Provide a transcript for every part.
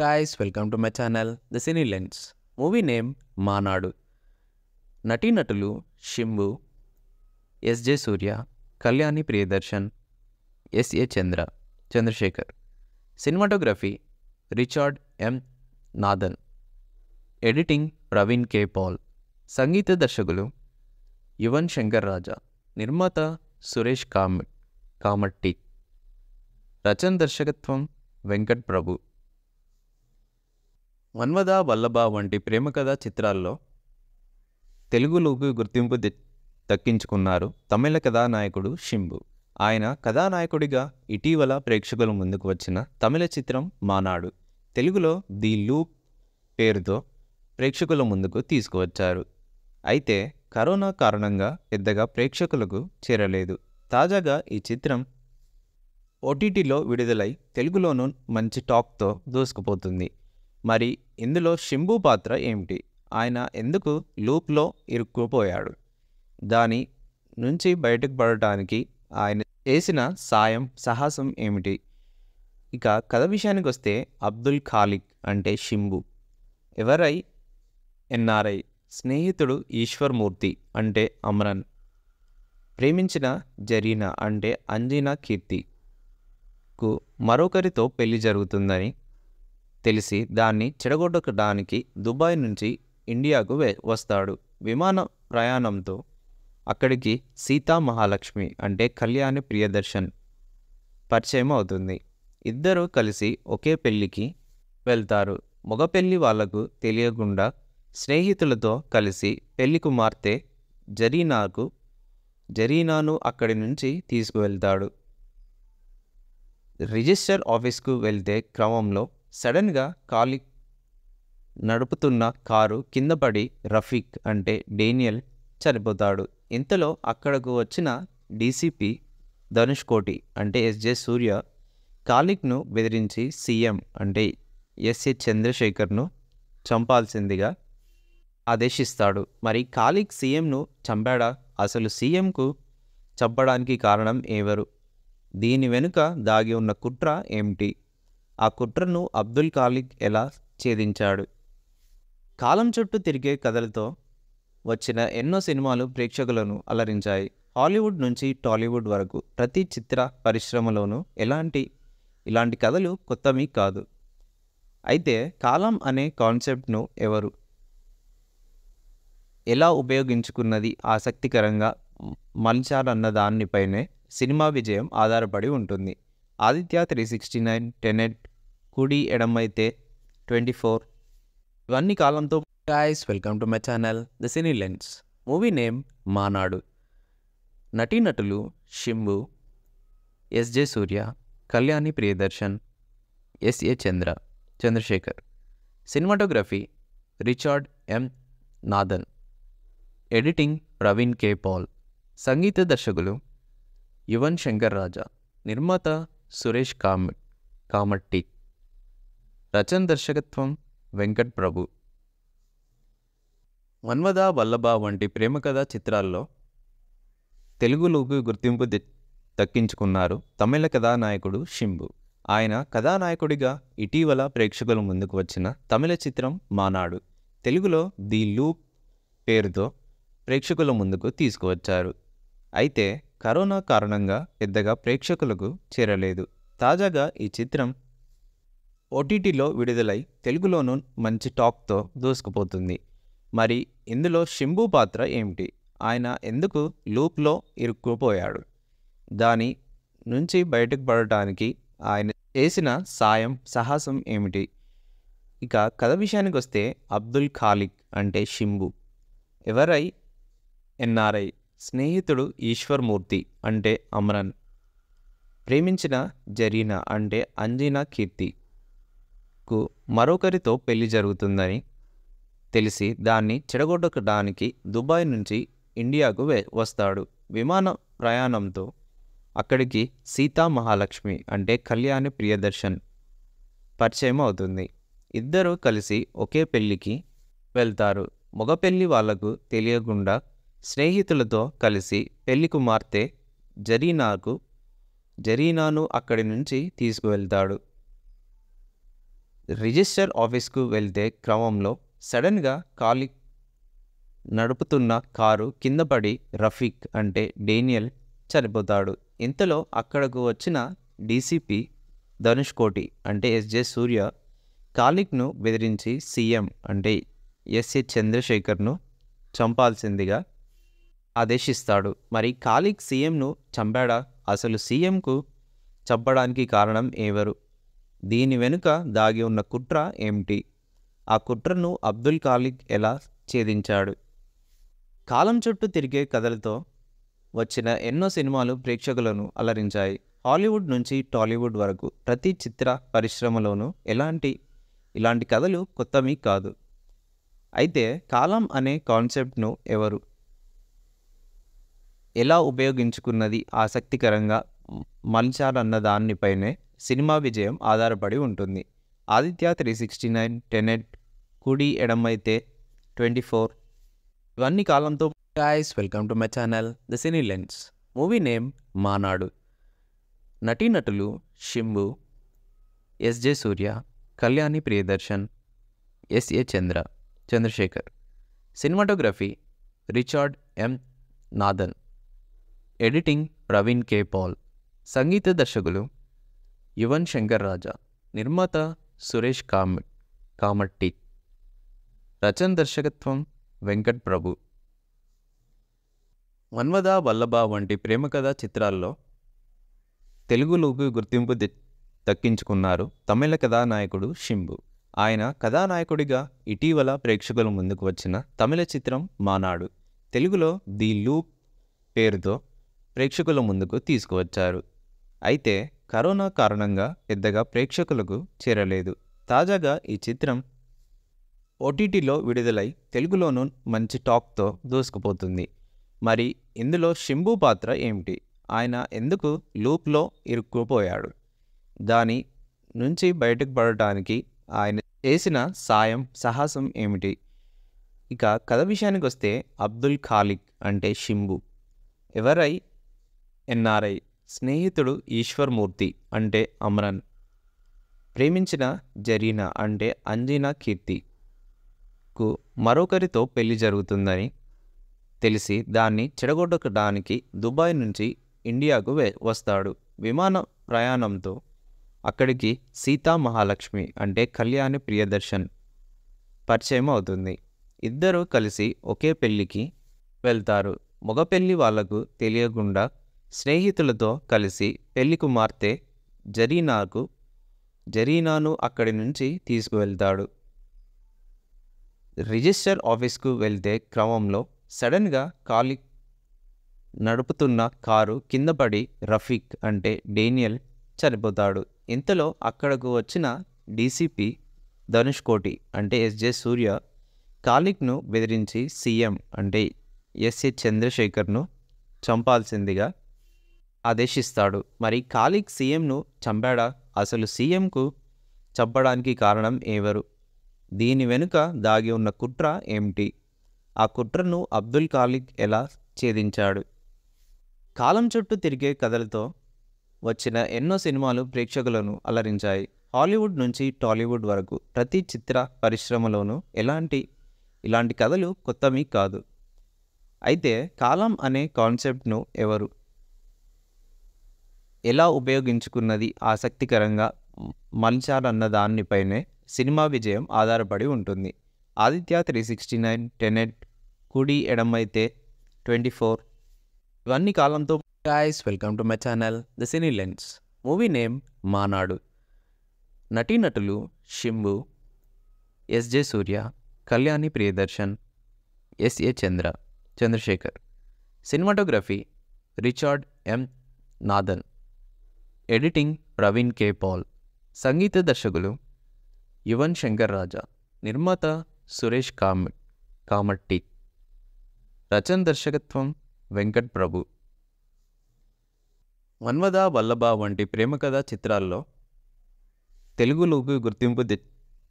guys welcome to my channel the Cine Lens movie name Maanaadu నటీనటులు S SJ సూర్య Kalyani Priyadarshan SA Chandra Chandrasekhar cinematography Richard M Nathan editing Praveen K Paul సంగీత దర్శకులు యువన్ శంకర్ రాజా నిర్మాత సురేష్ కామ కామట్టి రచన దర్శకత్వం వెంకట్ ప్రభు మన్మద వల్లభ వంటి ప్రేమ కథా చిత్రాల్లో తెలుగులోకి గుర్తింపు దక్కించుకున్నారు తమిళ కథానాయకుడు షింబు ఆయన కథానాయకుడిగా ఇటీవల ప్రేక్షకుల ముందుకు వచ్చిన తమిళ చిత్రం మానాడు తెలుగులో ది లూప్ పేరుతో ప్రేక్షకుల ముందుకు తీసుకువచ్చారు అయితే కరోనా కారణంగా పెద్దగా ప్రేక్షకులకు చేరలేదు తాజాగా ఈ చిత్రం ఓటీటీలో విడుదలై తెలుగులోనూ మంచి టాక్తో దూసుకుపోతుంది మరి ఇందులో శింభు పాత్ర ఏమిటి ఆయన ఎందుకు లూప్లో ఇరుక్కుపోయాడు దాని నుంచి బయటకు పడటానికి ఆయన చేసిన సాయం సాహసం ఏమిటి ఇక కథ విషయానికి వస్తే అబ్దుల్ ఖాలిక్ అంటే శింభు ఎవరై ఎన్ఆర్ఐ స్నేహితుడు ఈశ్వర్మూర్తి అంటే అమరన్ ప్రేమించిన జరీనా అంటే అంజీనా కీర్తికు మరొకరితో పెళ్లి జరుగుతుందని తెలిసి దాన్ని చెడగొట్టడానికి దుబాయ్ నుంచి ఇండియాకు వస్తాడు విమాన ప్రయాణంతో అక్కడికి సీతా మహాలక్ష్మి అంటే కళ్యాణి ప్రియదర్శన్ పరిచయం అవుతుంది ఇద్దరూ కలిసి ఒకే పెళ్ళికి వెళ్తారు మగ పెళ్ళి వాళ్లకు తెలియకుండా స్నేహితులతో కలిసి పెళ్లి కుమార్తె జరీనాకు జరీనాను అక్కడి నుంచి తీసుకువెళ్తాడు రిజిస్టర్ ఆఫీస్కు వెళ్తే క్రమంలో సడన్గా కాలి నడుపుతున్న కారు కిందపడి రఫీక్ అంటే డేనియల్ చనిపోతాడు ఇంతలో అక్కడకు వచ్చిన డీసీపీ ధనుష్ కోటి అంటే ఎస్జే సూర్య కాలిక్ను బెదిరించి సీఎం అంటే ఎస్ఏ చంద్రశేఖర్ను చంపాల్సిందిగా ఆదేశిస్తాడు మరి కాలిక్ సీఎంను చంపాడా అసలు సీఎంకు చంపడానికి కారణం ఎవరు దీని వెనుక దాగి ఉన్న కుట్ర ఏమిటి ఆ కుట్రను అబ్దుల్ ఖాలిక్ ఎలా ఛేదించాడు కాలం చుట్టూ తిరిగే కథలతో వచ్చిన ఎన్నో సినిమాలు ప్రేక్షకులను అలరించాయి హాలీవుడ్ నుంచి టాలీవుడ్ వరకు ప్రతి చిత్ర పరిశ్రమలోనూ ఎలాంటి ఇలాంటి కథలు కొత్తవి కాదు అయితే కాలం అనే కాన్సెప్ట్ను ఎవరు ఎలా ఉపయోగించుకున్నది ఆసక్తికరంగా మలిచారన్న దానిపైనే సినిమా విజయం ఆధారపడి ఉంటుంది Aditya three sixty nine Tenet కుడి ఎడమైతే ట్వంటీ ఫోర్ ఇవన్నీ కాలంతో guys welcome to my channel the Cine Lens movie name Maanaadu నటీనటులు శింబు ఎస్జే సూర్య Kalyani Priyadarshan SA Chandra Chandrasekhar cinematography Richard M Nathan editing Praveen K Paul సంగీత దర్శకులు యువన్ శంకర్ రాజా నిర్మాత సురేష్ కామ్ కామట్టి రచన దర్శకత్వం వెంకట్ ప్రభు మన్మద వల్లభ వంటి ప్రేమ కథా చిత్రాల్లో తెలుగులోకి గుర్తింపు దక్కించుకున్నారు తమిళ కథానాయకుడు షింబు ఆయన కథానాయకుడిగా ఇటీవల ప్రేక్షకుల ముందుకు వచ్చిన తమిళ చిత్రం మానాడు తెలుగులో ది లూప్ పేరుతో ప్రేక్షకుల ముందుకు తీసుకువచ్చారు అయితే కరోనా కారణంగా పెద్దగా ప్రేక్షకులకు చేరలేదు తాజాగా ఈ చిత్రం ఓటీటీలో విడుదలై తెలుగులోనూ మంచి టాక్తో దూసుకుపోతుంది మరి ఇందులో శింభు పాత్ర ఏమిటి ఆయన ఎందుకు లూప్లో ఇరుక్కుపోయాడు దాని నుంచి బయటకు పడటానికి ఆయన చేసిన సాయం సాహసం ఏమిటి ఇక కథ విషయానికి వస్తే అబ్దుల్ ఖాలిక్ అంటే శింభు ఎవరై ఎన్ఆర్ఐ స్నేహితుడు ఈశ్వర్మూర్తి అంటే అమరన్ ప్రేమించిన జరీనా అంటే అంజీనా కీర్తికు మరొకరితో పెళ్లి జరుగుతుందని తెలిసి దాన్ని చెడగొట్టడానికి దుబాయ్ నుంచి ఇండియాకు వస్తాడు విమాన ప్రయాణంతో అక్కడికి సీతా మహాలక్ష్మి అంటే కళ్యాణి ప్రియదర్శన్ పరిచయం అవుతుంది ఇద్దరూ కలిసి ఒకే పెళ్ళికి వెళ్తారు మగ పెళ్ళి వాళ్లకు తెలియకుండా స్నేహితులతో కలిసి పెళ్లి కుమార్తె జరీనాకు జరీనాను అక్కడి నుంచి తీసుకువెళ్తాడు రిజిస్టర్ ఆఫీస్కు వెళ్తే క్రమంలో సడన్గా కాలి నడుపుతున్న కారు కిందపడి రఫీక్ అంటే డేనియల్ చనిపోతాడు ఇంతలో అక్కడకు వచ్చిన డీసీపీ ధనుష్ కోటి అంటే ఎస్జే సూర్య కాలిక్ను బెదిరించి సీఎం అంటే ఎస్ఏ చంద్రశేఖర్ను చంపాల్సిందిగా ఆదేశిస్తాడు మరి ఖాలిక్ సీఎంను చంపాడా అసలు సీఎంకు చంపడానికి కారణం ఎవరు దీని వెనుక దాగి ఉన్న కుట్ర ఏమిటి ఆ కుట్రను అబ్దుల్ ఖాలిక్ ఎలా ఛేదించాడు కాలం చుట్టూ తిరిగే కథలతో వచ్చిన ఎన్నో సినిమాలు ప్రేక్షకులను అలరించాయి హాలీవుడ్ నుంచి టాలీవుడ్ వరకు ప్రతి చిత్ర పరిశ్రమలోనూ ఎలాంటి ఇలాంటి కథలు కొత్తవి కాదు అయితే కాలం అనే కాన్సెప్ట్ను ఎవరు ఎలా ఉపయోగించుకున్నది ఆసక్తికరంగా మలచాలన్న దానిపైనే సినిమా విజయం ఆధారపడి ఉంటుంది Aditya three sixty nine Tenet కుడి ఎడమైతే ట్వంటీ ఫోర్ ఇవన్నీ కాలంతో guys welcome to my channel the Cine Lens movie name Maanaadu నటీనటులు శింబు ఎస్జే సూర్య Kalyani Priyadarshan SA Chandra Chandrasekhar cinematography Richard M Nathan editing Praveen K Paul సంగీత దర్శకులు యువన్ శంకర్ రాజా నిర్మాత సురేష్ కామట్ కామట్టి రచన దర్శకత్వం వెంకట్ ప్రభు మన్మద వల్లభ వంటి ప్రేమ కథా చిత్రాల్లో తెలుగులోకి గుర్తింపు దక్కించుకున్నారు తమిళ కథానాయకుడు షింబు ఆయన కథానాయకుడిగా ఇటీవల ప్రేక్షకుల ముందుకు వచ్చిన తమిళ చిత్రం మానాడు తెలుగులో ది లూప్ పేరుతో ప్రేక్షకుల ముందుకు తీసుకువచ్చారు అయితే కరోనా కారణంగా పెద్దగా ప్రేక్షకులకు చేరలేదు తాజాగా ఈ చిత్రం ఓటీటీలో విడుదలై తెలుగులోనూ మంచి టాక్తో దూసుకుపోతుంది మరి ఇందులో శింభు పాత్ర ఏమిటి ఆయన ఎందుకు లూప్లో ఇరుక్కుపోయాడు దాని నుంచి బయటకు పడటానికి ఆయన చేసిన సాయం సాహసం ఏమిటి ఇక కథ విషయానికి వస్తే అబ్దుల్ ఖాలిక్ అంటే శింభు ఎవరై ఎన్ఆర్ఐ స్నేహితుడు ఈశ్వర్మూర్తి అంటే అమరన్ ప్రేమించిన జరీనా అంటే అంజీనా కీర్తికు మరొకరితో పెళ్లి జరుగుతుందని తెలిసి దాన్ని చెడగొట్టడానికి దుబాయ్ నుంచి ఇండియాకు వస్తాడు విమాన ప్రయాణంతో అక్కడికి సీతా మహాలక్ష్మి అంటే కళ్యాణి ప్రియదర్శన్ పరిచయం అవుతుంది ఇద్దరూ కలిసి ఒకే పెళ్ళికి వెళ్తారు మగ పెళ్ళి వాళ్లకు తెలియకుండా స్నేహితులతో కలిసి పెళ్లి కుమార్తె జరీనాకు జరీనాను అక్కడి నుంచి తీసుకువెళ్తాడు రిజిస్టర్ ఆఫీస్కు వెళ్తే క్రమంలో సడన్గా కాలి నడుపుతున్న కారు కిందపడి రఫీక్ అంటే డేనియల్ చనిపోతాడు ఇంతలో అక్కడకు వచ్చిన డీసీపీ ధనుష్ కోటి అంటే ఎస్జే సూర్య కాలిక్ను బెదిరించి సీఎం అంటే ఎస్ఏ చంద్రశేఖర్ను చంపాల్సిందిగా ఆదేశిస్తాడు మరి ఖాలిక్ సీఎంను చంపాడా అసలు సీఎంకు చంపడానికి కారణం ఎవరు దీని వెనుక దాగి ఉన్న కుట్ర ఏమిటి ఆ కుట్రను అబ్దుల్ ఖాలిక్ ఎలా ఛేదించాడు కాలం చుట్టూ తిరిగే కథలతో వచ్చిన ఎన్నో సినిమాలు ప్రేక్షకులను అలరించాయి హాలీవుడ్ నుంచి టాలీవుడ్ వరకు ప్రతి చిత్ర పరిశ్రమలోనూ ఎలాంటి ఇలాంటి కథలు కొత్తవి కాదు అయితే కాలం అనే కాన్సెప్ట్ను ఎవరు ఎలా ఉపయోగించుకున్నది ఆసక్తికరంగా మలచాలన్న దానిపైనే సినిమా విజయం ఆధారపడి ఉంటుంది Aditya three sixty nine Tenet కుడి ఎడమైతే ట్వంటీ ఫోర్ ఇవన్నీ కాలంతో guys welcome to my channel the Cine Lens movie name Maanaadu నటీనటులు ఎస్ ఎస్జే సూర్య Kalyani Priyadarshan SA Chandra Chandrasekhar cinematography Richard M Nathan editing Praveen K Paul సంగీత దర్శకులు యువన్ శంకర్ రాజా నిర్మాత సురేష్ కామ్ కామట్టి రచన దర్శకత్వం వెంకట్ ప్రభు మన్మద వల్లభ వంటి ప్రేమ కథా చిత్రాల్లో తెలుగులోకి గుర్తింపు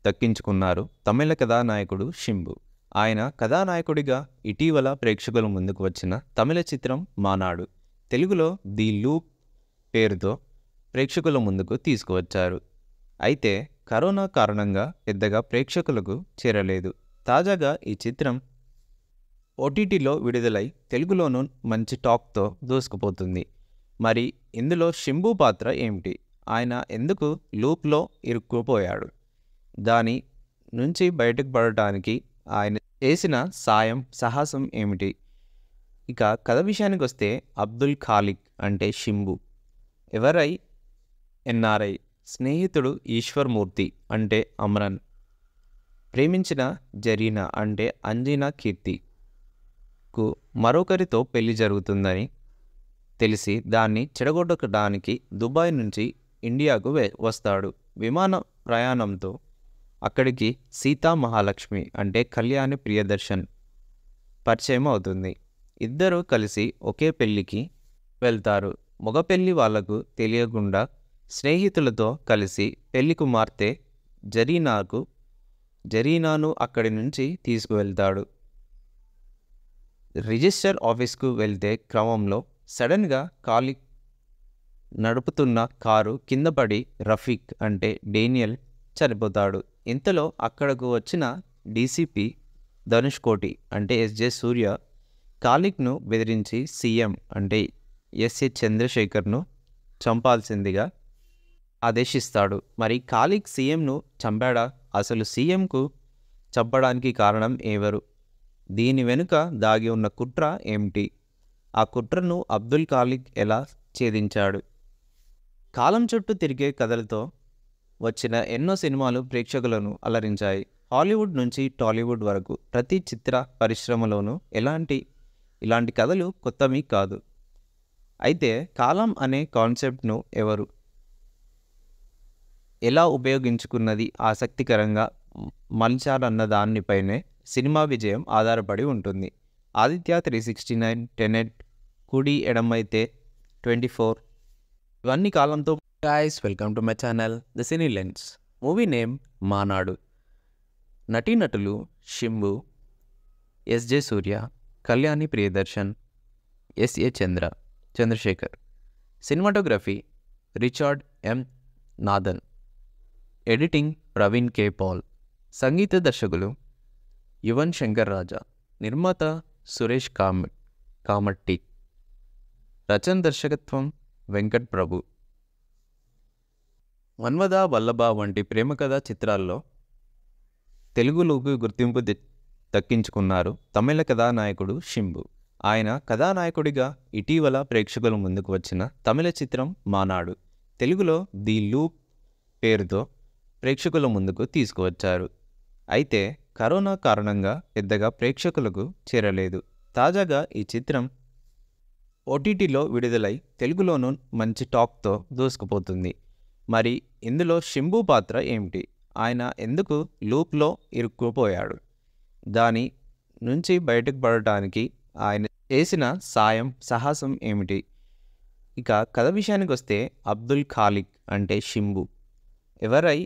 దక్కించుకున్నారు తమిళ కథానాయకుడు షింబు ఆయన కథానాయకుడిగా ఇటీవల ప్రేక్షకుల ముందుకు వచ్చిన తమిళ చిత్రం మానాడు తెలుగులో ది లూప్ పేరుతో ప్రేక్షకుల ముందుకు తీసుకువచ్చారు అయితే కరోనా కారణంగా పెద్దగా ప్రేక్షకులకు చేరలేదు తాజాగా ఈ చిత్రం ఓటీటీలో విడుదలై తెలుగులోనూ మంచి టాక్తో దూసుకుపోతుంది మరి ఇందులో శింభు పాత్ర ఏమిటి ఆయన ఎందుకు లూప్లో ఇరుక్కుపోయాడు దాని నుంచి బయటకు పడటానికి ఆయన చేసిన సాయం సాహసం ఏమిటి ఇక కథ విషయానికి వస్తే అబ్దుల్ ఖాలిక్ అంటే షింబు ఎవరై ఎన్ఆర్ఐ స్నేహితుడు ఈశ్వర్మూర్తి అంటే అమరన్ ప్రేమించిన జరీనా అంటే అంజీనా కీర్తికు మరొకరితో పెళ్లి జరుగుతుందని తెలిసి దాన్ని చెడగొట్టడానికి దుబాయ్ నుంచి ఇండియాకు వస్తాడు విమాన ప్రయాణంతో అక్కడికి సీతా మహాలక్ష్మి అంటే కళ్యాణి ప్రియదర్శన్ పరిచయం అవుతుంది ఇద్దరూ కలిసి ఒకే పెళ్ళికి వెళ్తారు మగ పెళ్ళి వాళ్లకు తెలియకుండా స్నేహితులతో కలిసి పెళ్లి కుమార్తె జరీనాకు జరీనాను అక్కడి నుంచి తీసుకువెళ్తాడు రిజిస్టర్ ఆఫీస్కు వెళ్తే క్రమంలో సడన్గా కాలి నడుపుతున్న కారు కిందపడి రఫీక్ అంటే డేనియల్ చనిపోతాడు ఇంతలో అక్కడకు వచ్చిన డీసీపీ ధనుష్ కోటి అంటే ఎస్జే సూర్య కాలిక్ను బెదిరించి సీఎం అంటే ఎస్ఏ చంద్రశేఖర్ను చంపాల్సిందిగా ఆదేశిస్తాడు మరి ఖాళీ సీఎంను చంపాడా అసలు సీఎంకు చంపడానికి కారణం ఎవరు దీని వెనుక దాగి ఉన్న కుట్ర ఏమిటి ఆ కుట్రను అబ్దుల్ ఖాలిక్ ఎలా ఛేదించాడు కాలం చుట్టూ తిరిగే కథలతో వచ్చిన ఎన్నో సినిమాలు ప్రేక్షకులను అలరించాయి హాలీవుడ్ నుంచి టాలీవుడ్ వరకు ప్రతి చిత్ర పరిశ్రమలోనూ ఎలాంటి ఇలాంటి కథలు కొత్తవి కాదు అయితే కాలం అనే కాన్సెప్ట్ను ఎవరు ఎలా ఉపయోగించుకున్నది ఆసక్తికరంగా మలిచారన్న దానిపైనే సినిమా విజయం ఆధారపడి ఉంటుంది Aditya three sixty nine Tenet కుడి ఎడమైతే ట్వంటీ ఫోర్ ఇవన్నీ కాలంతో guys welcome to my channel the Cine Lens movie name Maanaadu నటీనటులు ఎస్ ఎస్జే సూర్య Kalyani Priyadarshan SA Chandra Chandrasekhar cinematography Richard M Nathan editing Praveen K Paul సంగీత దర్శకులు యువన్ శంకర్ రాజా నిర్మాత సురేష్ కామ్ కామట్టి రచన దర్శకత్వం వెంకట్ ప్రభు మన్మద వల్లభ వంటి ప్రేమ కథా చిత్రాల్లో తెలుగులోకి గుర్తింపు దక్కించుకున్నారు తమిళ కథానాయకుడు షింబు ఆయన కథానాయకుడిగా ఇటీవల ప్రేక్షకుల ముందుకు వచ్చిన తమిళ చిత్రం మానాడు తెలుగులో ది లూప్ పేరుతో ప్రేక్షకుల ముందుకు తీసుకువచ్చారు అయితే కరోనా కారణంగా పెద్దగా ప్రేక్షకులకు చేరలేదు తాజాగా ఈ చిత్రం ఓటీటీలో విడుదలై తెలుగులోనూ మంచి టాక్తో దూసుకుపోతుంది మరి ఇందులో శింభు పాత్ర ఏమిటి ఆయన ఎందుకు లూప్లో ఇరుక్కుపోయాడు దాని నుంచి బయటకు పడటానికి ఆయన చేసిన సాయం సాహసం ఏమిటి ఇక కథ విషయానికి వస్తే అబ్దుల్ ఖాలిక్ అంటే శింభు ఎవరై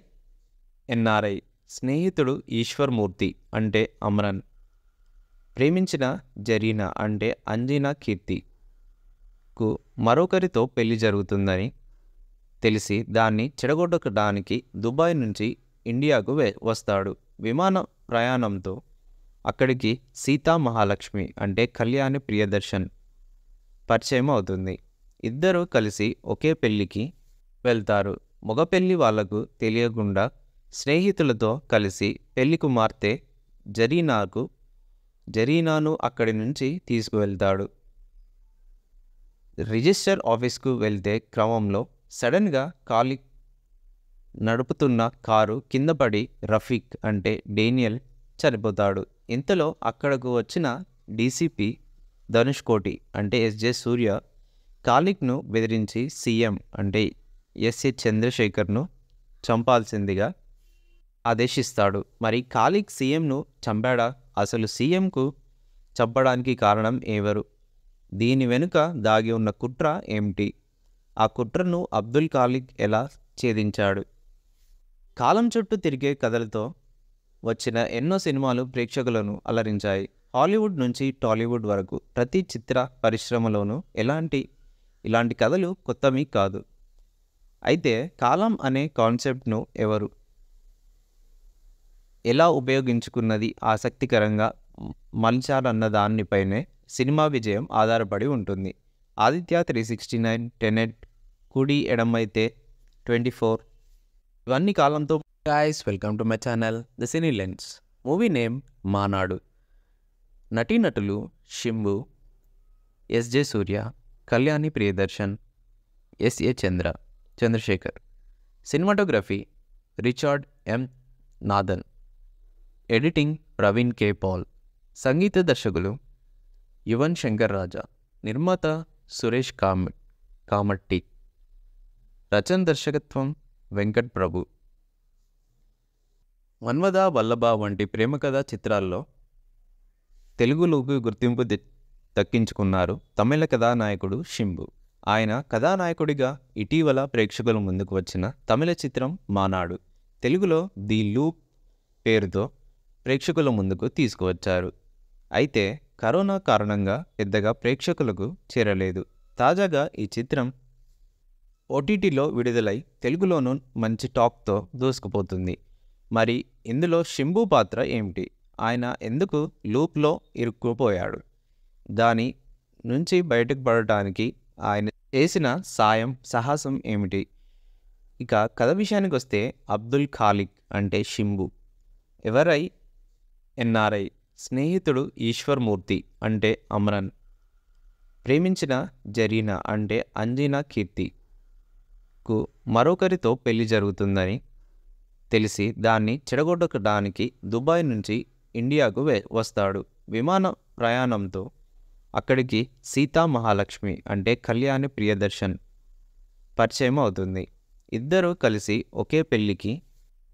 ఎన్ఆర్ఐ స్నేహితుడు ఈశ్వర్మూర్తి అంటే అమరన్ ప్రేమించిన జరీనా అంటే అంజీనా కీర్తికు మరొకరితో పెళ్లి జరుగుతుందని తెలిసి దాన్ని చెడగొట్టడానికి దుబాయ్ నుంచి ఇండియాకు వస్తాడు విమాన ప్రయాణంతో అక్కడికి సీతా మహాలక్ష్మి అంటే కళ్యాణి ప్రియదర్శన్ పరిచయం అవుతుంది ఇద్దరూ కలిసి ఒకే పెళ్ళికి వెళ్తారు మగ పెళ్ళి వాళ్లకు తెలియకుండా స్నేహితులతో కలిసి పెళ్లి కుమార్తె జరీనాకు జరీనాను అక్కడి నుంచి తీసుకువెళ్తాడు రిజిస్టర్ ఆఫీస్కు వెళ్తే క్రమంలో సడన్గా కాలి నడుపుతున్న కారు కిందపడి రఫీక్ అంటే డేనియల్ చనిపోతాడు ఇంతలో అక్కడకు వచ్చిన డీసీపీ ధనుష్ కోటి అంటే ఎస్జే సూర్య కాలిక్ను బెదిరించి సీఎం అంటే ఎస్ఏ చంద్రశేఖర్ను చంపాల్సిందిగా ఆదేశిస్తాడు మరి ఖాళీ సీఎంను చంపాడా అసలు సీఎంకు చంపడానికి కారణం ఎవరు దీని వెనుక దాగి ఉన్న కుట్ర ఏమిటి ఆ కుట్రను అబ్దుల్ ఖాలిక్ ఎలా ఛేదించాడు కాలం చుట్టూ తిరిగే కథలతో వచ్చిన ఎన్నో సినిమాలు ప్రేక్షకులను అలరించాయి హాలీవుడ్ నుంచి టాలీవుడ్ వరకు ప్రతి చిత్ర పరిశ్రమలోనూ ఎలాంటి ఇలాంటి కథలు కొత్తమీ కాదు అయితే కాలం అనే కాన్సెప్ట్ను ఎవరు ఎలా ఉపయోగించుకున్నది ఆసక్తికరంగా మలిచారన్న దానిపైనే సినిమా విజయం ఆధారపడి ఉంటుంది Aditya three sixty nine Tenet కుడి ఎడమైతే ట్వంటీ ఫోర్ ఇవన్నీ కాలంతో guys welcome to my channel the Cine Lens movie name Maanaadu నటీనటులు ఎస్ ఎస్జే సూర్య Kalyani Priyadarshan SA Chandra Chandrasekhar cinematography Richard M Nathan editing Praveen K Paul సంగీత దర్శకులు యువన్ శంకర్ రాజా నిర్మాత సురేష్ కామ కామట్టి రచన దర్శకత్వం వెంకట్ ప్రభు మన్మద వల్లభ వంటి ప్రేమ కథా చిత్రాల్లో తెలుగులోకి గుర్తింపు దక్కించుకున్నారు తమిళ కథానాయకుడు షింబు ఆయన కథానాయకుడిగా ఇటీవల ప్రేక్షకుల ముందుకు వచ్చిన తమిళ చిత్రం మానాడు తెలుగులో ది లూప్ పేరుతో ప్రేక్షకుల ముందుకు తీసుకువచ్చారు అయితే కరోనా కారణంగా పెద్దగా ప్రేక్షకులకు చేరలేదు తాజాగా ఈ చిత్రం ఓటీటీలో విడుదలై తెలుగులోనూ మంచి టాక్తో దూసుకుపోతుంది మరి ఇందులో శింభు పాత్ర ఏమిటి ఆయన ఎందుకు లూప్లో ఇరుక్కుపోయాడు దాని నుంచి బయటకు పడటానికి ఆయన చేసిన సాయం సాహసం ఏమిటి ఇక కథ విషయానికి వస్తే అబ్దుల్ ఖాలిక్ అంటే శింభు ఎవరై ఎన్ఆర్ఐ స్నేహితుడు ఈశ్వర్మూర్తి అంటే అమరన్ ప్రేమించిన జరీనా అంటే అంజీనా కీర్తికు మరొకరితో పెళ్లి జరుగుతుందని తెలిసి దాన్ని చెడగొట్టడానికి దుబాయ్ నుంచి ఇండియాకు వస్తాడు విమాన ప్రయాణంతో అక్కడికి సీతా మహాలక్ష్మి అంటే కళ్యాణి ప్రియదర్శన్ పరిచయం అవుతుంది ఇద్దరూ కలిసి ఒకే పెళ్ళికి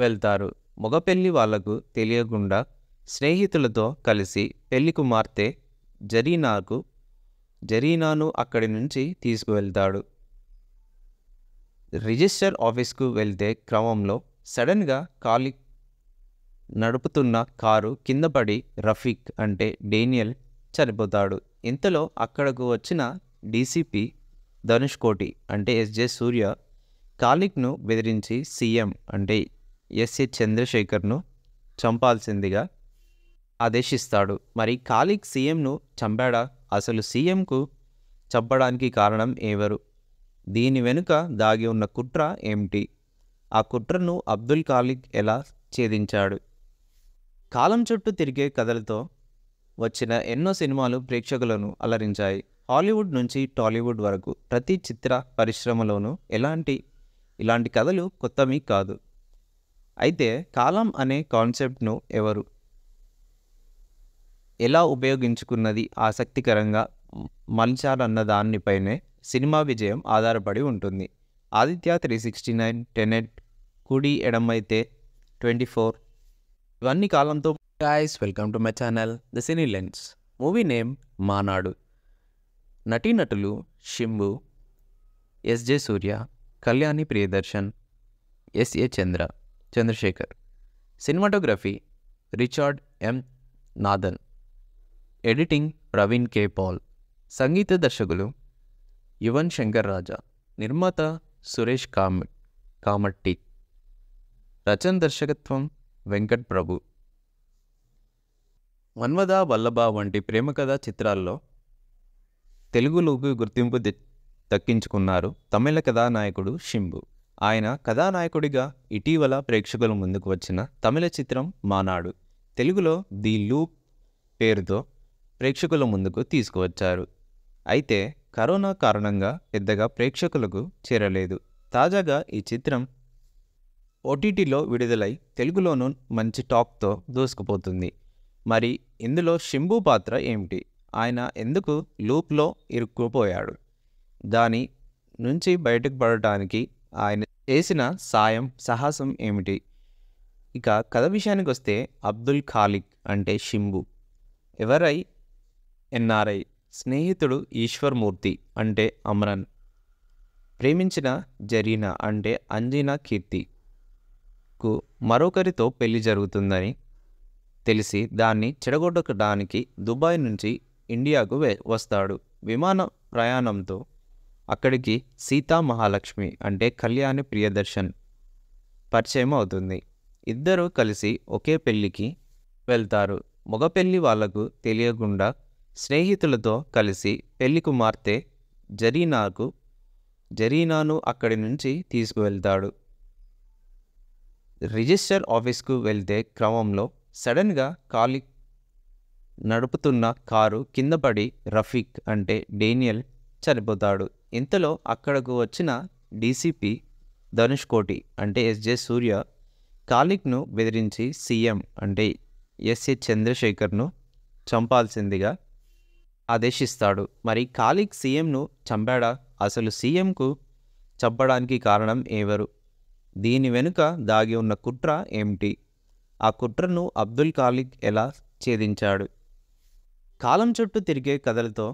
వెళ్తారు మగ పెళ్ళి వాళ్లకు తెలియకుండా స్నేహితులతో కలిసి పెళ్లి కుమార్తె జరీనాకు జరీనాను అక్కడి నుంచి తీసుకువెళ్తాడు రిజిస్టర్ ఆఫీస్కు వెళ్తే క్రమంలో సడన్గా కాలి నడుపుతున్న కారు కిందపడి రఫీక్ అంటే డేనియల్ చనిపోతాడు ఇంతలో అక్కడకు వచ్చిన డీసీపీ ధనుష్ కోటి అంటే ఎస్జే సూర్య కాలిక్ను బెదిరించి సీఎం అంటే ఎస్ఏ చంద్రశేఖర్ను చంపాల్సిందిగా ఆదేశిస్తాడు మరి ఖాలిక్ సీఎంను చంపాడా అసలు సీఎంకు చంపడానికి కారణం ఎవరు దీని వెనుక దాగి ఉన్న కుట్ర ఏమిటి ఆ కుట్రను అబ్దుల్ ఖాలిక్ ఎలా ఛేదించాడు కాలం చుట్టూ తిరిగే కథలతో వచ్చిన ఎన్నో సినిమాలు ప్రేక్షకులను అలరించాయి హాలీవుడ్ నుంచి టాలీవుడ్ వరకు ప్రతి చిత్ర పరిశ్రమలోనూ ఎలాంటి ఇలాంటి కథలు కొత్తమీ కాదు అయితే కాలం అనే కాన్సెప్ట్ను ఎవరు ఎలా ఉపయోగించుకున్నది ఆసక్తికరంగా మలిచారన్న దానిపైనే సినిమా విజయం ఆధారపడి ఉంటుంది Aditya three sixty nine Tenet కుడి ఎడమైతే ట్వంటీ ఫోర్ ఇవన్నీ కాలంతో guys welcome to my channel the Cine Lens movie name Maanaadu నటీనటులు ఎస్ ఎస్జే సూర్య Kalyani Priyadarshan SA Chandra Chandrasekhar cinematography Richard M Nathan editing Praveen K Paul సంగీత దర్శకులు యువన్ శంకర్ రాజా నిర్మాత సురేష్ కామ కామట్టి రచన దర్శకత్వం వెంకట్ ప్రభు మన్మద వల్లభ వంటి ప్రేమ కథా చిత్రాల్లో తెలుగులోకి గుర్తింపు దక్కించుకున్నారు తమిళ కథానాయకుడు షింబు ఆయన కథానాయకుడిగా ఇటీవల ప్రేక్షకుల ముందుకు వచ్చిన తమిళ చిత్రం మానాడు తెలుగులో ది లూప్ పేరుతో ప్రేక్షకుల ముందుకు తీసుకువచ్చారు అయితే కరోనా కారణంగా పెద్దగా ప్రేక్షకులకు చేరలేదు తాజాగా ఈ చిత్రం ఓటీటీలో విడుదలై తెలుగులోనూ మంచి టాక్తో దూసుకుపోతుంది మరి ఇందులో శింభు పాత్ర ఏమిటి ఆయన ఎందుకు లూప్లో ఇరుక్కుపోయాడు దాని నుంచి బయటకు పడటానికి ఆయన చేసిన సాయం సాహసం ఏమిటి ఇక కథ విషయానికి వస్తే అబ్దుల్ ఖాలిక్ అంటే శింభు ఎవరై ఎన్ఆర్ఐ స్నేహితుడు ఈశ్వర్మూర్తి అంటే అమరన్ ప్రేమించిన జరీనా అంటే అంజీనా కీర్తికు మరొకరితో పెళ్లి జరుగుతుందని తెలిసి దాన్ని చెడగొట్టడానికి దుబాయ్ నుంచి ఇండియాకు వస్తాడు విమాన ప్రయాణంతో అక్కడికి సీతా మహాలక్ష్మి అంటే కళ్యాణి ప్రియదర్శన్ పరిచయం అవుతుంది ఇద్దరూ కలిసి ఒకే పెళ్ళికి వెళ్తారు మగ పెళ్ళి వాళ్లకు తెలియకుండా స్నేహితులతో కలిసి పెళ్లి కుమార్తె జరీనాకు జరీనాను అక్కడి నుంచి తీసుకువెళ్తాడు రిజిస్టర్ ఆఫీస్కు వెళ్తే క్రమంలో సడన్గా కాలి నడుపుతున్న కారు కిందపడి రఫీక్ అంటే డేనియల్ చనిపోతాడు ఇంతలో అక్కడకు వచ్చిన డీసీపీ ధనుష్ కోటి అంటే ఎస్జే సూర్య కాలిక్ను బెదిరించి సీఎం అంటే ఎస్ఏ చంద్రశేఖర్ను చంపాల్సిందిగా ఆదేశిస్తాడు మరి ఖాలిక్ సీఎంను చంపాడా అసలు సీఎంకు చంపడానికి కారణం ఎవరు దీని వెనుక దాగి ఉన్న కుట్ర ఏమిటి ఆ కుట్రను అబ్దుల్ కాలిక్ ఎలా ఛేదించాడు కాలం చుట్టూ తిరిగే కథలతో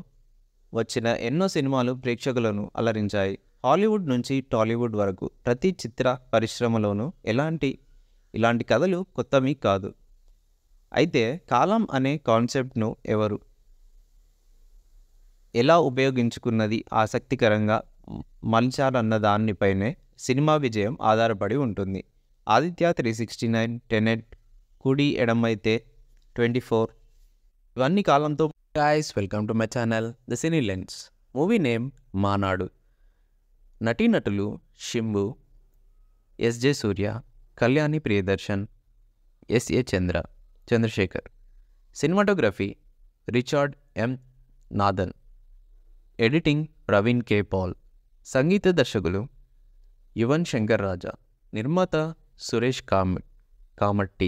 వచ్చిన ఎన్నో సినిమాలు ప్రేక్షకులను అలరించాయి హాలీవుడ్ నుంచి టాలీవుడ్ వరకు ప్రతి చిత్ర పరిశ్రమలోనూ ఎలాంటి ఇలాంటి కథలు కొత్తవి కాదు అయితే కాలం అనే కాన్సెప్ట్ను ఎవరు ఎలా ఉపయోగించుకున్నది ఆసక్తికరంగా మలిచారన్న దానిపైనే సినిమా విజయం ఆధారపడి ఉంటుంది Aditya three sixty nine Tenet కుడి ఎడమైతే ట్వంటీ ఫోర్ ఇవన్నీ కాలంతో guys welcome to my channel the Cine Lens movie name Maanaadu నటీనటులు ఎస్ ఎస్జే సూర్య Kalyani Priyadarshan SA Chandra Chandrasekhar cinematography Richard M Nathan editing Praveen K Paul సంగీత దర్శకులు యువన్ శంకర్ రాజా నిర్మాత సురేష్ కామ కామట్టి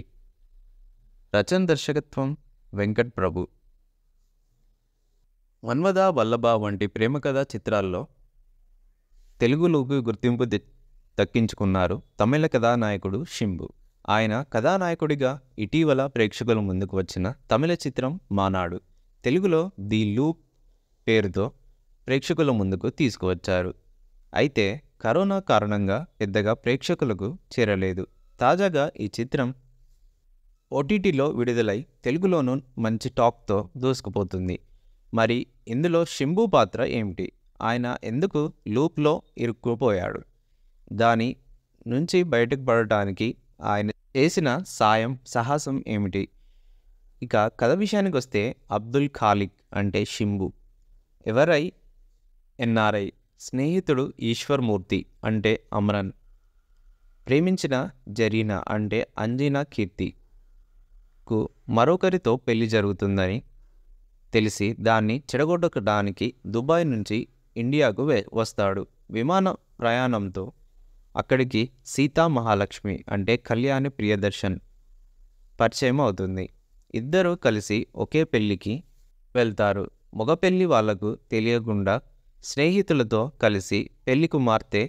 రచన దర్శకత్వం వెంకట్ ప్రభు మన్వద వల్లభ వంటి ప్రేమ కథా చిత్రాల్లో తెలుగులోకి గుర్తింపు దక్కించుకున్నారు తమిళ కథానాయకుడు షింబు ఆయన కథానాయకుడిగా ఇటీవల ప్రేక్షకుల ముందుకు వచ్చిన తమిళ చిత్రం మానాడు తెలుగులో ది లూప్ పేరుతో ప్రేక్షకుల ముందుకు తీసుకువచ్చారు అయితే కరోనా కారణంగా పెద్దగా ప్రేక్షకులకు చేరలేదు తాజాగా ఈ చిత్రం ఓటీటీలో విడుదలై తెలుగులోనూ మంచి టాక్తో దూసుకుపోతుంది మరి ఇందులో శింభు పాత్ర ఏమిటి ఆయన ఎందుకు లూప్లో ఇరుక్కుపోయాడు దాని నుంచి బయటకు పడటానికి ఆయన చేసిన సాయం సాహసం ఏమిటి ఇక కథ విషయానికి వస్తే అబ్దుల్ ఖాలిక్ అంటే శింభు ఎవరై ఎన్ఆర్ఐ స్నేహితుడు ఈశ్వర్మూర్తి అంటే అమరన్ ప్రేమించిన జరీనా అంటే అంజీనా కీర్తికు మరొకరితో పెళ్లి జరుగుతుందని తెలిసి దాన్ని చెడగొట్టడానికి దుబాయ్ నుంచి ఇండియాకు వస్తాడు విమాన ప్రయాణంతో అక్కడికి సీతా మహాలక్ష్మి అంటే కళ్యాణి ప్రియదర్శన్ పరిచయం అవుతుంది ఇద్దరూ కలిసి ఒకే పెళ్ళికి వెళ్తారు మగ పెళ్ళి వాళ్లకు తెలియకుండా స్నేహితులతో కలిసి పెళ్లి కుమార్తె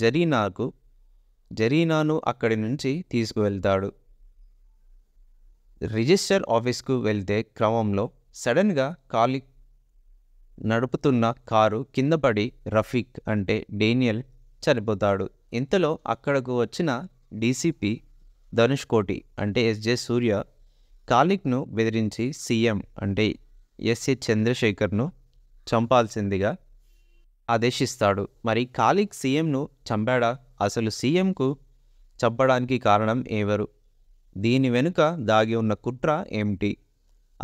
జరీనాకు జరీనాను అక్కడి నుంచి తీసుకువెళ్తాడు రిజిస్టర్ ఆఫీస్కు వెళ్తే క్రమంలో సడన్గా కాలి నడుపుతున్న కారు కిందపడి రఫీక్ అంటే డేనియల్ చనిపోతాడు ఇంతలో అక్కడకు వచ్చిన డీసీపీ ధనుష్ కోటి అంటే ఎస్జే సూర్య కాలిక్ను బెదిరించి సీఎం అంటే ఎస్ఏ చంద్రశేఖర్ను చంపాల్సిందిగా ఆదేశిస్తాడు మరి ఖాళీ సీఎంను చంపాడా అసలు సీఎంకు చంపడానికి కారణం ఎవరు దీని వెనుక దాగి ఉన్న కుట్ర ఏమిటి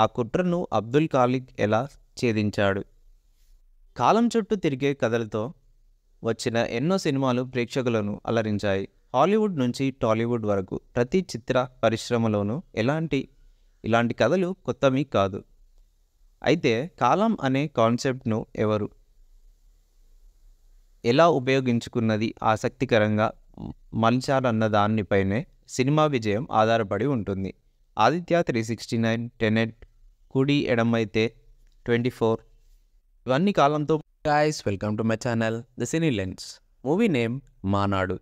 ఆ కుట్రను అబ్దుల్ ఖాలిక్ ఎలా ఛేదించాడు కాలం చుట్టూ తిరిగే కథలతో వచ్చిన ఎన్నో సినిమాలు ప్రేక్షకులను అలరించాయి హాలీవుడ్ నుంచి టాలీవుడ్ వరకు ప్రతి చిత్ర పరిశ్రమలోనూ ఎలాంటి ఇలాంటి కథలు కొత్తవి కాదు అయితే కాలం అనే కాన్సెప్ట్ను ఎవరు ఎలా ఉపయోగించుకున్నది ఆసక్తికరంగా మంచాలన్న దానిపైనే సినిమా విజయం ఆధారపడి ఉంటుంది Aditya three sixty nine Tenet కుడి ఎడమైతే ట్వంటీ ఫోర్ ఇవన్నీ కాలంతో guys welcome to my channel the Cine Lens movie name Maanaadu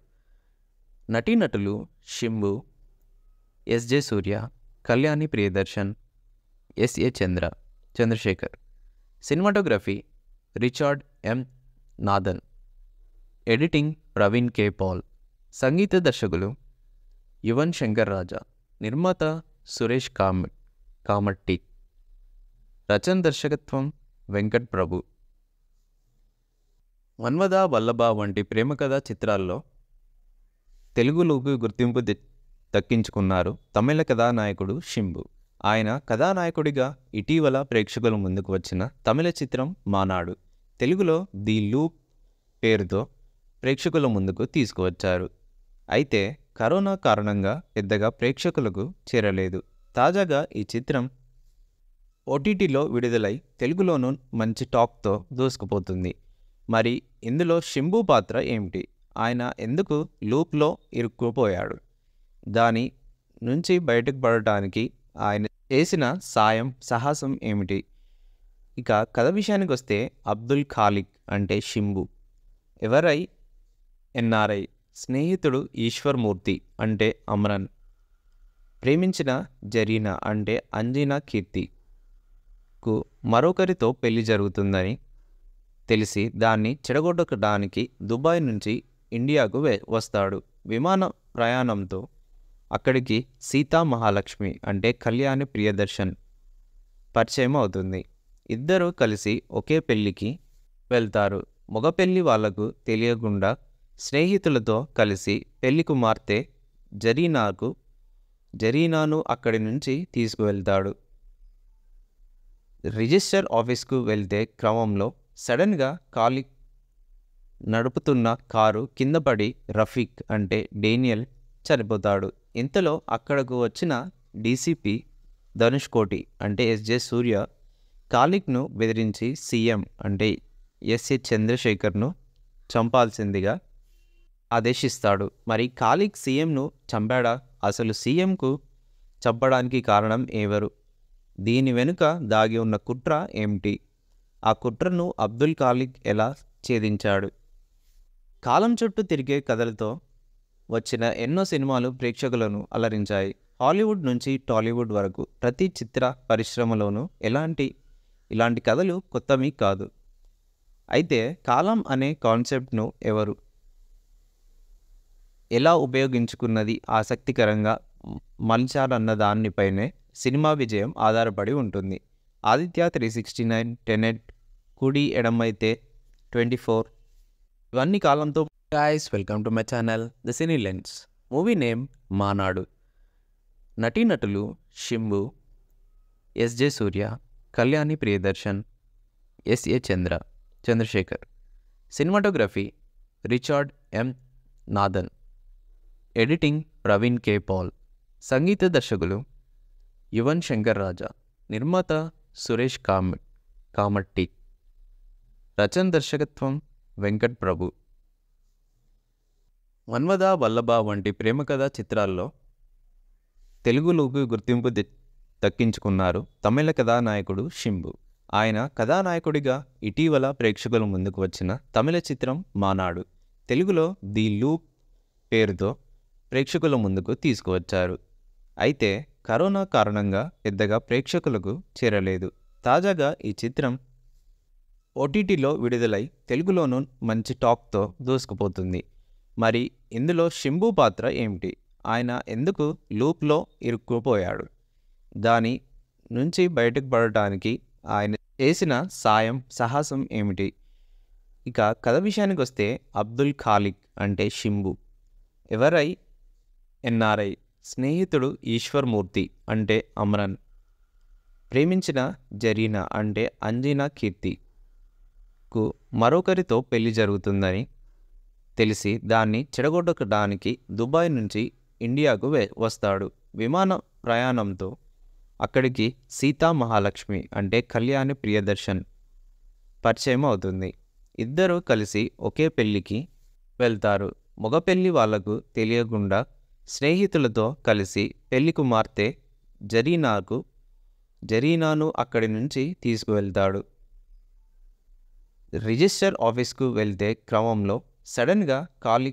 నటీనటులు ఎస్ ఎస్జే సూర్య Kalyani Priyadarshan SA Chandra Chandrasekhar cinematography Richard M Nathan editing Praveen K Paul సంగీత దర్శకులు యువన్ శంకర్ రాజా నిర్మాత సురేష్ కామ్ కామట్టి రచన దర్శకత్వం వెంకట్ ప్రభు మన్మద వల్లభ వంటి ప్రేమ కథా చిత్రాల్లో తెలుగులోకి గుర్తింపు దక్కించుకున్నారు తమిళ కథానాయకుడు షింబు ఆయన కథానాయకుడిగా ఇటీవల ప్రేక్షకుల ముందుకు వచ్చిన తమిళ చిత్రం మానాడు తెలుగులో ది లూప్ పేరుతో ప్రేక్షకుల ముందుకు తీసుకువచ్చారు అయితే కరోనా కారణంగా పెద్దగా ప్రేక్షకులకు చేరలేదు తాజాగా ఈ చిత్రం ఓటీటీలో విడుదలై తెలుగులోనూ మంచి టాక్తో దూసుకుపోతుంది మరి ఇందులో శింభు పాత్ర ఏమిటి ఆయన ఎందుకు లూప్లో ఇరుక్కుపోయాడు దాని నుంచి బయటకు పడటానికి ఆయన చేసిన సాయం సాహసం ఏమిటి ఇక కథ విషయానికి వస్తే అబ్దుల్ ఖాలిక్ అంటే శింభు ఎవరై ఎన్ఆర్ఐ స్నేహితుడు ఈశ్వర్మూర్తి అంటే అమరన్ ప్రేమించిన జరీనా అంటే అంజీనా కీర్తికు మరొకరితో పెళ్లి జరుగుతుందని తెలిసి దాన్ని చెడగొట్టడానికి దుబాయ్ నుంచి ఇండియాకు వస్తాడు విమాన ప్రయాణంతో అక్కడికి సీతా మహాలక్ష్మి అంటే కళ్యాణి ప్రియదర్శన్ పరిచయం అవుతుంది ఇద్దరూ కలిసి ఒకే పెళ్ళికి వెళ్తారు మగ పెళ్ళి వాళ్లకు తెలియకుండా స్నేహితులతో కలిసి పెళ్లి కుమార్తె జరీనాకు జరీనాను అక్కడి నుంచి తీసుకువెళ్తాడు రిజిస్టర్ ఆఫీస్కు వెళ్తే క్రమంలో సడన్గా కాలి నడుపుతున్న కారు కిందపడి రఫీక్ అంటే డేనియల్ చనిపోతాడు ఇంతలో అక్కడకు వచ్చిన డీసీపీ ధనుష్ కోటి అంటే ఎస్జే సూర్య కాలిక్ను బెదిరించి సీఎం అంటే ఎస్ఏ చంద్రశేఖర్ను చంపాల్సిందిగా ఆదేశిస్తాడు మరి ఖాలిక్ సీఎంను చంపాడా అసలు సీఎంకు చంపడానికి కారణం ఎవరు దీని వెనుక దాగి ఉన్న కుట్ర ఏమిటి ఆ కుట్రను అబ్దుల్ ఖాలిక్ ఎలా ఛేదించాడు కాలం చుట్టూ తిరిగే కథలతో వచ్చిన ఎన్నో సినిమాలు ప్రేక్షకులను అలరించాయి హాలీవుడ్ నుంచి టాలీవుడ్ వరకు ప్రతి చిత్ర పరిశ్రమలోనూ ఎలాంటి ఇలాంటి కథలు కొత్తవి కాదు అయితే కాలం అనే కాన్సెప్ట్ను ఎవరు ఎలా ఉపయోగించుకున్నది ఆసక్తికరంగా మలిచారన్న దానిపైనే సినిమా విజయం ఆధారపడి ఉంటుంది Aditya three sixty nine Tenet కుడి ఎడమైతే ట్వంటీ ఫోర్ ఇవన్నీ కాలంతో guys welcome to my channel the Cine Lens movie name Maanaadu నటీనటులు ఎస్ ఎస్జే సూర్య Kalyani Priyadarshan SA Chandra Chandrasekhar cinematography Richard M Nathan editing Praveen K Paul సంగీత దర్శకులు యువన్ శంకర్ రాజా నిర్మాత సురేష్ కామ్ కామట్టి రచన దర్శకత్వం వెంకట్ ప్రభు మన్మద వల్లభ వంటి ప్రేమ కథా చిత్రాల్లో తెలుగులోకి గుర్తింపు దక్కించుకున్నారు తమిళ కథానాయకుడు షింబు ఆయన కథానాయకుడిగా ఇటీవల ప్రేక్షకుల ముందుకు వచ్చిన తమిళ చిత్రం మానాడు తెలుగులో ది లూప్ పేరుతో ప్రేక్షకుల ముందుకు తీసుకువచ్చారు అయితే కరోనా కారణంగా పెద్దగా ప్రేక్షకులకు చేరలేదు తాజాగా ఈ చిత్రం ఓటీటీలో విడుదలై తెలుగులోనూ మంచి టాక్తో దూసుకుపోతుంది మరి ఇందులో శింభు పాత్ర ఏమిటి ఆయన ఎందుకు లూప్లో ఇరుక్కుపోయాడు దాని నుంచి బయటకు పడటానికి ఆయన చేసిన సాయం సాహసం ఏమిటి ఇక కథ విషయానికి వస్తే అబ్దుల్ ఖాలిక్ అంటే షింబు ఎవరై ఎన్ఆర్ఐ స్నేహితుడు ఈశ్వర్మూర్తి అంటే అమరన్ ప్రేమించిన జరీనా అంటే అంజీనా కీర్తికు మరొకరితో పెళ్లి జరుగుతుందని తెలిసి దాన్ని చెడగొట్టడానికి దుబాయ్ నుంచి ఇండియాకు వస్తాడు విమాన ప్రయాణంతో అక్కడికి సీతా మహాలక్ష్మి అంటే కళ్యాణి ప్రియదర్శన్ పరిచయం అవుతుంది ఇద్దరూ కలిసి ఒకే పెళ్ళికి వెళ్తారు మగ పెళ్ళి వాళ్లకు తెలియకుండా స్నేహితులతో కలిసి పెళ్లి కుమార్తె జరీనాకు జరీనాను అక్కడి నుంచి తీసుకువెళ్తాడు రిజిస్టర్ ఆఫీస్కు వెళ్తే క్రమంలో సడన్గా కాలి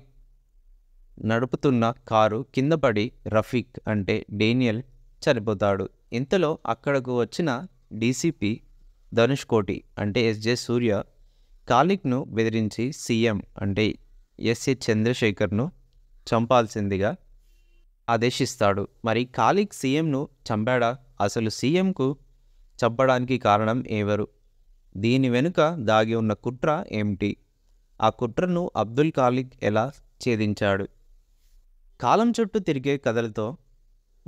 నడుపుతున్న కారు కిందపడి రఫీక్ అంటే డేనియల్ చనిపోతాడు ఇంతలో అక్కడకు వచ్చిన డీసీపీ ధనుష్ కోటి అంటే ఎస్జే సూర్య కాలిక్ను బెదిరించి సీఎం అంటే ఎస్ఏ చంద్రశేఖర్ను చంపాల్సిందిగా ఆదేశిస్తాడు మరి ఖాలిక్ సీఎంను చంపాడా అసలు సీఎంకు చంపడానికి కారణం ఎవరు దీని వెనుక దాగి ఉన్న కుట్ర ఏమిటి ఆ కుట్రను అబ్దుల్ ఖాలిక్ ఎలా ఛేదించాడు కాలం చుట్టూ తిరిగే కథలతో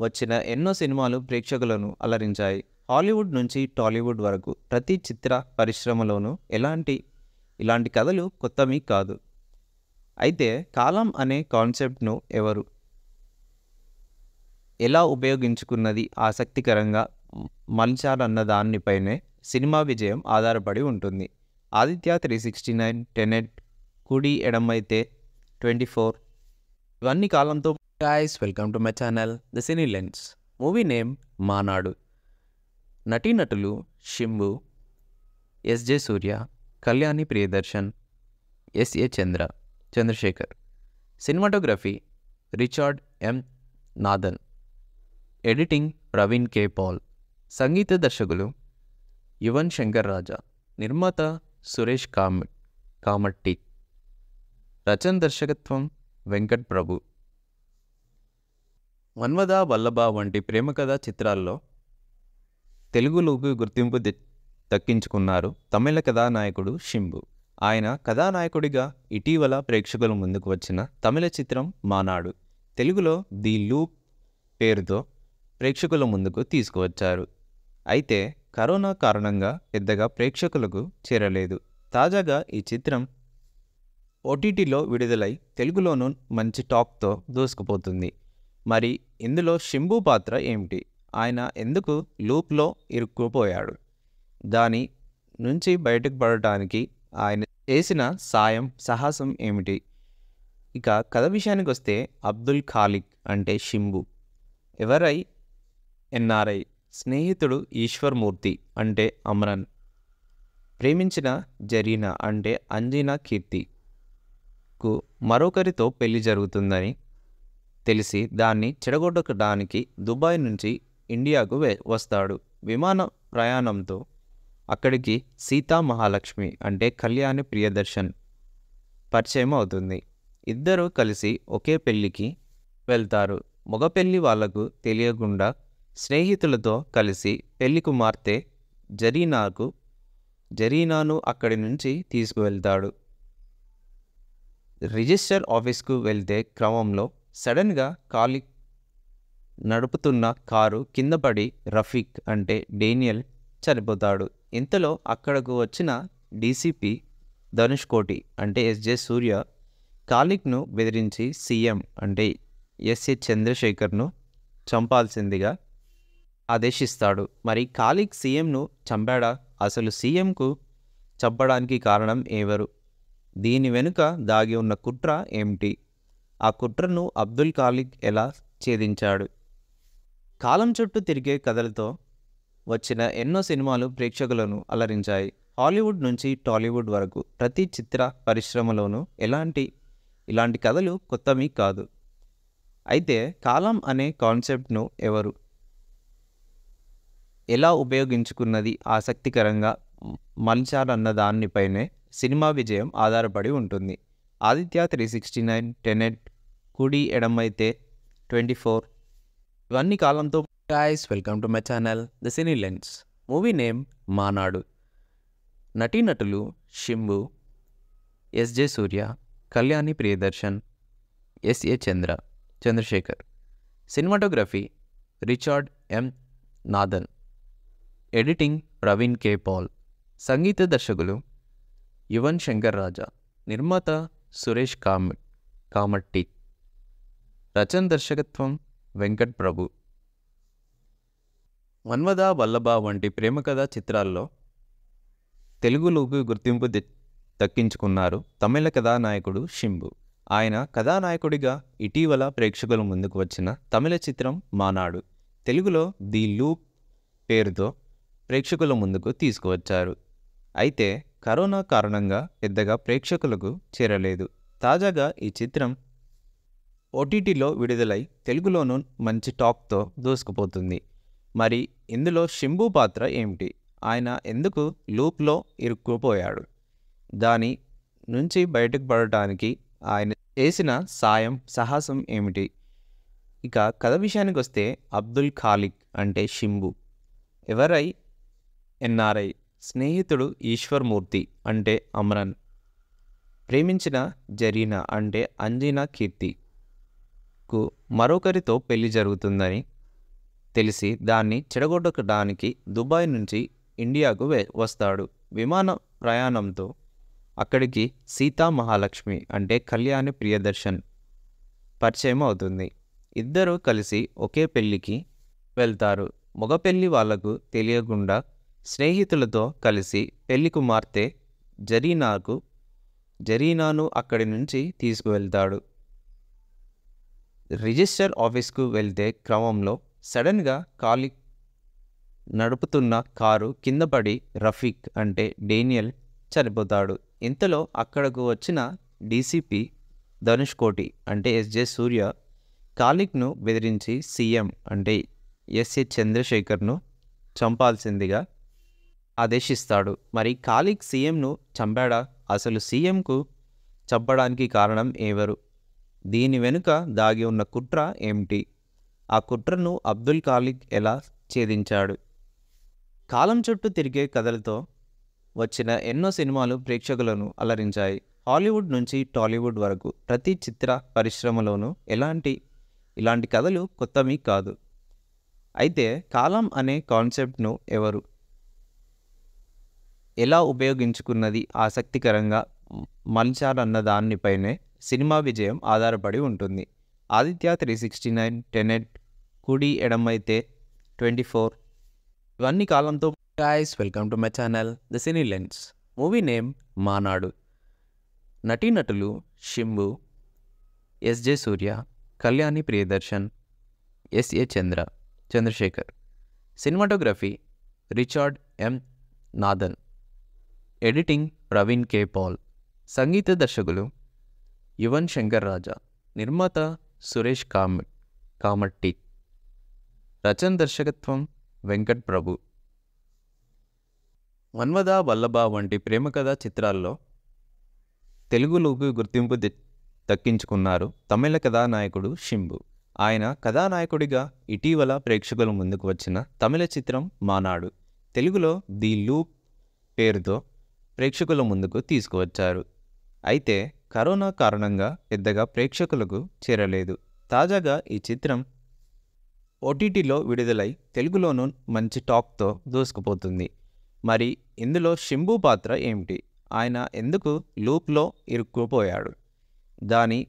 వచ్చిన ఎన్నో సినిమాలు ప్రేక్షకులను అలరించాయి హాలీవుడ్ నుంచి టాలీవుడ్ వరకు ప్రతి చిత్ర పరిశ్రమలోనూ ఎలాంటి ఇలాంటి కథలు కొత్తవి కాదు అయితే కాలం అనే కాన్సెప్ట్ను ఎవరు ఎలా ఉపయోగించుకున్నది ఆసక్తికరంగా మలచాలన్న దానిపైనే సినిమా విజయం ఆధారపడి ఉంటుంది Aditya three sixty nine Tenet కుడి ఎడమైతే ట్వంటీ ఫోర్ ఇవన్నీ కాలంతో guys welcome to my channel the Cine Lens movie name Maanaadu నటీనటులు శింబు ఎస్జే సూర్య Kalyani Priyadarshan SA Chandra Chandrasekhar cinematography Richard M Nathan editing Praveen K Paul సంగీత దర్శకులు యువన్ శంకర్ రాజా నిర్మాత సురేష్ కామట్ కామట్టి రచన దర్శకత్వం వెంకట్ ప్రభు మన్మద వల్లభ వంటి ప్రేమ కథా చిత్రాల్లో తెలుగులోకి గుర్తింపు దక్కించుకున్నారు తమిళ కథానాయకుడు షింబు ఆయన కథానాయకుడిగా ఇటీవల ప్రేక్షకుల ముందుకు వచ్చిన తమిళ చిత్రం మానాడు తెలుగులో ది లూప్ పేరుతో ప్రేక్షకుల ముందుకు తీసుకువచ్చారు అయితే కరోనా కారణంగా పెద్దగా ప్రేక్షకులకు చేరలేదు తాజాగా ఈ చిత్రం ఓటీటీలో విడుదలై తెలుగులోనూ మంచి టాక్తో దూసుకుపోతుంది మరి ఇందులో శింభు పాత్ర ఏమిటి ఆయన ఎందుకు లూప్లో ఇరుక్కుపోయాడు దాని నుంచి బయటకు పడటానికి ఆయన చేసిన సాయం సాహసం ఏమిటి ఇక కథ విషయానికి వస్తే అబ్దుల్ ఖాలిక్ అంటే శింభు ఎవరై ఎన్ఆర్ఐ స్నేహితుడు ఈశ్వర్మూర్తి అంటే అమరన్ ప్రేమించిన జరీనా అంటే అంజీనా కీర్తికు మరొకరితో పెళ్లి జరుగుతుందని తెలిసి దాన్ని చెడగొట్టడానికి దుబాయ్ నుంచి ఇండియాకు వస్తాడు విమాన ప్రయాణంతో అక్కడికి సీతా మహాలక్ష్మి అంటే కళ్యాణి ప్రియదర్శన్ పరిచయం అవుతుంది ఇద్దరూ కలిసి ఒకే పెళ్ళికి వెళ్తారు మగ పెళ్ళి వాళ్లకు తెలియకుండా స్నేహితులతో కలిసి పెళ్లి కుమార్తె జరీనాకు జరీనాను అక్కడి నుంచి తీసుకువెళ్తాడు రిజిస్టర్ ఆఫీస్కు వెళ్తే క్రమంలో సడన్గా కాలి నడుపుతున్న కారు కిందపడి రఫీక్ అంటే డేనియల్ చనిపోతాడు ఇంతలో అక్కడకు వచ్చిన డీసీపీ ధనుష్ కోటి అంటే ఎస్జే సూర్య కాలిక్ను బెదిరించి సీఎం అంటే ఎస్ఏ చంద్రశేఖర్ను చంపాల్సిందిగా ఆదేశిస్తాడు మరి ఖాలిక్ సీఎంను చంపాడా అసలు సీఎంకు చంపడానికి కారణం ఎవరు దీని వెనుక దాగి ఉన్న కుట్ర ఏమిటి ఆ కుట్రను అబ్దుల్ ఖాలిక్ ఎలా ఛేదించాడు కాలం చుట్టూ తిరిగే కథలతో వచ్చిన ఎన్నో సినిమాలు ప్రేక్షకులను అలరించాయి హాలీవుడ్ నుంచి టాలీవుడ్ వరకు ప్రతి చిత్ర పరిశ్రమలోనూ ఎలాంటి ఇలాంటి కథలు కొత్తవి కాదు అయితే కాలం అనే కాన్సెప్ట్ను ఎవరు ఎలా ఉపయోగించుకున్నది ఆసక్తికరంగా మలచాలన్న దానిపైనే సినిమా విజయం ఆధారపడి ఉంటుంది Aditya three sixty nine Tenet కుడి ఎడమైతే ట్వంటీ ఫోర్ ఇవన్నీ కాలంతో guys welcome to my channel the Cine Lens movie name Maanaadu నటీనటులు శింబు ఎస్జే సూర్య Kalyani Priyadarshan SA Chandra Chandrasekhar cinematography Richard M Nathan editing Praveen K Paul సంగీత దర్శకులు యువన్ శంకర్ రాజా నిర్మాత సురేష్ కామ్ కామట్టి రచన దర్శకత్వం వెంకట్ ప్రభు మన్మద వల్లభ వంటి ప్రేమ కథా చిత్రాల్లో తెలుగులోకి గుర్తింపు దక్కించుకున్నారు తమిళ కథానాయకుడు షింబు ఆయన కథానాయకుడిగా ఇటీవల ప్రేక్షకుల ముందుకు వచ్చిన తమిళ చిత్రం మానాడు తెలుగులో ది లూప్ పేరుతో ప్రేక్షకుల ముందుకు తీసుకువచ్చారు అయితే కరోనా కారణంగా పెద్దగా ప్రేక్షకులకు చేరలేదు తాజాగా ఈ చిత్రం ఓటీటీలో విడుదలై తెలుగులోనూ మంచి టాక్తో దూసుకుపోతుంది మరి ఇందులో శింభు పాత్ర ఏమిటి ఆయన ఎందుకు లూప్లో ఇరుక్కుపోయాడు దాని నుంచి బయటకు పడటానికి ఆయన చేసిన సాయం సాహసం ఏమిటి ఇక కథ విషయానికి వస్తే అబ్దుల్ ఖాలిక్ అంటే షింబు ఎవరై ఎన్ఆర్ఐ స్నేహితుడు ఈశ్వర్మూర్తి అంటే అమరన్ ప్రేమించిన జరీనా అంటే అంజీనా కీర్తికు మరొకరితో పెళ్లి జరుగుతుందని తెలిసి దాన్ని చెడగొట్టడానికి దుబాయ్ నుంచి ఇండియాకు వస్తాడు విమాన ప్రయాణంతో అక్కడికి సీతా మహాలక్ష్మి అంటే కళ్యాణి ప్రియదర్శన్ పరిచయం అవుతుంది ఇద్దరూ కలిసి ఒకే పెళ్ళికి వెళ్తారు మగ పెళ్ళి వాళ్లకు తెలియకుండా స్నేహితులతో కలిసి పెళ్లి కుమార్తె జరీనాకు జరీనాను అక్కడి నుంచి తీసుకువెళ్తాడు రిజిస్టర్ ఆఫీస్కు వెళ్తే క్రమంలో సడన్గా కాలి నడుపుతున్న కారు కిందపడి రఫీక్ అంటే డేనియల్ చనిపోతాడు ఇంతలో అక్కడకు వచ్చిన డీసీపీ ధనుష్ కోటి అంటే ఎస్జే సూర్య కాలిక్ను బెదిరించి సీఎం అంటే ఎస్ఏ చంద్రశేఖర్ను చంపాల్సిందిగా ఆదేశిస్తాడు మరి ఖాళీ సీఎంను చంపాడా అసలు సీఎంకు చంపడానికి కారణం ఎవరు దీని వెనుక దాగి ఉన్న కుట్ర ఏమిటి ఆ కుట్రను అబ్దుల్ ఖాలిక్ ఎలా ఛేదించాడు కాలం చుట్టూ తిరిగే కథలతో వచ్చిన ఎన్నో సినిమాలు ప్రేక్షకులను అలరించాయి హాలీవుడ్ నుంచి టాలీవుడ్ వరకు ప్రతి చిత్ర పరిశ్రమలోనూ ఎలాంటి ఇలాంటి కథలు కొత్తవి కాదు అయితే కాలం అనే కాన్సెప్ట్ను ఎవరు ఎలా ఉపయోగించుకున్నది ఆసక్తికరంగా మంచాలన్న దానిపైనే సినిమా విజయం ఆధారపడి ఉంటుంది Aditya three sixty nine Tenet కుడి ఎడమైతే ట్వంటీ ఫోర్ ఇవన్నీ కాలంతో guys welcome to my channel the Cine Lens movie name Maanaadu నటీనటులు ఎస్ ఎస్జే సూర్య Kalyani Priyadarshan SA Chandra Chandrasekhar cinematography Richard M Nathan editing Praveen K Paul సంగీత దర్శకులు యువన్ శంకర్ రాజా నిర్మాత సురేష్ కామ్ కామట్టి రచన దర్శకత్వం వెంకట్ ప్రభు వన్వదా వల్లభ వంటి ప్రేమ కథా చిత్రాల్లో తెలుగులోకి గుర్తింపు దక్కించుకున్నారు తమిళ కథానాయకుడు షింబు ఆయన కథానాయకుడిగా ఇటీవల ప్రేక్షకుల ముందుకు వచ్చిన తమిళ చిత్రం మానాడు తెలుగులో ది లూప్ పేరుతో ప్రేక్షకుల ముందుకు తీసుకువచ్చారు అయితే కరోనా కారణంగా పెద్దగా ప్రేక్షకులకు చేరలేదు తాజాగా ఈ చిత్రం ఓటీటీలో విడుదలై తెలుగులోనూ మంచి టాక్తో దూసుకుపోతుంది మరి ఇందులో శింభు పాత్ర ఏమిటి ఆయన ఎందుకు లూప్లో ఇరుక్కుపోయాడు దాని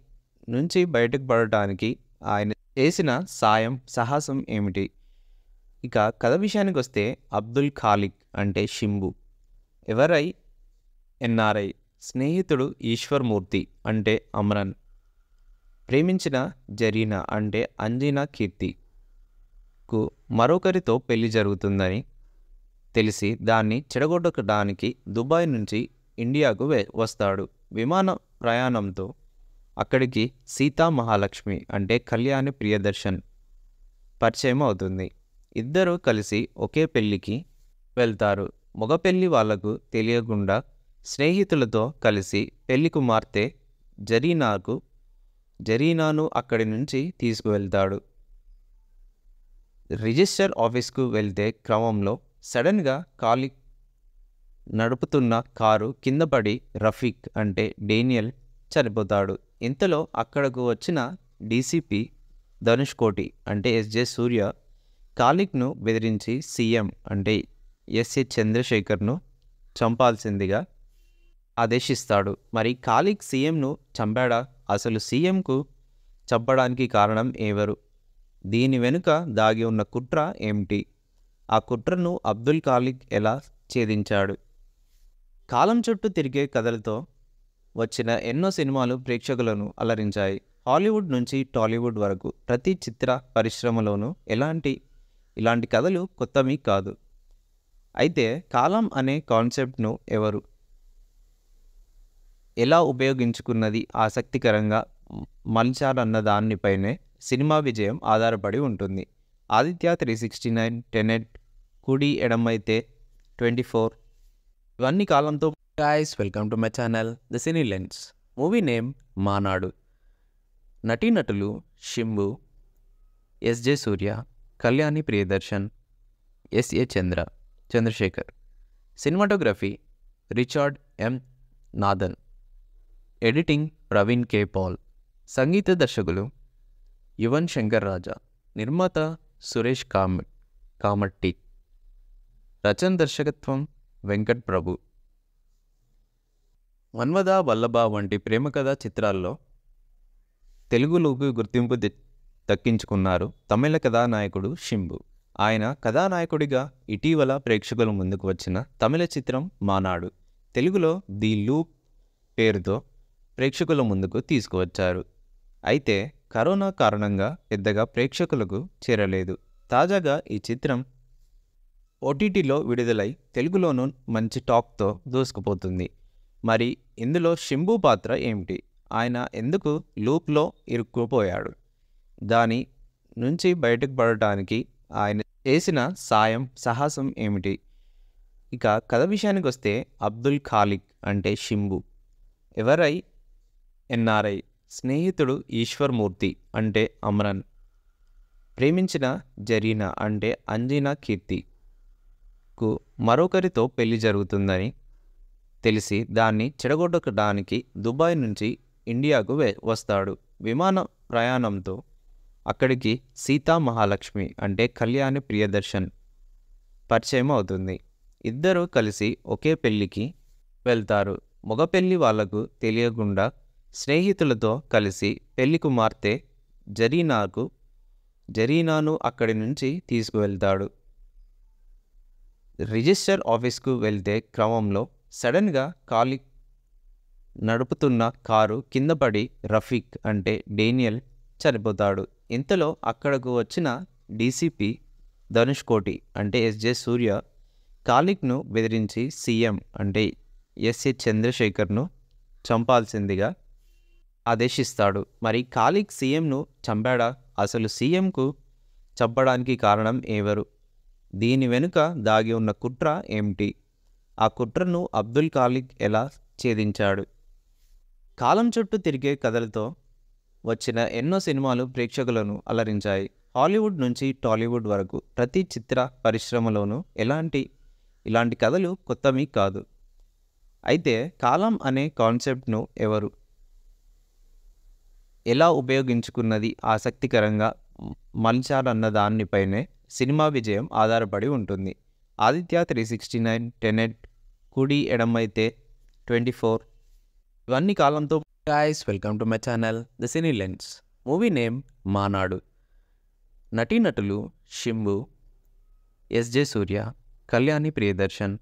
నుంచి బయటకు పడటానికి ఆయన చేసిన సాయం సాహసం ఏమిటి ఇక కథ విషయానికి వస్తే అబ్దుల్ ఖాలిక్ అంటే శింభు ఎవరై ఎన్ఆర్ఐ స్నేహితుడు ఈశ్వర్మూర్తి అంటే అమరన్ ప్రేమించిన జరీనా అంటే అంజీనా కీర్తికు మరొకరితో పెళ్లి జరుగుతుందని తెలిసి దాన్ని చెడగొట్టడానికి దుబాయ్ నుంచి ఇండియాకు వస్తాడు విమాన ప్రయాణంతో అక్కడికి సీతా మహాలక్ష్మి అంటే కళ్యాణి ప్రియదర్శన్ పరిచయం అవుతుంది ఇద్దరూ కలిసి ఒకే పెళ్ళికి వెళ్తారు మగ పెళ్ళి వాళ్లకు తెలియకుండా స్నేహితులతో కలిసి పెళ్లి కుమార్తె జరీనాకు జరీనాను అక్కడి నుంచి తీసుకువెళ్తాడు రిజిస్టర్ ఆఫీస్కు వెళ్తే క్రమంలో సడన్గా కాలి నడుపుతున్న కారు కిందపడి రఫీక్ అంటే డేనియల్ చనిపోతాడు ఇంతలో అక్కడకు వచ్చిన డీసీపీ ధనుష్ కోటి అంటే ఎస్జే సూర్య కాలిక్ను బెదిరించి సీఎం అంటే ఎస్ఏ చంద్రశేఖర్ను చంపాల్సిందిగా ఆదేశిస్తాడు మరి ఖాళీ సీఎంను చంపాడా అసలు సీఎంకు చంపడానికి కారణం ఎవరు దీని వెనుక దాగి ఉన్న కుట్ర ఏమిటి ఆ కుట్రను అబ్దుల్ ఖాలిక్ ఎలా ఛేదించాడు కాలం చుట్టూ తిరిగే కథలతో వచ్చిన ఎన్నో సినిమాలు ప్రేక్షకులను అలరించాయి హాలీవుడ్ నుంచి టాలీవుడ్ వరకు ప్రతి చిత్ర పరిశ్రమలోనూ ఎలాంటి ఇలాంటి కథలు కొత్తమీ కాదు అయితే కాలం అనే కాన్సెప్ట్ను ఎవరు ఎలా ఉపయోగించుకున్నది ఆసక్తికరంగా మలిచారన్న దానిపైనే సినిమా విజయం ఆధారపడి ఉంటుంది Aditya three sixty nine Tenet కుడి ఎడమైతే ట్వంటీ ఫోర్ ఇవన్నీ కాలంతో guys welcome to my channel the Cine Lens movie name Maanaadu నటీనటులు ఎస్ ఎస్జే సూర్య Kalyani Priyadarshan SA Chandra Chandrasekhar cinematography Richard M Nathan editing Praveen K Paul సంగీత దర్శకులు యువన్ శంకర్ రాజా నిర్మాత సురేష్ కామ కామట్టి రచన దర్శకత్వం వెంకట్ ప్రభు మన్మద వల్లభ వంటి ప్రేమ కథా చిత్రాల్లో తెలుగులోకి గుర్తింపు దక్కించుకున్నారు తమిళ కథానాయకుడు షింబు ఆయన కథానాయకుడిగా ఇటీవల ప్రేక్షకుల ముందుకు వచ్చిన తమిళ చిత్రం మానాడు తెలుగులో ది లూప్ పేరుతో ప్రేక్షకుల ముందుకు తీసుకువచ్చారు అయితే కరోనా కారణంగా పెద్దగా ప్రేక్షకులకు చేరలేదు తాజాగా ఈ చిత్రం ఓటీటీలో విడుదలై తెలుగులోనూ మంచి టాక్తో దూసుకుపోతుంది మరి ఇందులో శింభు పాత్ర ఏమిటి ఆయన ఎందుకు లూప్లో ఇరుక్కుపోయాడు దాని నుంచి బయటకు పడటానికి ఆయన చేసిన సాయం సాహసం ఏమిటి ఇక కథ విషయానికి వస్తే అబ్దుల్ ఖాలిక్ అంటే శింభు ఎవరై ఎన్ఆర్ఐ స్నేహితుడు ఈశ్వర్మూర్తి అంటే అమరన్ ప్రేమించిన జరీనా అంటే అంజీనా కీర్తికు మరొకరితో పెళ్లి జరుగుతుందని తెలిసి దాన్ని చెడగొట్టడానికి దుబాయ్ నుంచి ఇండియాకు వస్తాడు విమాన ప్రయాణంతో అక్కడికి సీతా మహాలక్ష్మి అంటే కళ్యాణి ప్రియదర్శన్ పరిచయం అవుతుంది ఇద్దరూ కలిసి ఒకే పెళ్ళికి వెళ్తారు మగ పెళ్ళి వాళ్లకు తెలియకుండా స్నేహితులతో కలిసి పెళ్లి కుమార్తె జరీనాకు జరీనాను అక్కడి నుంచి తీసుకువెళ్తాడు రిజిస్టర్ ఆఫీస్కు వెళ్తే క్రమంలో సడన్గా కాలి నడుపుతున్న కారు కిందపడి రఫీక్ అంటే డేనియల్ చనిపోతాడు ఇంతలో అక్కడకు వచ్చిన డీసీపీ ధనుష్ కోటి అంటే ఎస్జే సూర్య కాలిక్ను బెదిరించి సీఎం అంటే ఎస్ఏ చంద్రశేఖర్ను చంపాల్సిందిగా ఆదేశిస్తాడు మరి ఖాలిక్ సీఎంను చంపాడా అసలు సీఎంకు చంపడానికి కారణం ఎవరు దీని వెనుక దాగి ఉన్న కుట్ర ఏమిటి ఆ కుట్రను అబ్దుల్ ఖాలిక్ ఎలా ఛేదించాడు కాలం చుట్టూ తిరిగే కథలతో వచ్చిన ఎన్నో సినిమాలు ప్రేక్షకులను అలరించాయి హాలీవుడ్ నుంచి టాలీవుడ్ వరకు ప్రతి చిత్ర పరిశ్రమలోనూ ఎలాంటి ఇలాంటి కథలు కొత్తమీ కాదు అయితే కాలం అనే కాన్సెప్ట్ను ఎవరు ఎలా ఉపయోగించుకున్నది ఆసక్తికరంగా మలచాలన్న దానిపైనే సినిమా విజయం ఆధారపడి ఉంటుంది Aditya three sixty nine Tenet కుడి ఎడమైతే ట్వంటీ ఫోర్ ఇవన్నీ కాలంతో guys welcome to my channel the Cine Lens movie name Maanaadu నటీనటులు ఎస్ ఎస్జే సూర్య Kalyani Priyadarshan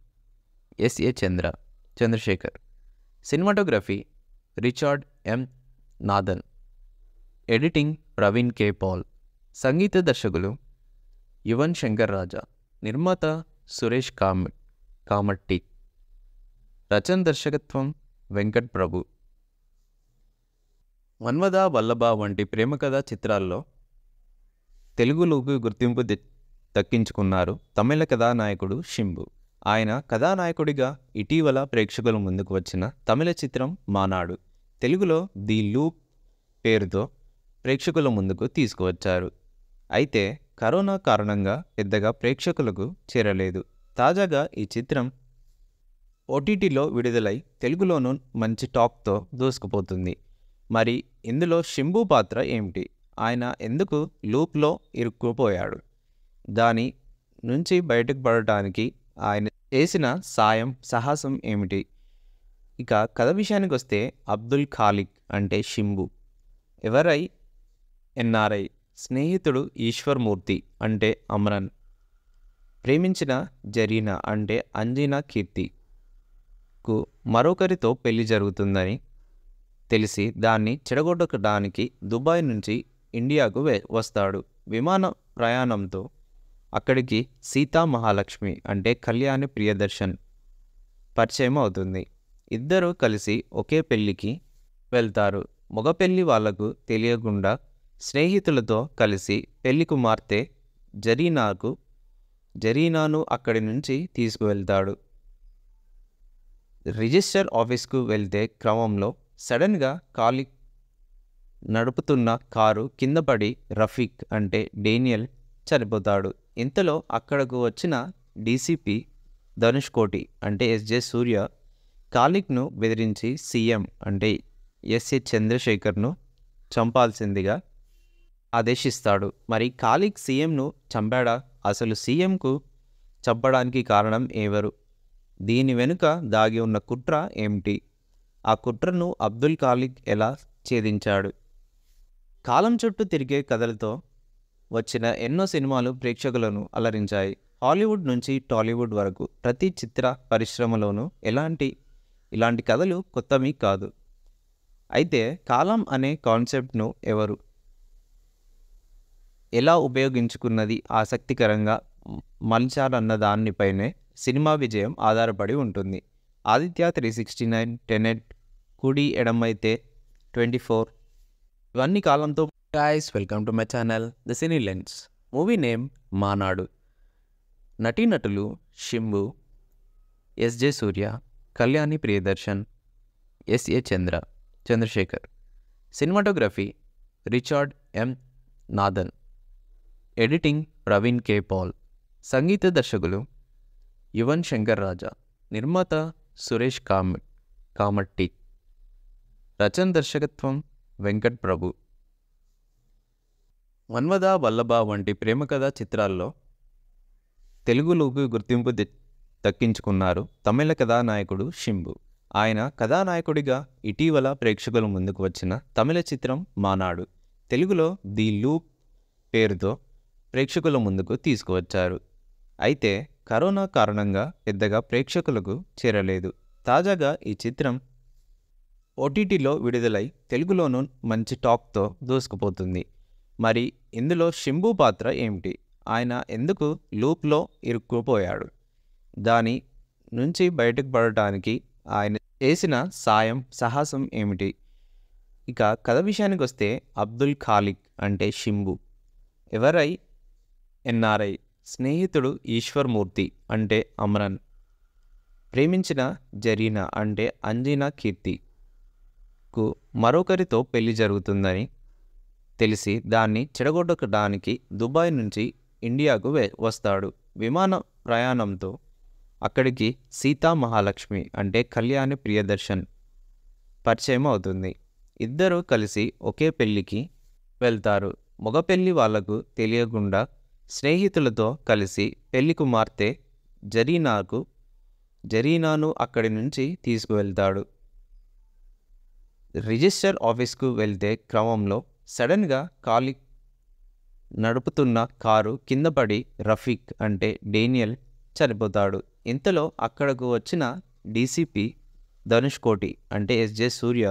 SA Chandra Chandrasekhar cinematography Richard M Nathan editing Praveen K Paul సంగీత దర్శకులు యువన్ శంకర్ రాజా నిర్మాత సురేష్ కామ కామట్టి రచన దర్శకత్వం వెంకట్ ప్రభు మన్వద వల్లభ వంటి ప్రేమ కథా చిత్రాల్లో తెలుగులోకి గుర్తింపు దక్కించుకున్నారు తమిళ కథానాయకుడు షింబు ఆయన కథానాయకుడిగా ఇటీవల ప్రేక్షకుల ముందుకు వచ్చిన తమిళ చిత్రం మానాడు తెలుగులో ది లూప్ పేరుతో ప్రేక్షకుల ముందుకు తీసుకువచ్చారు అయితే కరోనా కారణంగా పెద్దగా ప్రేక్షకులకు చేరలేదు తాజాగా ఈ చిత్రం ఓటీటీలో విడుదలై తెలుగులోనూ మంచి టాక్తో దూసుకుపోతుంది మరి ఇందులో శింభు పాత్ర ఏమిటి ఆయన ఎందుకు లూప్లో ఇరుక్కుపోయాడు దాని నుంచి బయటకు పడటానికి ఆయన చేసిన సాయం సాహసం ఏమిటి ఇక కథ విషయానికి వస్తే అబ్దుల్ ఖాలిక్ అంటే శింభు ఎవరై ఎన్ఆర్ఐ స్నేహితుడు ఈశ్వర్మూర్తి అంటే అమరన్ ప్రేమించిన జరీనా అంటే అంజీనా కీర్తికు మరొకరితో పెళ్లి జరుగుతుందని తెలిసి దాన్ని చెడగొట్టడానికి దుబాయ్ నుంచి ఇండియాకు వస్తాడు విమాన ప్రయాణంతో అక్కడికి సీతా మహాలక్ష్మి అంటే కళ్యాణి ప్రియదర్శన్ పరిచయం అవుతుంది ఇద్దరూ కలిసి ఒకే పెళ్ళికి వెళ్తారు మగ పెళ్ళి వాళ్లకు తెలియకుండా స్నేహితులతో కలిసి పెళ్లి కుమార్తె జరీనాకు జరీనాను అక్కడి నుంచి తీసుకువెళ్తాడు రిజిస్టర్ ఆఫీస్కు వెళ్తే క్రమంలో సడన్గా కాలి నడుపుతున్న కారు కిందపడి రఫీక్ అంటే డేనియల్ చనిపోతాడు ఇంతలో అక్కడకు వచ్చిన డీసీపీ ధనుష్ కోటి అంటే ఎస్జే సూర్య కాలిక్ను బెదిరించి సీఎం అంటే ఎస్ఏ చంద్రశేఖర్ను చంపాల్సిందిగా ఆదేశిస్తాడు మరి ఖాళీ సీఎంను చంపాడా అసలు సీఎంకు చంపడానికి కారణం ఎవరు దీని వెనుక దాగి ఉన్న కుట్ర ఏమిటి ఆ కుట్రను అబ్దుల్ ఖాలిక్ ఎలా ఛేదించాడు కాలం చుట్టూ తిరిగే కథలతో వచ్చిన ఎన్నో సినిమాలు ప్రేక్షకులను అలరించాయి హాలీవుడ్ నుంచి టాలీవుడ్ వరకు ప్రతి చిత్ర పరిశ్రమలోనూ ఎలాంటి ఇలాంటి కథలు కొత్తమీ కాదు అయితే కాలం అనే కాన్సెప్ట్ను ఎవరు ఎలా ఉపయోగించుకున్నది ఆసక్తికరంగా మలిచారన్న దానిపైనే సినిమా విజయం ఆధారపడి ఉంటుంది Aditya three sixty nine Tenet కుడి ఎడమైతే ట్వంటీ ఫోర్ ఇవన్నీ కాలంతో guys welcome to my channel the Cine Lens movie name Maanaadu నటీనటులు ఎస్ ఎస్జే సూర్య Kalyani Priyadarshan SA Chandra Chandrasekhar cinematography Richard M Nathan editing Praveen K Paul సంగీత దర్శకులు యువన్ శంకర్ రాజా నిర్మాత సురేష్ కామ కామట్టి రచన దర్శకత్వం వెంకట్ ప్రభు మన్వద వల్లభ వంటి ప్రేమ కథా చిత్రాల్లో తెలుగులోకి గుర్తింపు దక్కించుకున్నారు తమిళ కథానాయకుడు షింబు ఆయన కథానాయకుడిగా ఇటీవల ప్రేక్షకుల ముందుకు వచ్చిన తమిళ చిత్రం మానాడు తెలుగులో ది లూప్ పేరుతో ప్రేక్షకుల ముందుకు తీసుకువచ్చారు అయితే కరోనా కారణంగా పెద్దగా ప్రేక్షకులకు చేరలేదు తాజాగా ఈ చిత్రం ఓటీటీలో విడుదలై తెలుగులోనూ మంచి టాక్తో దూసుకుపోతుంది మరి ఇందులో శింభు పాత్ర ఏమిటి ఆయన ఎందుకు లూప్లో ఇరుక్కుపోయాడు దాని నుంచి బయటకు పడటానికి ఆయన చేసిన సాయం సాహసం ఏమిటి ఇక కథ విషయానికి వస్తే అబ్దుల్ ఖాలిక్ అంటే శింభు ఎవరై ఎన్ఆర్ఐ స్నేహితుడు ఈశ్వర్మూర్తి అంటే అమరన్ ప్రేమించిన జరీనా అంటే అంజీనా కీర్తికు మరొకరితో పెళ్లి జరుగుతుందని తెలిసి దాన్ని చెడగొట్టడానికి దుబాయ్ నుంచి ఇండియాకు వస్తాడు విమాన ప్రయాణంతో అక్కడికి సీతా మహాలక్ష్మి అంటే కళ్యాణి ప్రియదర్శన్ పరిచయం అవుతుంది ఇద్దరూ కలిసి ఒకే పెళ్ళికి వెళ్తారు మగ పెళ్ళి వాళ్లకు తెలియకుండా స్నేహితులతో కలిసి పెళ్లి కుమార్తె జరీనాకు జరీనాను అక్కడి నుంచి తీసుకువెళ్తాడు రిజిస్టర్ ఆఫీస్కు వెళ్తే క్రమంలో సడన్గా కాలి నడుపుతున్న కారు కిందపడి రఫీక్ అంటే డేనియల్ చనిపోతాడు ఇంతలో అక్కడకు వచ్చిన డీసీపీ ధనుష్ కోటి అంటే ఎస్జే సూర్య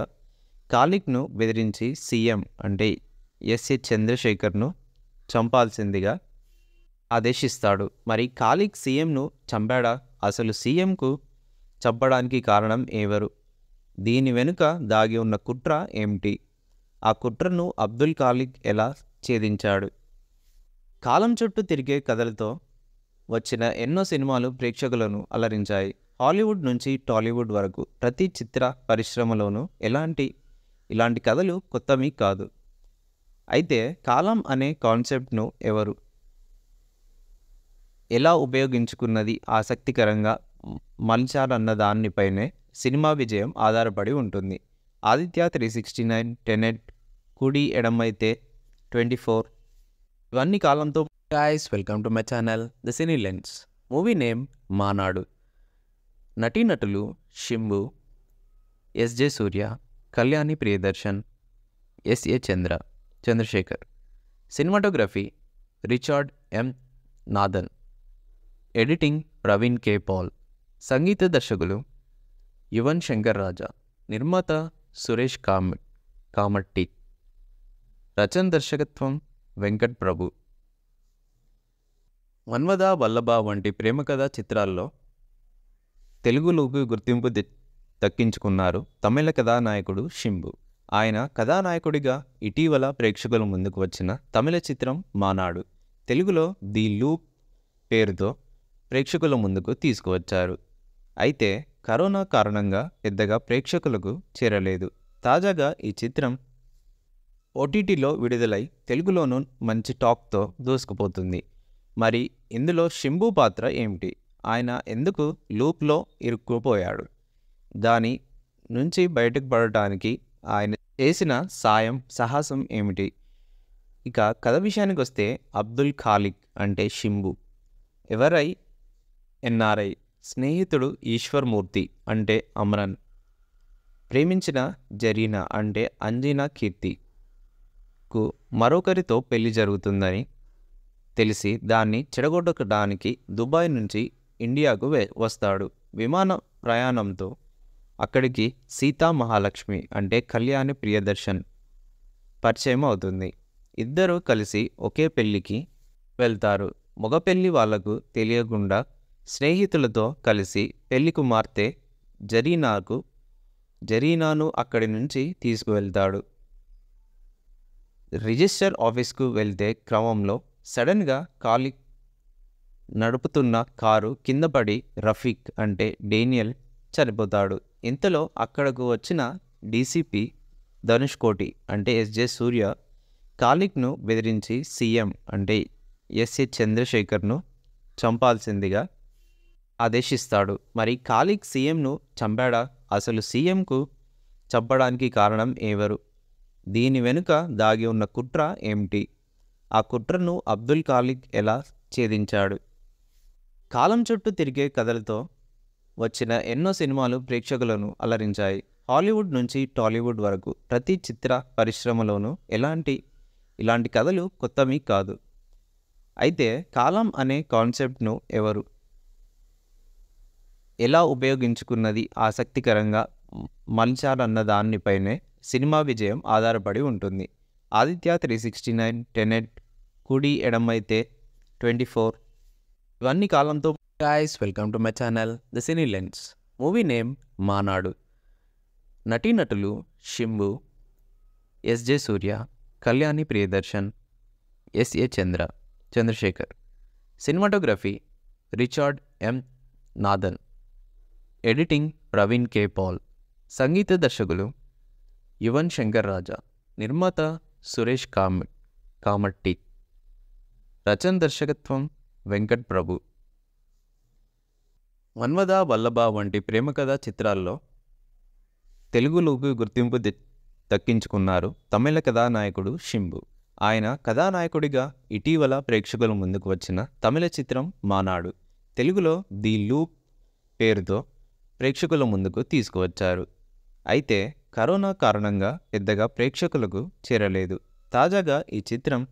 కాలిక్ను బెదిరించి సీఎం అంటే ఎస్ఏ చంద్రశేఖర్ను చంపాల్సిందిగా ఆదేశిస్తాడు మరి ఖాళీ సీఎంను చంపాడా అసలు సీఎంకు చంపడానికి కారణం ఎవరు దీని వెనుక దాగి ఉన్న కుట్ర ఏమిటి ఆ కుట్రను అబ్దుల్ ఖాలిక్ ఎలా ఛేదించాడు కాలం చుట్టూ తిరిగే కథలతో వచ్చిన ఎన్నో సినిమాలు ప్రేక్షకులను అలరించాయి హాలీవుడ్ నుంచి టాలీవుడ్ వరకు ప్రతి చిత్ర పరిశ్రమలోనూ ఎలాంటి ఇలాంటి కథలు కొత్తవి కాదు అయితే కాలం అనే కాన్సెప్ట్ను ఎవరు ఎలా ఉపయోగించుకున్నది ఆసక్తికరంగా మలిచారన్న దానిపైనే సినిమా విజయం ఆధారపడి ఉంటుంది Aditya three sixty nine Tenet కుడి ఎడమైతే ట్వంటీ ఫోర్ ఇవన్నీ కాలంతో guys welcome to my channel the Cine Lens movie name Maanaadu నటీనటులు ఎస్ ఎస్జే సూర్య Kalyani Priyadarshan SA Chandra Chandrasekhar cinematography Richard M Nathan editing Praveen K Paul సంగీత దర్శకులు యువన్ శంకర్ రాజా నిర్మాత సురేష్ కామ్ కామట్టి రచన దర్శకత్వం వెంకట్ ప్రభు మన్మద వల్లభ వంటి ప్రేమ కథా చిత్రాల్లో తెలుగులోకి గుర్తింపు దక్కించుకున్నారు తమిళ కథానాయకుడు షింబు ఆయన కథానాయకుడిగా ఇటీవల ప్రేక్షకుల ముందుకు వచ్చిన తమిళ చిత్రం మానాడు తెలుగులో ది లూప్ పేరుతో ప్రేక్షకుల ముందుకు తీసుకువచ్చారు అయితే కరోనా కారణంగా పెద్దగా ప్రేక్షకులకు చేరలేదు తాజాగా ఈ చిత్రం ఓటీటీలో విడుదలై తెలుగులోనూ మంచి టాక్తో దూసుకుపోతుంది మరి ఇందులో శంభు పాత్ర ఏమిటి ఆయన ఎందుకు లూప్లో ఇరుక్కుపోయాడు దాని నుంచి బయటకు పడటానికి ఆయన చేసిన సాయం సాహసం ఏమిటి ఇక కథ విషయానికి వస్తే అబ్దుల్ ఖాలిక్ అంటే షింబు ఎవరై ఎన్ఆర్ఐ స్నేహితుడు ఈశ్వర్మూర్తి అంటే అమరన్ ప్రేమించిన జరీనా అంటే అంజీనా కీర్తికు మరొకరితో పెళ్లి జరుగుతుందని తెలిసి దాన్ని చెడగొట్టడానికి దుబాయ్ నుంచి ఇండియాకు వస్తాడు విమాన ప్రయాణంతో అక్కడికి సీతా మహాలక్ష్మి అంటే కళ్యాణి ప్రియదర్శన్ పరిచయం అవుతుంది ఇద్దరూ కలిసి ఒకే పెళ్ళికి వెళ్తారు మగ పెళ్ళి వాళ్లకు తెలియకుండా స్నేహితులతో కలిసి పెళ్లి కుమార్తె జరీనాకు జరీనాను అక్కడి నుంచి తీసుకువెళ్తాడు రిజిస్టర్ ఆఫీస్కు వెళ్తే క్రమంలో సడన్గా కాలి నడుపుతున్న కారు కిందపడి రఫీక్ అంటే డేనియల్ చనిపోతాడు ఇంతలో అక్కడకు వచ్చిన డీసీపీ ధనుష్ కోటి అంటే ఎస్జే సూర్య కాలిక్ను బెదిరించి సీఎం అంటే ఎస్ఏ చంద్రశేఖర్ను చంపాల్సిందిగా ఆదేశిస్తాడు మరి ఖాళీ సీఎంను చంపాడా అసలు సీఎంకు చంపడానికి కారణం ఎవరు దీని వెనుక దాగి ఉన్న కుట్ర ఏమిటి ఆ కుట్రను అబ్దుల్ ఖాలిక్ ఎలా ఛేదించాడు కాలం చుట్టూ తిరిగే కథలతో వచ్చిన ఎన్నో సినిమాలు ప్రేక్షకులను అలరించాయి హాలీవుడ్ నుంచి టాలీవుడ్ వరకు ప్రతి చిత్ర పరిశ్రమలోనూ ఎలాంటి ఇలాంటి కథలు కొత్తవి కాదు అయితే కాలం అనే కాన్సెప్ట్ను ఎవరు ఎలా ఉపయోగించుకున్నది ఆసక్తికరంగా మలిచారన్న దానిపైనే సినిమా విజయం ఆధారపడి ఉంటుంది Aditya three sixty nine Tenet కుడి ఎడమైతే ట్వంటీ ఫోర్ ఇవన్నీ కాలంతో guys welcome to my channel the Cine Lens movie name Maanaadu నటీనటులు శింబు ఎస్జే సూర్య Kalyani Priyadarshan SA Chandra Chandrasekhar cinematography Richard M Nathan editing Praveen K Paul సంగీత దర్శకులు యువన్ శంకర్ రాజా నిర్మాత సురేష్ కామ్ కామట్టి రచన దర్శకత్వం వెంకట్ ప్రభు మన్మద వల్లభ వంటి ప్రేమ కథా చిత్రాల్లో తెలుగులోకి గుర్తింపు దక్కించుకున్నారు తమిళ కథానాయకుడు షింబు ఆయన కథానాయకుడిగా ఇటీవల ప్రేక్షకుల ముందుకు వచ్చిన తమిళ చిత్రం మానాడు తెలుగులో ది లూప్ పేరుతో ప్రేక్షకుల ముందుకు తీసుకువచ్చారు అయితే కరోనా కారణంగా పెద్దగా ప్రేక్షకులకు చేరలేదు తాజాగా ఈ చిత్రం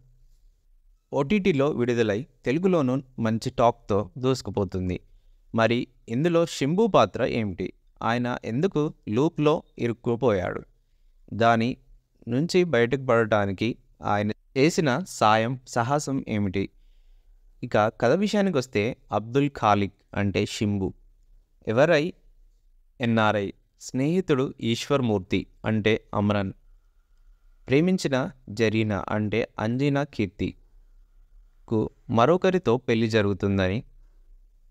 ఓటీటీలో విడుదలై తెలుగులోనూ మంచి టాక్తో దూసుకుపోతుంది మరి ఇందులో శింభు పాత్ర ఏమిటి ఆయన ఎందుకు లూప్లో ఇరుక్కుపోయాడు దాని నుంచి బయటకు పడటానికి ఆయన చేసిన సాయం సాహసం ఏమిటి ఇక కథ విషయానికి వస్తే అబ్దుల్ ఖాలిక్ అంటే షింబు ఎవరై ఎన్ఆర్ఐ స్నేహితుడు ఈశ్వర్మూర్తి అంటే అమరన్ ప్రేమించిన జరీనా అంటే అంజీనా కీర్తికు మరొకరితో పెళ్లి జరుగుతుందని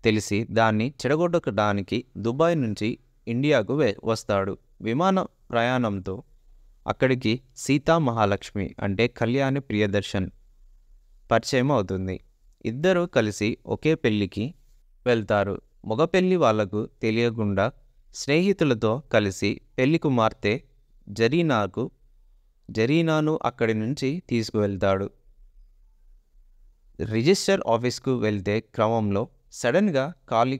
తెలిసి దాన్ని చెడగొట్టడానికి దుబాయ్ నుంచి ఇండియాకు వస్తాడు విమాన ప్రయాణంతో అక్కడికి సీతా మహాలక్ష్మి అంటే కళ్యాణి ప్రియదర్శన్ పరిచయం అవుతుంది ఇద్దరూ కలిసి ఒకే పెళ్ళికి వెళ్తారు మగ పెళ్ళి వాళ్లకు తెలియకుండా స్నేహితులతో కలిసి పెళ్లి కుమార్తె జరీనాకు జరీనాను అక్కడి నుంచి తీసుకువెళ్తాడు రిజిస్టర్ ఆఫీస్కు వెళ్తే క్రమంలో సడన్గా కాలి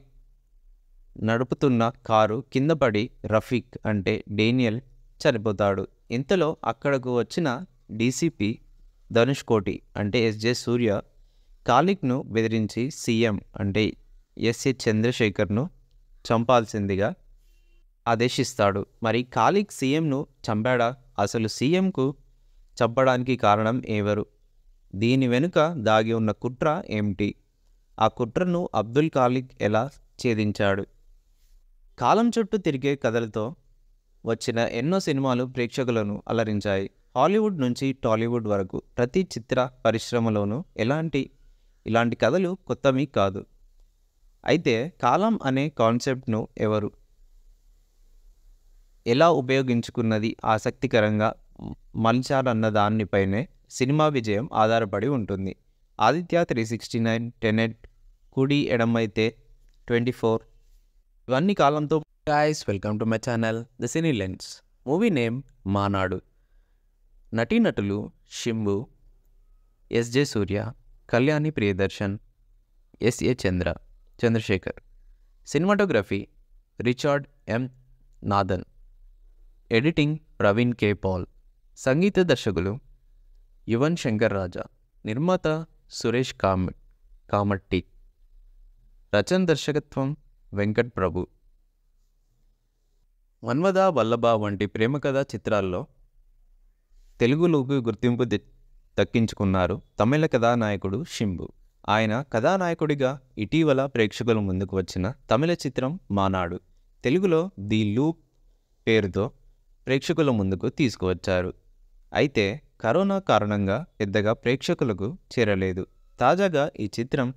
నడుపుతున్న కారు కిందపడి రఫీక్ అంటే డేనియల్ చనిపోతాడు ఇంతలో అక్కడకు వచ్చిన డీసీపీ ధనుష్ కోటి అంటే ఎస్జే సూర్య కాలిక్ను బెదిరించి సీఎం అంటే ఎస్ఏ చంద్రశేఖర్ను చంపాల్సిందిగా ఆదేశిస్తాడు మరి ఖాలిక్ సీఎంను చంపాడా అసలు సీఎంకు చంపడానికి కారణం ఎవరు దీని వెనుక దాగి ఉన్న కుట్ర ఏమిటి ఆ కుట్రను అబ్దుల్ ఖాలిక్ ఎలా ఛేదించాడు కాలం చుట్టూ తిరిగే కథలతో వచ్చిన ఎన్నో సినిమాలు ప్రేక్షకులను అలరించాయి హాలీవుడ్ నుంచి టాలీవుడ్ వరకు ప్రతి చిత్ర పరిశ్రమలోనూ ఎలాంటి ఇలాంటి కథలు కొత్తవి కాదు అయితే కాలం అనే కాన్సెప్ట్ను ఎవరు ఎలా ఉపయోగించుకున్నది ఆసక్తికరంగా మలచాలన్న దానిపైనే సినిమా విజయం ఆధారపడి ఉంటుంది Aditya three sixty nine Tenet కుడి ఎడమైతే ట్వంటీ ఫోర్ ఇవన్నీ కాలంతో guys welcome to my channel the Cine Lens movie name Maanaadu నటీనటులు శింబు ఎస్జే సూర్య Kalyani Priyadarshan SA Chandra Chandrasekhar cinematography Richard M Nathan editing Praveen K Paul సంగీత దర్శకులు యువన్ శంకర్ రాజా నిర్మాత సురేష్ కామ్ కామట్టి రచన దర్శకత్వం వెంకట్ ప్రభు మన్మద వల్లభ వంటి ప్రేమ కథా చిత్రాల్లో తెలుగులోకి గుర్తింపు దక్కించుకున్నారు తమిళ కథానాయకుడు షింబు ఆయన కథానాయకుడిగా ఇటీవల ప్రేక్షకుల ముందుకు వచ్చిన తమిళ చిత్రం మానాడు తెలుగులో ది లూప్ పేరుతో ప్రేక్షకుల ముందుకు తీసుకువచ్చారు అయితే కరోనా కారణంగా పెద్దగా ప్రేక్షకులకు చేరలేదు తాజాగా ఈ చిత్రం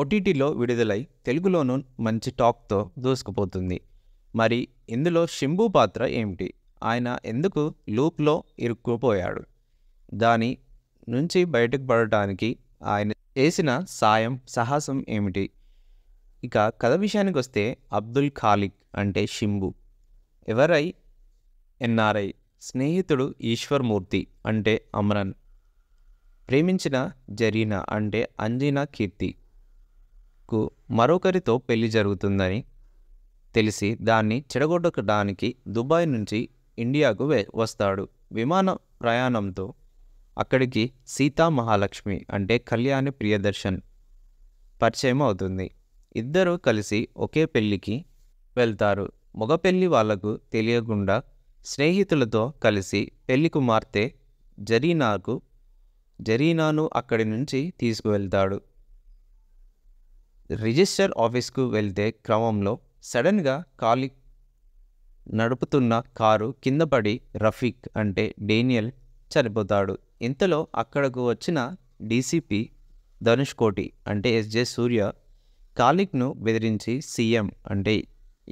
ఓటీటీలో విడుదలై తెలుగులోనూ మంచి టాక్తో దూసుకుపోతుంది మరి ఇందులో శింభు పాత్ర ఏమిటి ఆయన ఎందుకు లూప్లో ఇరుక్కుపోయాడు దాని నుంచి బయటకు పడటానికి ఆయన చేసిన సాయం సాహసం ఏమిటి ఇక కథ విషయానికి వస్తే అబ్దుల్ ఖాలిక్ అంటే షింబు ఎవరై ఎన్ఆర్ఐ స్నేహితుడు ఈశ్వర్మూర్తి అంటే అమరన్ ప్రేమించిన జరీనా అంటే అంజీనా కీర్తికు మరొకరితో పెళ్లి జరుగుతుందని తెలిసి దాన్ని చెడగొట్టడానికి దుబాయ్ నుంచి ఇండియాకు వస్తాడు విమాన ప్రయాణంతో అక్కడికి సీతా మహాలక్ష్మి అంటే కళ్యాణ ప్రియదర్శన్ పరిచయం అవుతుంది ఇద్దరూ కలిసి ఒకే పెళ్ళికి వెళ్తారు మగ పెళ్ళి వాళ్లకు తెలియకుండా స్నేహితులతో కలిసి పెళ్లి కుమార్తె జరీనాకు జరీనాను అక్కడి నుంచి తీసుకువెళ్తాడు రిజిస్టర్ ఆఫీస్కు వెళ్తే క్రమంలో సడన్గా కాలి నడుపుతున్న కారు కిందపడి రఫీక్ అంటే డేనియల్ చనిపోతాడు ఇంతలో అక్కడకు వచ్చిన డీసీపీ ధనుష్ కోటి అంటే ఎస్జే సూర్య కాలిక్ను బెదిరించి సీఎం అంటే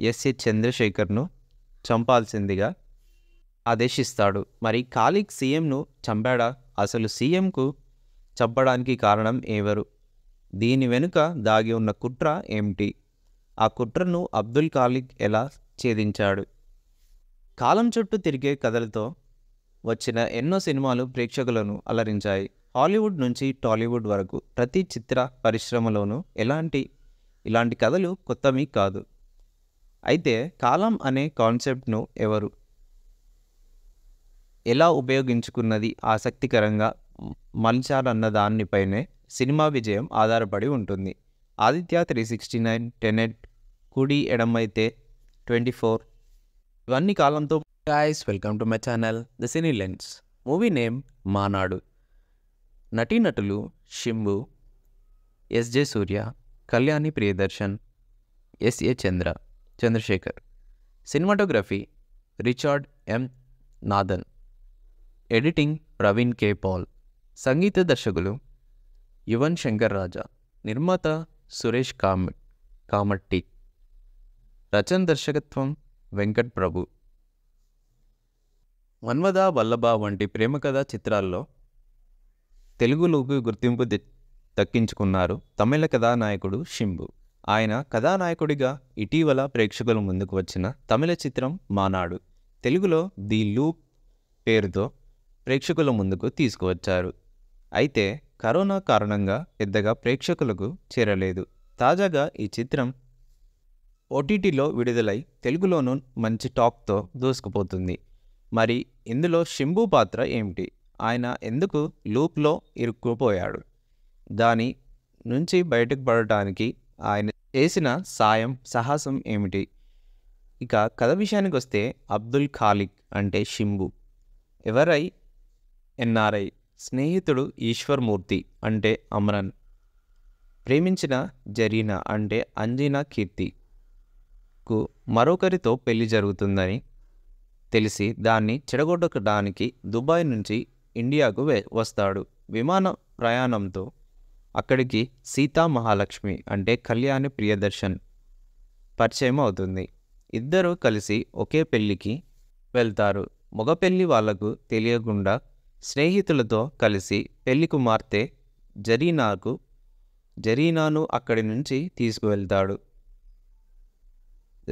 ఎస్ఏ చంద్రశేఖర్ను చంపాల్సిందిగా ఆదేశిస్తాడు మరి ఖాలిక్ సీఎంను చంపాడా అసలు సీఎంకు చంపడానికి కారణం ఎవరు దీని వెనుక దాగి ఉన్న కుట్ర ఏమిటి ఆ కుట్రను అబ్దుల్ ఖాలిక్ ఎలా ఛేదించాడు కాలం చుట్టూ తిరిగే కథలతో వచ్చిన ఎన్నో సినిమాలు ప్రేక్షకులను అలరించాయి హాలీవుడ్ నుంచి టాలీవుడ్ వరకు ప్రతి చిత్ర పరిశ్రమలోనూ ఎలాంటి ఇలాంటి కథలు కొత్తవి కాదు అయితే కాలం అనే కాన్సెప్ట్ను ఎవరు ఎలా ఉపయోగించుకున్నది ఆసక్తికరంగా మలచాలన్న దానిపైనే సినిమా విజయం ఆధారపడి ఉంటుంది Aditya three sixty nine Tenet కుడి ఎడమైతే ట్వంటీ ఫోర్ ఇవన్నీ కాలంతో guys welcome to my channel the Cine Lens movie name Maanaadu నటీనటులు ఎస్ ఎస్జే సూర్య Kalyani Priyadarshan SA Chandra Chandrasekhar cinematography Richard M Nathan editing Praveen K Paul సంగీత దర్శకులు యువన్ శంకర్ రాజా నిర్మాత సురేష్ కామ్ కామట్టి రచన దర్శకత్వం వెంకట్ ప్రభు మన్మద వల్లభ వంటి ప్రేమ కథా చిత్రాల్లో తెలుగులోకి గుర్తింపు దక్కించుకున్నారు తమిళ కథానాయకుడు షింబు ఆయన కథానాయకుడిగా ఇటీవల ప్రేక్షకుల ముందుకు వచ్చిన తమిళ చిత్రం మానాడు తెలుగులో ది లూప్ పేరుతో ప్రేక్షకుల ముందుకు తీసుకువచ్చారు అయితే కరోనా కారణంగా పెద్దగా ప్రేక్షకులకు చేరలేదు తాజాగా ఈ చిత్రం ఓటీటీలో విడుదలై తెలుగులోనూ మంచి టాక్తో దూసుకుపోతుంది మరి ఇందులో శింభు పాత్ర ఏమిటి ఆయన ఎందుకు లూప్లో ఇరుక్కుపోయాడు దాని నుంచి బయటకు పడటానికి ఆయన చేసిన సాయం సాహసం ఏమిటి ఇక కథ విషయానికి వస్తే అబ్దుల్ ఖాలిక్ అంటే శింభు ఎవరై ఎన్ఆర్ఐ స్నేహితుడు ఈశ్వర్మూర్తి అంటే అమరన్ ప్రేమించిన జరీనా అంటే అంజీనా కీర్తికు మరొకరితో పెళ్లి జరుగుతుందని తెలిసి దాన్ని చెడగొట్టడానికి దుబాయ్ నుంచి ఇండియాకు వస్తాడు విమాన ప్రయాణంతో అక్కడికి సీతా మహాలక్ష్మి అంటే కళ్యాణి ప్రియదర్శన్ పరిచయం అవుతుంది ఇద్దరూ కలిసి ఒకే పెళ్ళికి వెళ్తారు మగ పెళ్ళి వాళ్లకు తెలియకుండా స్నేహితులతో కలిసి పెళ్లి కుమార్తె జరీనాకు జరీనాను అక్కడి నుంచి తీసుకువెళ్తాడు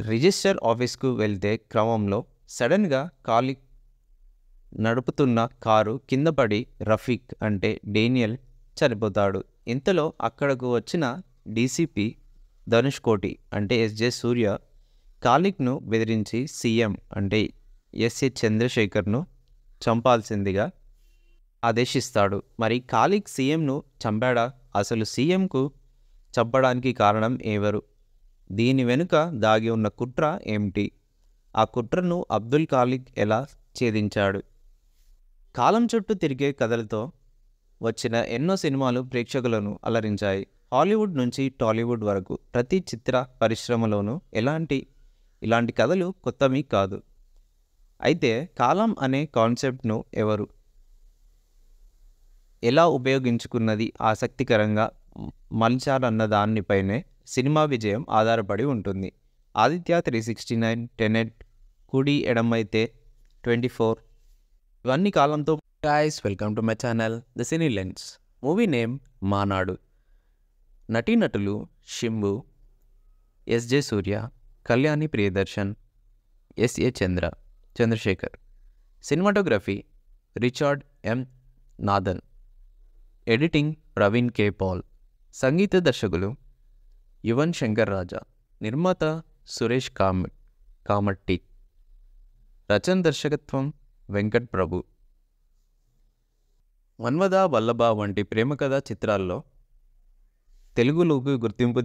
రిజిస్టర్ ఆఫీస్కు వెళ్తే క్రమంలో సడన్గా కాలి నడుపుతున్న కారు కిందపడి రఫీక్ అంటే డేనియల్ చనిపోతాడు ఇంతలో అక్కడకు వచ్చిన డీసీపీ ధనుష్ కోటి అంటే ఎస్జే సూర్య కాలిక్ను బెదిరించి సీఎం అంటే ఎస్ఏ చంద్రశేఖర్ను చంపాల్సిందిగా ఆదేశిస్తాడు మరి ఖాళీ సీఎంను చంపాడా అసలు సీఎంకు చంపడానికి కారణం ఎవరు దీని వెనుక దాగి ఉన్న కుట్ర ఏమిటి ఆ కుట్రను అబ్దుల్ ఖాలిక్ ఎలా ఛేదించాడు కాలం చుట్టూ తిరిగే కథలతో వచ్చిన ఎన్నో సినిమాలు ప్రేక్షకులను అలరించాయి హాలీవుడ్ నుంచి టాలీవుడ్ వరకు ప్రతి చిత్ర పరిశ్రమలోనూ ఎలాంటి ఇలాంటి కథలు కొత్తవి కాదు అయితే కాలం అనే కాన్సెప్ట్ను ఎవరు ఎలా ఉపయోగించుకున్నది ఆసక్తికరంగా మలచాలన్న దానిపైనే సినిమా విజయం ఆధారపడి ఉంటుంది Aditya three sixty nine Tenet కుడి ఎడమైతే ట్వంటీ ఫోర్ ఇవన్నీ కాలంతో guys welcome to my channel the Cine Lens movie name Maanaadu నటీనటులు శింబు ఎస్జే సూర్య Kalyani Priyadarshan SA Chandra Chandrasekhar cinematography Richard M Nathan editing Praveen K Paul సంగీత దర్శకులు యువన్ శంకర్ రాజా నిర్మాత సురేష్ కామ్ కామట్టి రచన దర్శకత్వం వెంకట్ ప్రభు వన్వదా వల్లభ వంటి ప్రేమ కథా చిత్రాల్లో తెలుగులోకి గుర్తింపు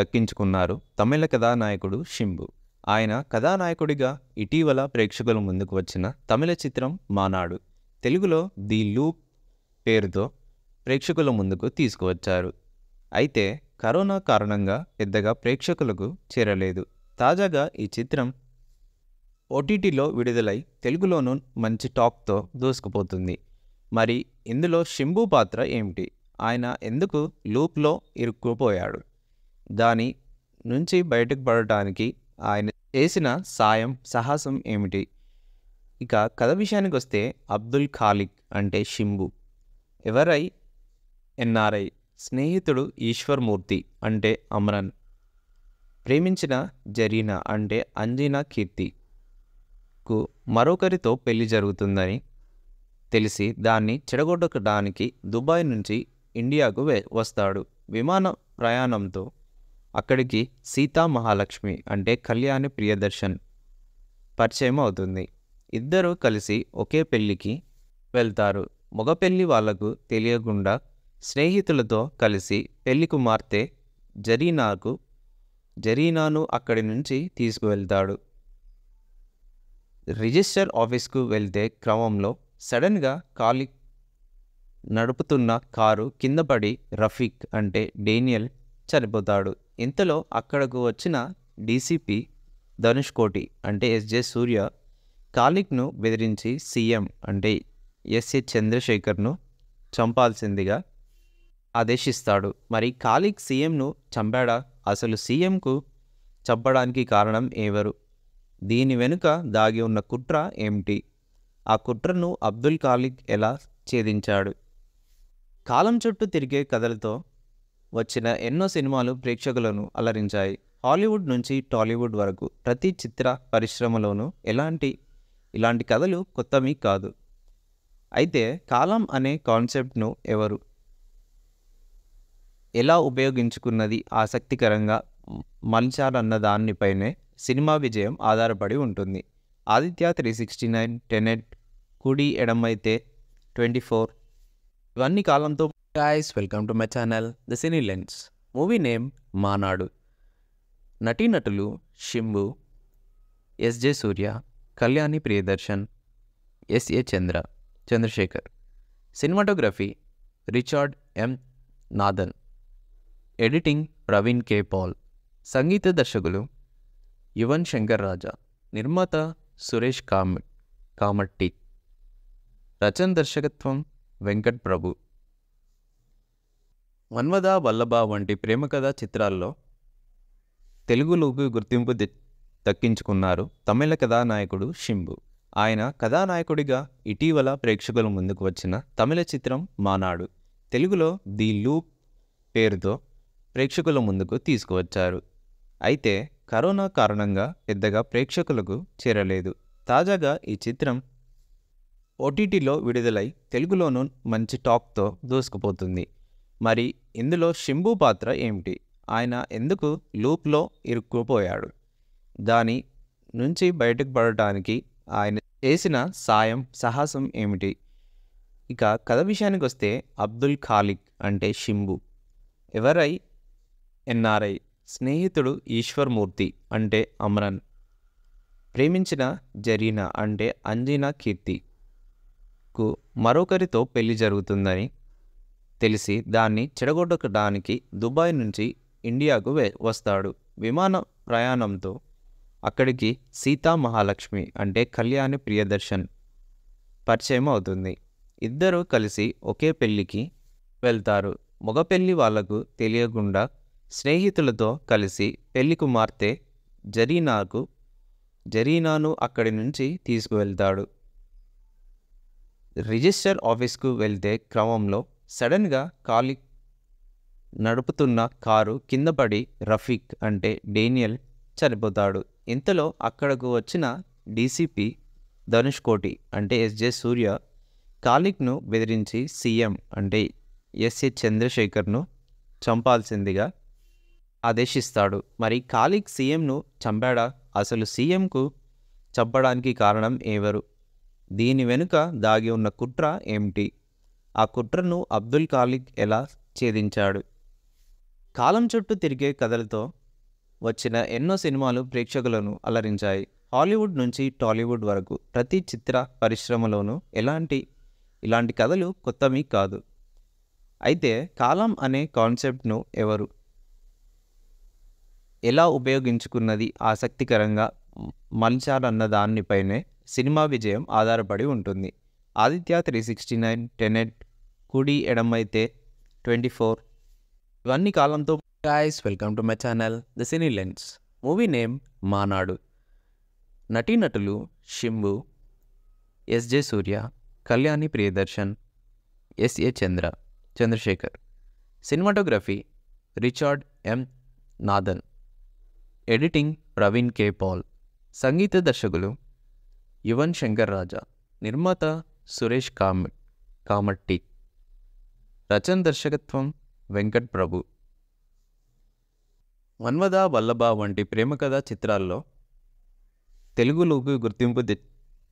దక్కించుకున్నారు తమిళ కథానాయకుడు షింబు ఆయన కథానాయకుడిగా ఇటీవల ప్రేక్షకుల ముందుకు వచ్చిన తమిళ చిత్రం మానాడు తెలుగులో ది లూప్ పేరుతో ప్రేక్షకుల ముందుకు తీసుకువచ్చారు అయితే కరోనా కారణంగా పెద్దగా ప్రేక్షకులకు చేరలేదు తాజాగా ఈ చిత్రం ఓటీటీలో విడుదలై తెలుగులోనూ మంచి టాక్తో దూసుకుపోతుంది మరి ఇందులో శింభు పాత్ర ఏమిటి ఆయన ఎందుకు లూప్లో ఇరుక్కుపోయాడు దాని నుంచి బయటకు పడటానికి ఆయన చేసిన సాయం సాహసం ఏమిటి ఇక కథ విషయానికి వస్తే అబ్దుల్ ఖాలిక్ అంటే శింభు ఎవరై ఎన్ఆర్ఐ స్నేహితుడు ఈశ్వర్మూర్తి అంటే అమరన్ ప్రేమించిన జరీనా అంటే అంజీనా కీర్తికు మరొకరితో పెళ్లి జరుగుతుందని తెలిసి దాన్ని చెడగొట్టడానికి దుబాయ్ నుంచి ఇండియాకు వస్తాడు విమాన ప్రయాణంతో అక్కడికి సీతా మహాలక్ష్మి అంటే కళ్యాణి ప్రియదర్శన్ పరిచయం అవుతుంది ఇద్దరూ కలిసి ఒకే పెళ్ళికి వెళ్తారు మగ పెళ్ళి వాళ్లకు తెలియకుండా స్నేహితులతో కలిసి పెళ్లి కుమార్తె జరీనాకు జరీనాను అక్కడి నుంచి తీసుకువెళ్తాడు రిజిస్టర్ ఆఫీస్కు వెళ్తే క్రమంలో సడన్గా కాలి నడుపుతున్న కారు కిందపడి రఫీక్ అంటే డేనియల్ చనిపోతాడు ఇంతలో అక్కడకు వచ్చిన డీసీపీ ధనుష్ కోటి అంటే ఎస్జే సూర్య కాలిక్ను బెదిరించి సీఎం అంటే ఎస్ఏ చంద్రశేఖర్ను చంపాల్సిందిగా ఆదేశిస్తాడు మరి ఖాళీ సీఎంను చంపాడా అసలు సీఎంకు చంపడానికి కారణం ఎవరు దీని వెనుక దాగి ఉన్న కుట్ర ఏమిటి ఆ కుట్రను అబ్దుల్ ఖాలిక్ ఎలా ఛేదించాడు కాలం చుట్టూ తిరిగే కథలతో వచ్చిన ఎన్నో సినిమాలు ప్రేక్షకులను అలరించాయి హాలీవుడ్ నుంచి టాలీవుడ్ వరకు ప్రతి చిత్ర పరిశ్రమలోనూ ఎలాంటి ఇలాంటి కథలు కొత్తమీ కాదు అయితే కాలం అనే కాన్సెప్ట్ను ఎవరు ఎలా ఉపయోగించుకున్నది ఆసక్తికరంగా మంచాలన్న దానిపైనే సినిమా విజయం ఆధారపడి ఉంటుంది Aditya three sixty nine Tenet కుడి ఎడమైతే ట్వంటీ ఫోర్ ఇవన్నీ కాలంతో guys welcome to my channel the Cine Lens movie name Maanaadu నటీనటులు ఎస్ ఎస్జే సూర్య Kalyani Priyadarshan SA Chandra Chandrasekhar cinematography Richard M Nathan editing Praveen K Paul సంగీత దర్శకులు యువన్ శంకర్ రాజా నిర్మాత సురేష్ కామ కామట్టి రచన దర్శకత్వం వెంకట్ ప్రభు వన్వదా వల్లభ వంటి ప్రేమ కథా చిత్రాల్లో తెలుగులోకి గుర్తింపు దక్కించుకున్నారు తమిళ కథానాయకుడు షింబు ఆయన కథానాయకుడిగా ఇటీవల ప్రేక్షకుల ముందుకు వచ్చిన తమిళ చిత్రం మానాడు తెలుగులో ది లూప్ పేరుతో ప్రేక్షకుల ముందుకు తీసుకువచ్చారు అయితే కరోనా కారణంగా పెద్దగా ప్రేక్షకులకు చేరలేదు తాజాగా ఈ చిత్రం ఓటీటీలో విడుదలై తెలుగులోనూ మంచి టాక్తో దూసుకుపోతుంది మరి ఇందులో శింభు పాత్ర ఏమిటి ఆయన ఎందుకు లూప్లో ఇరుక్కుపోయాడు దాని నుంచి బయటకు పడటానికి ఆయన చేసిన సాయం సాహసం ఏమిటి ఇక కథ విషయానికి వస్తే అబ్దుల్ ఖాలిక్ అంటే శింభు ఎవరై ఎన్ఆర్ఐ స్నేహితుడు ఈశ్వర్మూర్తి అంటే అమరన్ ప్రేమించిన జరీనా అంటే అంజీనా కీర్తికు మరొకరితో పెళ్లి జరుగుతుందని తెలిసి దాన్ని చెడగొట్టడానికి దుబాయ్ నుంచి ఇండియాకు వస్తాడు విమాన ప్రయాణంతో అక్కడికి సీతా మహాలక్ష్మి అంటే కళ్యాణి ప్రియదర్శన్ పరిచయం అవుతుంది ఇద్దరూ కలిసి ఒకే పెళ్ళికి వెళ్తారు మగ పెళ్ళి వాళ్లకు తెలియకుండా స్నేహితులతో కలిసి పెళ్లి కుమార్తె జరీనాకు జరీనాను అక్కడి నుంచి తీసుకువెళ్తాడు రిజిస్టర్ ఆఫీస్కు వెళ్తే క్రమంలో సడన్గా కాలి నడుపుతున్న కారు కిందపడి రఫీక్ అంటే డేనియల్ చనిపోతాడు ఇంతలో అక్కడకు వచ్చిన డీసీపీ ధనుష్ కోటి అంటే ఎస్జే సూర్య కాలిక్ను బెదిరించి సీఎం అంటే ఎస్ఏ చంద్రశేఖర్ను చంపాల్సిందిగా ఆదేశిస్తాడు మరి ఖాళీ సీఎంను చంపాడా అసలు సీఎంకు చంపడానికి కారణం ఎవరు దీని వెనుక దాగి ఉన్న కుట్ర ఏమిటి ఆ కుట్రను అబ్దుల్ ఖాలిక్ ఎలా ఛేదించాడు కాలం చుట్టూ తిరిగే కథలతో వచ్చిన ఎన్నో సినిమాలు ప్రేక్షకులను అలరించాయి హాలీవుడ్ నుంచి టాలీవుడ్ వరకు ప్రతి చిత్ర పరిశ్రమలోనూ ఎలాంటి ఇలాంటి కథలు కొత్తవి కాదు అయితే కాలం అనే కాన్సెప్ట్ను ఎవరు ఎలా ఉపయోగించుకున్నది ఆసక్తికరంగా మంచాలన్న దానిపైనే సినిమా విజయం ఆధారపడి ఉంటుంది Aditya three sixty nine Tenet కుడి ఎడమైతే ట్వంటీ ఫోర్ ఇవన్నీ కాలంతో guys welcome to my channel the Cine Lens movie name Maanaadu నటీనటులు ఎస్ ఎస్జే సూర్య Kalyani Priyadarshan SA Chandra Chandrasekhar cinematography Richard M Nathan editing Praveen K Paul సంగీత దర్శకులు యువన్ శంకర్ రాజా నిర్మాత సురేష్ కామ కామట్టి రచన దర్శకత్వం వెంకట్ ప్రభు మన్వద వల్లభ వంటి ప్రేమ కథా చిత్రాల్లో తెలుగులోకి గుర్తింపు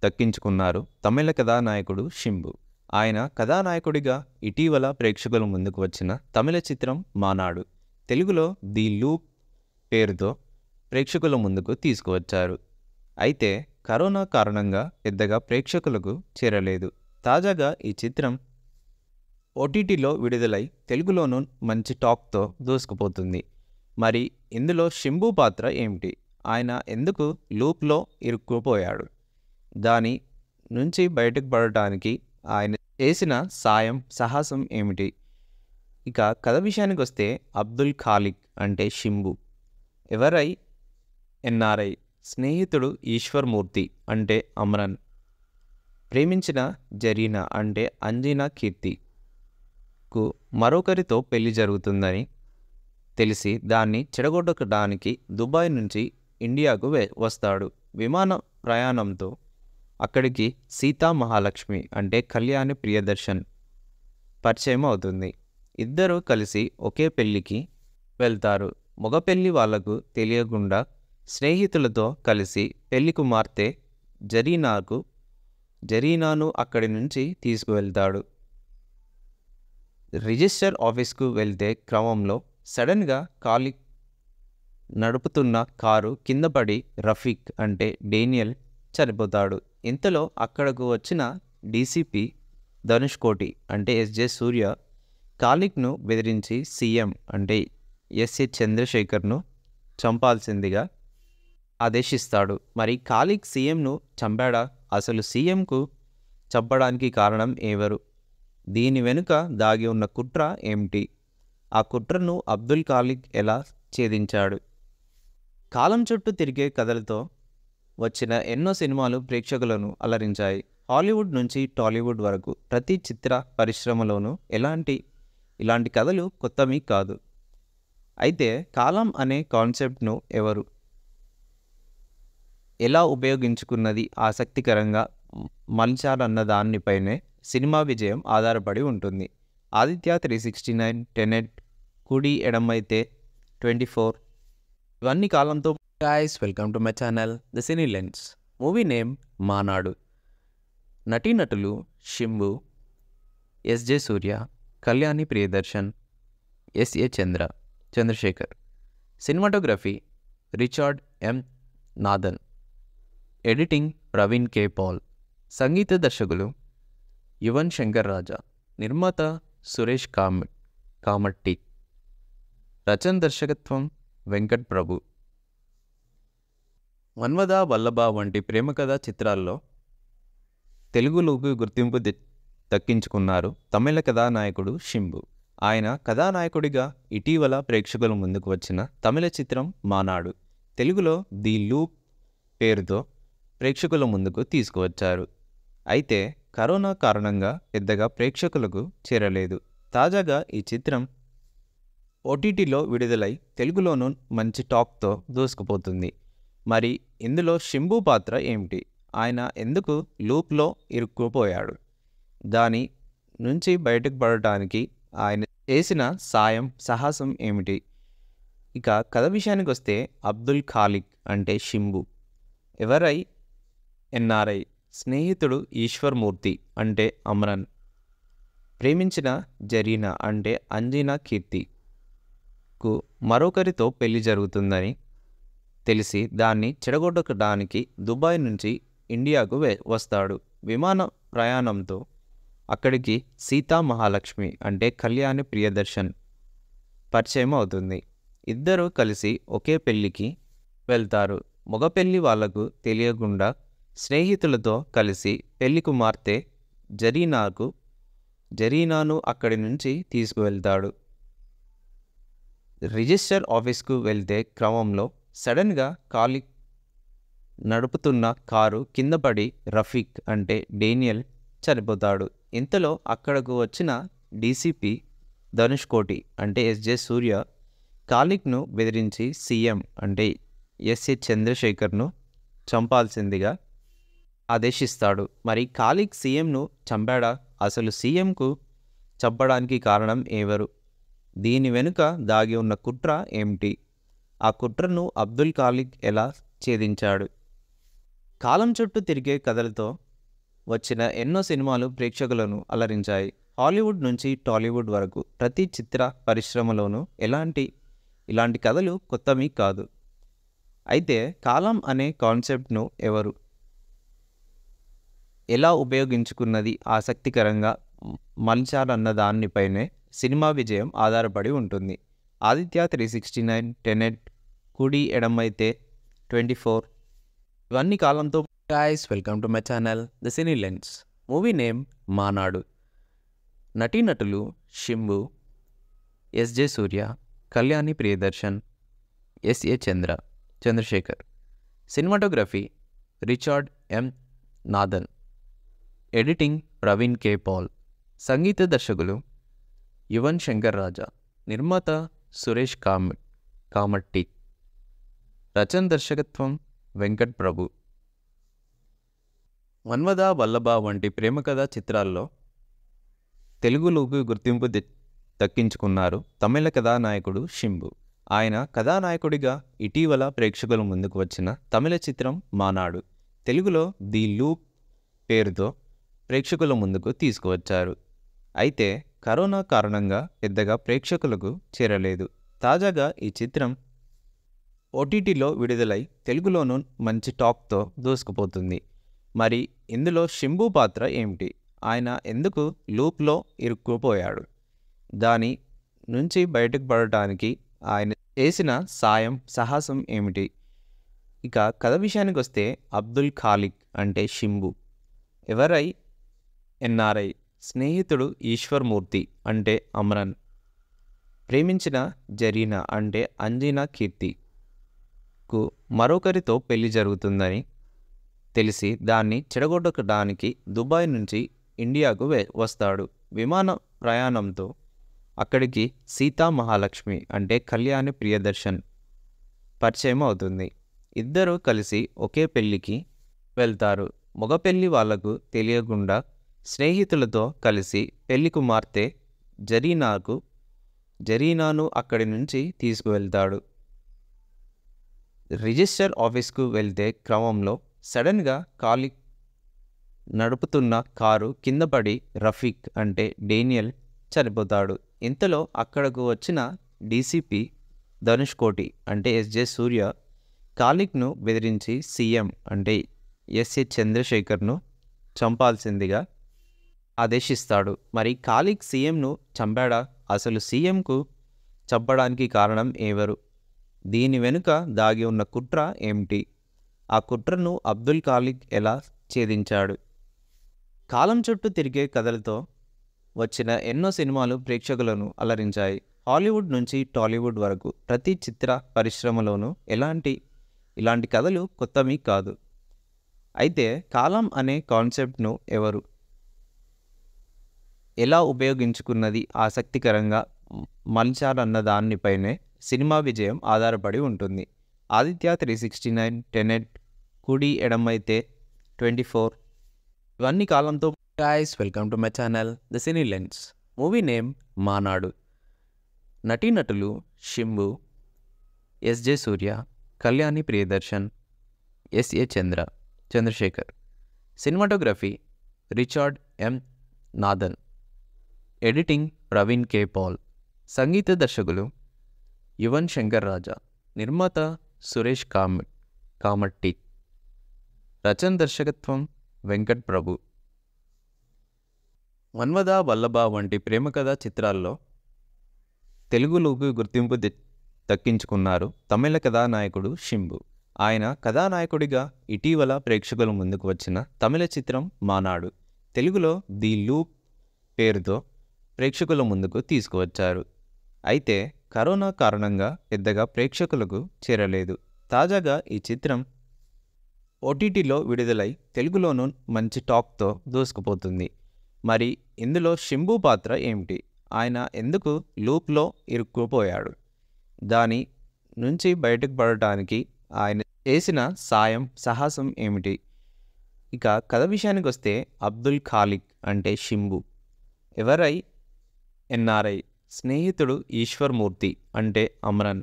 దక్కించుకున్నారు తమిళ కథానాయకుడు షింబు ఆయన కథానాయకుడిగా ఇటీవల ప్రేక్షకుల ముందుకు వచ్చిన తమిళ చిత్రం మానాడు తెలుగులో ది లూప్ పేరుతో ప్రేక్షకుల ముందుకు తీసుకువచ్చారు అయితే కరోనా కారణంగా పెద్దగా ప్రేక్షకులకు చేరలేదు తాజాగా ఈ చిత్రం ఓటీటీలో విడుదలై తెలుగులోనూ మంచి టాక్తో దూసుకుపోతుంది మరి ఇందులో శింభు పాత్ర ఏమిటి ఆయన ఎందుకు లూప్లో ఇరుక్కుపోయాడు దాని నుంచి బయటకు పడటానికి ఆయన చేసిన సాయం సాహసం ఏమిటి ఇక కథ విషయానికి వస్తే అబ్దుల్ ఖాలిక్ అంటే శింభు ఎవరై ఎన్ఆర్ఐ స్నేహితుడు ఈశ్వర్మూర్తి అంటే అమరన్ ప్రేమించిన జరీనా అంటే అంజీనా కీర్తికు మరొకరితో పెళ్లి జరుగుతుందని తెలిసి దాన్ని చెడగొట్టడానికి దుబాయ్ నుంచి ఇండియాకు వస్తాడు విమాన ప్రయాణంతో అక్కడికి సీతా మహాలక్ష్మి అంటే కళ్యాణి ప్రియదర్శన్ పరిచయం అవుతుంది ఇద్దరూ కలిసి ఒకే పెళ్ళికి వెళ్తారు మగ పెళ్ళి వాళ్లకు తెలియకుండా స్నేహితులతో కలిసి పెళ్లి కుమార్తె జరీనాకు జరీనాను అక్కడి నుంచి తీసుకువెళ్తాడు రిజిస్టర్ ఆఫీస్కు వెళ్తే క్రమంలో సడన్గా కాలి నడుపుతున్న కారు కిందపడి రఫీక్ అంటే డేనియల్ చనిపోతాడు ఇంతలో అక్కడకు వచ్చిన డీసీపీ ధనుష్ కోటి అంటే ఎస్జే సూర్య కాలిక్ను బెదిరించి సీఎం అంటే ఎస్ఏ చంద్రశేఖర్ను చంపాల్సిందిగా ఆదేశిస్తాడు మరి ఖాళీ సీఎంను చంపాడా అసలు సీఎంకు చంపడానికి కారణం ఎవరు దీని వెనుక దాగి ఉన్న కుట్ర ఏమిటి ఆ కుట్రను అబ్దుల్ ఖాలిక్ ఎలా ఛేదించాడు కాలం చుట్టూ తిరిగే కథలతో వచ్చిన ఎన్నో సినిమాలు ప్రేక్షకులను అలరించాయి హాలీవుడ్ నుంచి టాలీవుడ్ వరకు ప్రతి చిత్ర పరిశ్రమలోనూ ఎలాంటి ఇలాంటి కథలు కొత్తమీ కాదు అయితే కాలం అనే కాన్సెప్ట్ను ఎవరు ఎలా ఉపయోగించుకున్నది ఆసక్తికరంగా మంచాలన్న దానిపైనే సినిమా విజయం ఆధారపడి ఉంటుంది Aditya three sixty nine Tenet కుడి ఎడమైతే ట్వంటీ ఫోర్ ఇవన్నీ కాలంతో guys welcome to my channel the Cine Lens movie name Maanaadu నటీనటులు ఎస్ ఎస్జే సూర్య Kalyani Priyadarshan SA Chandra Chandrasekhar cinematography Richard M Nathan editing Praveen K Paul సంగీత దర్శకులు యువన్ శంకర్ రాజా నిర్మాత సురేష్ కామ కామట్టి రచన దర్శకత్వం వెంకట్ ప్రభు మన్వద వల్లభ వంటి ప్రేమ కథా చిత్రాల్లో తెలుగులోకి గుర్తింపు దక్కించుకున్నారు తమిళ కథానాయకుడు షింబు ఆయన కథానాయకుడిగా ఇటీవల ప్రేక్షకుల ముందుకు వచ్చిన తమిళ చిత్రం మానాడు తెలుగులో ది లూప్ పేరుతో ప్రేక్షకుల ముందుకు తీసుకువచ్చారు అయితే కరోనా కారణంగా పెద్దగా ప్రేక్షకులకు చేరలేదు తాజాగా ఈ చిత్రం ఓటీటీలో విడుదలై తెలుగులోనూ మంచి టాక్తో దూసుకుపోతుంది మరి ఇందులో శింభు పాత్ర ఏమిటి ఆయన ఎందుకు లూప్లో ఇరుక్కుపోయాడు దాని నుంచి బయటకు పడటానికి ఆయన చేసిన సాయం సాహసం ఏమిటి ఇక కథ విషయానికి వస్తే అబ్దుల్ ఖాలిక్ అంటే శింభు ఎవరై ఎన్ఆర్ఐ స్నేహితుడు ఈశ్వర్మూర్తి అంటే అమరన్ ప్రేమించిన జరీనా అంటే అంజీనా కీర్తికు మరొకరితో పెళ్లి జరుగుతుందని తెలిసి దాన్ని చెడగొట్టడానికి దుబాయ్ నుంచి ఇండియాకు వస్తాడు విమాన ప్రయాణంతో అక్కడికి సీతా మహాలక్ష్మి అంటే కళ్యాణి ప్రియదర్శన్ పరిచయం అవుతుంది ఇద్దరూ కలిసి ఒకే పెళ్ళికి వెళ్తారు మగ పెళ్ళి వాళ్లకు తెలియకుండా స్నేహితులతో కలిసి పెళ్లి కుమార్తె జరీనాకు జరీనాను అక్కడి నుంచి తీసుకువెళ్తాడు రిజిస్టర్ ఆఫీస్కు వెళ్తే క్రమంలో సడన్గా కాలి నడుపుతున్న కారు కిందపడి రఫీక్ అంటే డేనియల్ చనిపోతాడు ఇంతలో అక్కడకు వచ్చిన డీసీపీ ధనుష్ కోటి అంటే ఎస్జే సూర్య కాలిక్ను బెదిరించి సీఎం అంటే ఎస్ఏ చంద్రశేఖర్ను చంపాల్సిందిగా ఆదేశిస్తాడు మరి ఖాళీ సీఎంను చంపాడా అసలు సీఎంకు చంపడానికి కారణం ఎవరు దీని వెనుక దాగి ఉన్న కుట్ర ఏమిటి ఆ కుట్రను అబ్దుల్ ఖాలిక్ ఎలా ఛేదించాడు కాలం చుట్టూ తిరిగే కథలతో వచ్చిన ఎన్నో సినిమాలు ప్రేక్షకులను అలరించాయి హాలీవుడ్ నుంచి టాలీవుడ్ వరకు ప్రతి చిత్ర పరిశ్రమలోనూ ఎలాంటి ఇలాంటి కథలు కొత్తవి కాదు అయితే కాలం అనే కాన్సెప్ట్ను ఎవరు ఎలా ఉపయోగించుకున్నది ఆసక్తికరంగా మంచాలన్న దానిపైనే సినిమా విజయం ఆధారపడి ఉంటుంది Aditya three sixty nine Tenet కుడి ఎడమైతే ట్వంటీ ఫోర్ ఇవన్నీ కాలంతో guys welcome to my channel the Cine Lens movie name Maanaadu నటీనటులు ఎస్ ఎస్జే సూర్య Kalyani Priyadarshan SA Chandra Chandrasekhar cinematography Richard M Nathan editing Praveen K Paul సంగీత దర్శకులు యువన్ శంకర్ రాజా నిర్మాత సురేష్ కామ్ కామట్టి రచన దర్శకత్వం వెంకట్ ప్రభు మన్మద వల్లభ వంటి ప్రేమ కథా చిత్రాల్లో తెలుగులోకి గుర్తింపు దక్కించుకున్నారు తమిళ కథానాయకుడు షింబు ఆయన కథానాయకుడిగా ఇటీవల ప్రేక్షకుల ముందుకు వచ్చిన తమిళ చిత్రం మానాడు తెలుగులో ది లూప్ పేరుతో ప్రేక్షకుల ముందుకు తీసుకువచ్చారు అయితే కరోనా కారణంగా పెద్దగా ప్రేక్షకులకు చేరలేదు తాజాగా ఈ చిత్రం ఓటీటీలో విడుదలై తెలుగులోనూ మంచి టాక్తో దూసుకుపోతుంది మరి ఇందులో శంభు పాత్ర ఏమిటి ఆయన ఎందుకు లూప్లో ఇరుక్కుపోయాడు దాని నుంచి బయటకు పడటానికి ఆయన చేసిన సాయం సాహసం ఏమిటి ఇక కథ విషయానికి వస్తే అబ్దుల్ ఖాలిక్ అంటే షింబు ఎవరై ఎన్ఆర్ఐ స్నేహితుడు ఈశ్వర్మూర్తి అంటే అమరన్ ప్రేమించిన జరీనా అంటే అంజీనా కీర్తికు మరొకరితో పెళ్లి జరుగుతుందని తెలిసి దాన్ని చెడగొట్టడానికి దుబాయ్ నుంచి ఇండియాకు వస్తాడు విమాన ప్రయాణంతో అక్కడికి సీతా మహాలక్ష్మి అంటే కళ్యాణి ప్రియదర్శన్ పరిచయం అవుతుంది ఇద్దరూ కలిసి ఒకే పెళ్ళికి వెళ్తారు మగ పెళ్ళి వాళ్లకు తెలియకుండా స్నేహితులతో కలిసి పెళ్లి కుమార్తె జరీనాకు జరీనాను అక్కడి నుంచి తీసుకువెళ్తాడు రిజిస్టర్ ఆఫీస్కు వెళ్తే క్రమంలో సడన్గా కాలి నడుపుతున్న కారు కిందపడి రఫీక్ అంటే డేనియల్ చనిపోతాడు ఇంతలో అక్కడకు వచ్చిన డీసీపీ ధనుష్ కోటి అంటే ఎస్జే సూర్య కాలిక్ను బెదిరించి సీఎం అంటే ఎస్ఏ చంద్రశేఖర్ను చంపాల్సిందిగా ఆదేశిస్తాడు మరి ఖాళీ సీఎంను చంపాడా అసలు సీఎంకు చంపడానికి కారణం ఎవరు దీని వెనుక దాగి ఉన్న కుట్ర ఏమిటి ఆ కుట్రను అబ్దుల్ ఖాలిక్ ఎలా ఛేదించాడు కాలం చుట్టూ తిరిగే కథలతో వచ్చిన ఎన్నో సినిమాలు ప్రేక్షకులను అలరించాయి హాలీవుడ్ నుంచి టాలీవుడ్ వరకు ప్రతి చిత్ర పరిశ్రమలోనూ ఎలాంటి ఇలాంటి కథలు కొత్తవి కాదు అయితే కాలం అనే కాన్సెప్ట్ను ఎవరు ఎలా ఉపయోగించుకున్నది ఆసక్తికరంగా మలిచారన్న దానిపైనే సినిమా విజయం ఆధారపడి ఉంటుంది Aditya three sixty nine Tenet కుడి ఎడమైతే ట్వంటీ ఫోర్ ఇవన్నీ కాలంతో guys welcome to my channel the Cine Lens movie name Maanaadu నటీనటులు శింబు ఎస్జే సూర్య Kalyani Priyadarshan SA Chandra Chandrasekhar cinematography Richard M Nathan editing Praveen K Paul సంగీత దర్శకులు యువన్ శంకర్ రాజా నిర్మాత సురేష్ కామ కామట్టి రచన దర్శకత్వం వెంకట్ ప్రభు మన్మద వల్లభ వంటి ప్రేమ కథా చిత్రాల్లో తెలుగులోకి గుర్తింపు దక్కించుకున్నారు తమిళ కథానాయకుడు షింబు ఆయన కథానాయకుడిగా ఇటీవల ప్రేక్షకుల ముందుకు వచ్చిన తమిళ చిత్రం మానాడు తెలుగులో ది లూప్ పేరుతో ప్రేక్షకుల ముందుకు తీసుకువచ్చారు అయితే కరోనా కారణంగా పెద్దగా ప్రేక్షకులకు చేరలేదు తాజాగా ఈ చిత్రం ఓటీటీలో విడుదలై తెలుగులోనూ మంచి టాక్తో దూసుకుపోతుంది మరి ఇందులో శింభు పాత్ర ఏమిటి ఆయన ఎందుకు లూప్లో ఇరుక్కుపోయాడు దాని నుంచి బయటకు పడటానికి ఆయన చేసిన సాయం సాహసం ఏమిటి ఇక కథ విషయానికి వస్తే అబ్దుల్ ఖాలిక్ అంటే షింబు ఎవరై ఎన్ఆర్ఐ స్నేహితుడు ఈశ్వర్మూర్తి అంటే అమరన్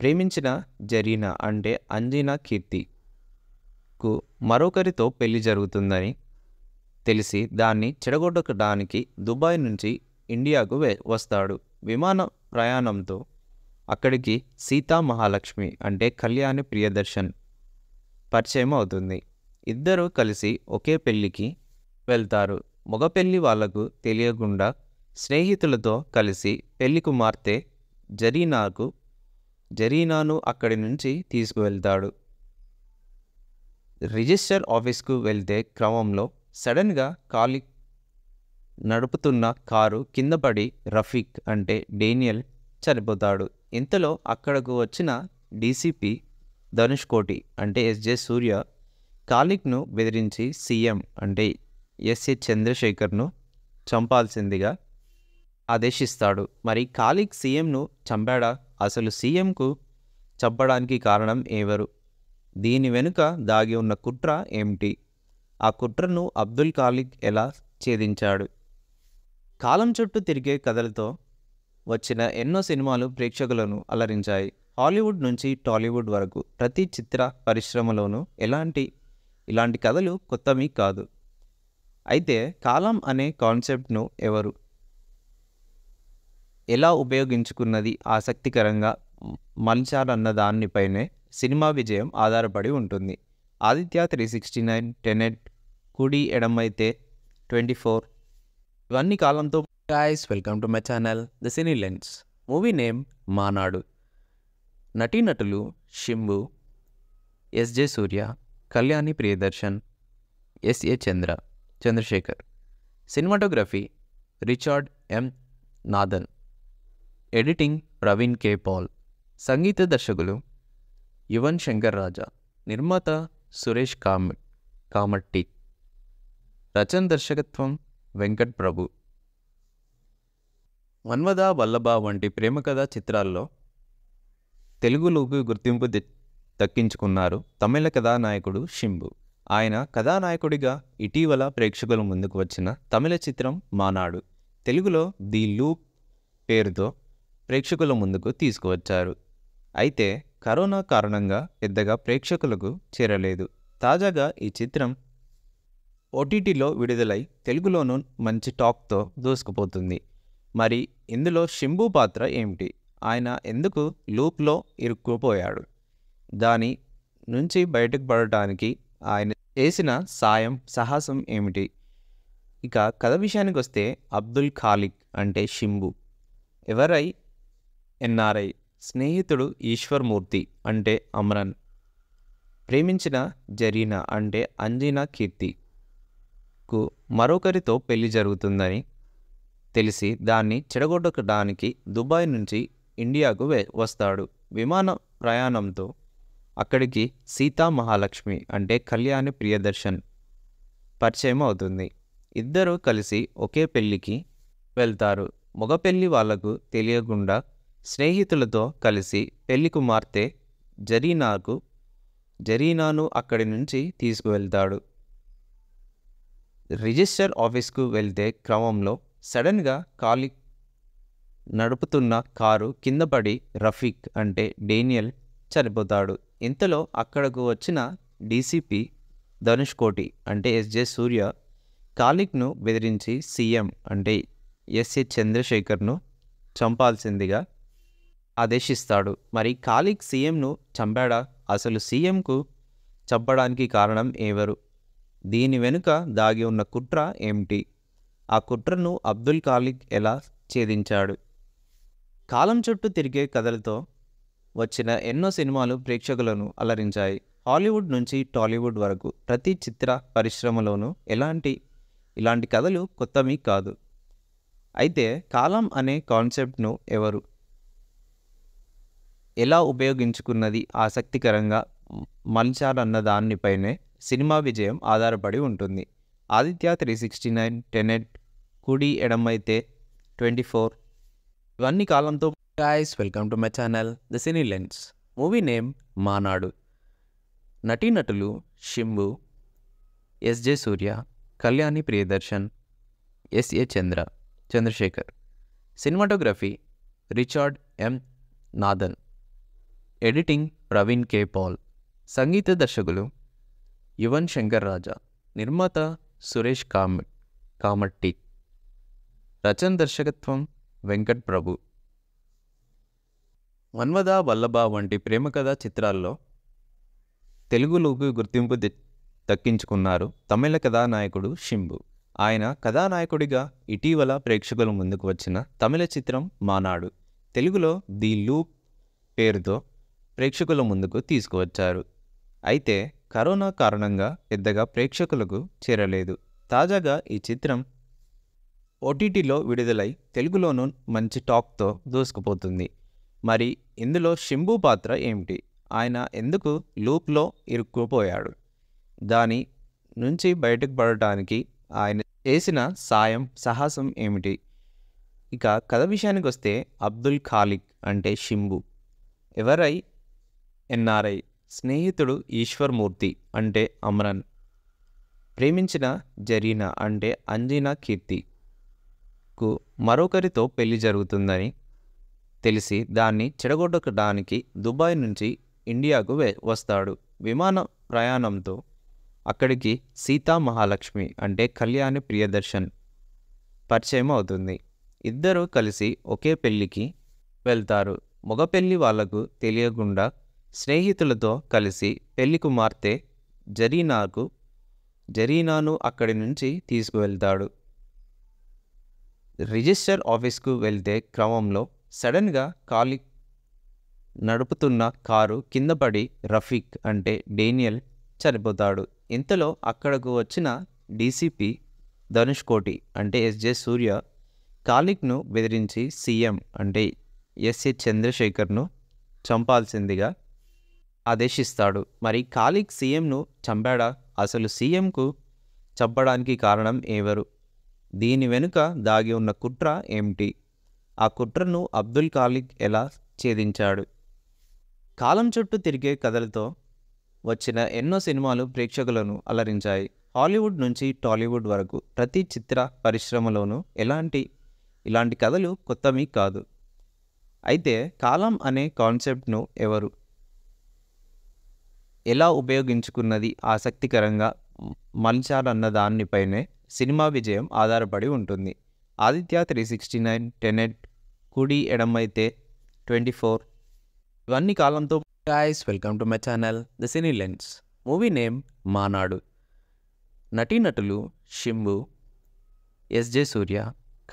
ప్రేమించిన జరీనా అంటే అంజీనా కీర్తికు మరొకరితో పెళ్లి జరుగుతుందని తెలిసి దాన్ని చెడగొట్టడానికి దుబాయ్ నుంచి ఇండియాకు వస్తాడు విమాన ప్రయాణంతో అక్కడికి సీతా మహాలక్ష్మి అంటే కళ్యాణ ప్రియదర్శన్ పరిచయం అవుతుంది ఇద్దరూ కలిసి ఒకే పెళ్ళికి వెళ్తారు మగ పెళ్ళి వాళ్లకు తెలియకుండా స్నేహితులతో కలిసి పెళ్లి కుమార్తె జరీనాకు జరీనాను అక్కడి నుంచి తీసుకువెళ్తాడు రిజిస్టర్ ఆఫీస్కు వెళ్తే క్రమంలో సడన్గా కాలి నడుపుతున్న కారు కిందపడి రఫీక్ అంటే డేనియల్ చనిపోతాడు ఇంతలో అక్కడకు వచ్చిన డీసీపీ ధనుష్ కోటి అంటే ఎస్జే సూర్య కాలిక్ను బెదిరించి సీఎం అంటే ఎస్ఏ చంద్రశేఖర్ను చంపాల్సిందిగా ఆదేశిస్తాడు మరి ఖాలిక్ సీఎంను చంపాడా అసలు సీఎంకు చంపడానికి కారణం ఎవరు దీని వెనుక దాగి ఉన్న కుట్ర ఏమిటి ఆ కుట్రను అబ్దుల్ ఖాలిక్ ఎలా ఛేదించాడు కాలం చుట్టూ తిరిగే కథలతో వచ్చిన ఎన్నో సినిమాలు ప్రేక్షకులను అలరించాయి హాలీవుడ్ నుంచి టాలీవుడ్ వరకు ప్రతి చిత్ర పరిశ్రమలోనూ ఎలాంటి ఇలాంటి కథలు కొత్తవి కాదు అయితే కాలం అనే కాన్సెప్ట్ను ఎవరు ఎలా ఉపయోగించుకున్నది ఆసక్తికరంగా మలిచారన్న దానిపైనే సినిమా విజయం ఆధారపడి ఉంటుంది Aditya three sixty nine Tenet కుడి ఎడమైతే ట్వంటీ ఫోర్ ఇవన్నీ కాలంతో guys welcome to my channel the Cine Lens movie name Maanaadu నటీనటులు శింబు ఎస్జే సూర్య Kalyani Priyadarshan SA Chandra Chandrasekhar cinematography Richard M Nathan editing Praveen K Paul సంగీత దర్శకులు యువన్ శంకర్ రాజా నిర్మాత సురేష్ కామ్ కామట్టి రచన దర్శకత్వం వెంకట్ ప్రభు మన్మద వల్లభ వంటి ప్రేమ కథా చిత్రాల్లో తెలుగులోకి గుర్తింపు దక్కించుకున్నారు తమిళ కథానాయకుడు షింబు ఆయన కథానాయకుడిగా ఇటీవల ప్రేక్షకుల ముందుకు వచ్చిన తమిళ చిత్రం మానాడు తెలుగులో ది లూప్ పేరుతో ప్రేక్షకుల ముందుకు తీసుకువచ్చారు అయితే కరోనా కారణంగా పెద్దగా ప్రేక్షకులకు చేరలేదు తాజాగా ఈ చిత్రం ఓటీటీలో విడుదలై తెలుగులోనూ మంచి టాక్తో దూసుకుపోతుంది మరి ఇందులో శింభు పాత్ర ఏమిటి ఆయన ఎందుకు లూప్లో ఇరుక్కుపోయాడు దాని నుంచి బయటకు పడటానికి ఆయన చేసిన సాయం సాహసం ఏమిటి ఇక కథ విషయానికి వస్తే అబ్దుల్ ఖాలిక్ అంటే షింబు ఎవరై ఎన్ఆర్ఐ స్నేహితుడు ఈశ్వర్మూర్తి అంటే అమరన్ ప్రేమించిన జరీనా అంటే అంజీనా కీర్తికు మరొకరితో పెళ్లి జరుగుతుందని తెలిసి దాన్ని చెడగొట్టడానికి దుబాయ్ నుంచి ఇండియాకు వస్తాడు విమాన ప్రయాణంతో అక్కడికి సీతా మహాలక్ష్మి అంటే కళ్యాణి ప్రియదర్శన్ పరిచయం అవుతుంది ఇద్దరూ కలిసి ఒకే పెళ్ళికి వెళ్తారు మగ పెళ్ళి వాళ్లకు తెలియకుండా స్నేహితులతో కలిసి పెళ్లి కుమార్తె జరీనాకు జరీనాను అక్కడి నుంచి తీసుకువెళ్తాడు రిజిస్టర్ ఆఫీస్కు వెళ్తే క్రమంలో సడన్గా కాలి నడుపుతున్న కారు కిందపడి రఫీక్ అంటే డేనియల్ చనిపోతాడు ఇంతలో అక్కడకు వచ్చిన డీసీపీ ధనుష్ కోటి అంటే ఎస్జే సూర్య కాలిక్ను బెదిరించి సీఎం అంటే ఎస్ఏ చంద్రశేఖర్ను చంపాల్సిందిగా ఆదేశిస్తాడు మరి ఖాలిక్ సీఎంను చంపాడా అసలు సీఎంకు చంపడానికి కారణం ఎవరు దీని వెనుక దాగి ఉన్న కుట్ర ఏమిటి ఆ కుట్రను అబ్దుల్ ఖాలిక్ ఎలా ఛేదించాడు కాలం చుట్టూ తిరిగే కథలతో వచ్చిన ఎన్నో సినిమాలు ప్రేక్షకులను అలరించాయి హాలీవుడ్ నుంచి టాలీవుడ్ వరకు ప్రతి చిత్ర పరిశ్రమలోనూ ఎలాంటి ఇలాంటి కథలు కొత్తమీ కాదు అయితే కాలం అనే కాన్సెప్ట్ను ఎవరు ఎలా ఉపయోగించుకున్నది ఆసక్తికరంగా మలచాలన్న దానిపైనే సినిమా విజయం ఆధారపడి ఉంటుంది Aditya three sixty nine Tenet కుడి ఎడమైతే ట్వంటీ ఫోర్ ఇవన్నీ కాలంతో guys welcome to my channel the Cine Lens movie name Maanaadu నటీనటులు ఎస్ ఎస్జే సూర్య Kalyani Priyadarshan SA Chandra Chandrasekhar cinematography Richard M Nathan editing Praveen K Paul సంగీత దర్శకులు యువన్ శంకర్ రాజా నిర్మాత సురేష్ కామ్ కామట్టి రచన దర్శకత్వం వెంకట్ ప్రభు మన్మద వల్లభ వంటి ప్రేమ కథా చిత్రాల్లో తెలుగులోకి గుర్తింపు దక్కించుకున్నారు తమిళ కథానాయకుడు షింబు ఆయన కథానాయకుడిగా ఇటీవల ప్రేక్షకుల ముందుకు వచ్చిన తమిళ చిత్రం మానాడు తెలుగులో ది లూప్ పేరుతో ప్రేక్షకుల ముందుకు తీసుకువచ్చారు అయితే కరోనా కారణంగా పెద్దగా ప్రేక్షకులకు చేరలేదు తాజాగా ఈ చిత్రం ఓటీటీలో విడుదలై తెలుగులోనూ మంచి టాక్తో దూసుకుపోతుంది మరి ఇందులో శింభు పాత్ర ఏమిటి ఆయన ఎందుకు లూప్లో ఇరుక్కుపోయాడు దాని నుంచి బయటకు పడటానికి ఆయన చేసిన సాయం సాహసం ఏమిటి ఇక కథ విషయానికి వస్తే అబ్దుల్ ఖాలిక్ అంటే శింభు ఎవరై ఎన్ఆర్ఐ స్నేహితుడు ఈశ్వర్మూర్తి అంటే అమరన్ ప్రేమించిన జరీనా అంటే అంజీనా కీర్తికు మరొకరితో పెళ్లి జరుగుతుందని తెలిసి దాన్ని చెడగొట్టడానికి దుబాయ్ నుంచి ఇండియాకు వస్తాడు విమాన ప్రయాణంతో అక్కడికి సీతా మహాలక్ష్మి అంటే కళ్యాణి ప్రియదర్శన్ పరిచయం అవుతుంది ఇద్దరూ కలిసి ఒకే పెళ్ళికి వెళ్తారు మగ పెళ్ళి వాళ్లకు తెలియకుండా స్నేహితులతో కలిసి పెళ్లి కుమార్తె జరీనాకు జరీనాను అక్కడి నుంచి తీసుకువెళ్తాడు రిజిస్టర్ ఆఫీస్కు వెళ్తే క్రమంలో సడన్గా కాలి నడుపుతున్న కారు కిందపడి రఫీక్ అంటే డేనియల్ చనిపోతాడు ఇంతలో అక్కడకు వచ్చిన డీసీపీ ధనుష్ కోటి అంటే ఎస్జే సూర్య కాలిక్ను బెదిరించి సీఎం అంటే ఎస్ఏ చంద్రశేఖర్ను చంపాల్సిందిగా ఆదేశిస్తాడు మరి ఖాలిక్ సీఎంను చంపాడా అసలు సీఎంకు చంపడానికి కారణం ఎవరు దీని వెనుక దాగి ఉన్న కుట్ర ఏమిటి ఆ కుట్రను అబ్దుల్ ఖాలిక్ ఎలా ఛేదించాడు కాలం చుట్టూ తిరిగే కథలతో వచ్చిన ఎన్నో సినిమాలు ప్రేక్షకులను అలరించాయి హాలీవుడ్ నుంచి టాలీవుడ్ వరకు ప్రతి చిత్ర పరిశ్రమలోనూ ఎలాంటి ఇలాంటి కథలు కొత్తమీ కాదు అయితే కాలం అనే కాన్సెప్ట్ను ఎవరు ఎలా ఉపయోగించుకున్నది ఆసక్తికరంగా మలిచారన్న దానిపైనే సినిమా విజయం ఆధారపడి ఉంటుంది Aditya three sixty nine Tenet కుడి ఎడమైతే ట్వంటీ ఫోర్ ఇవన్నీ కాలంతో guys welcome to my channel the Cine Lens movie name Maanaadu నటీనటులు శింబు ఎస్జే సూర్య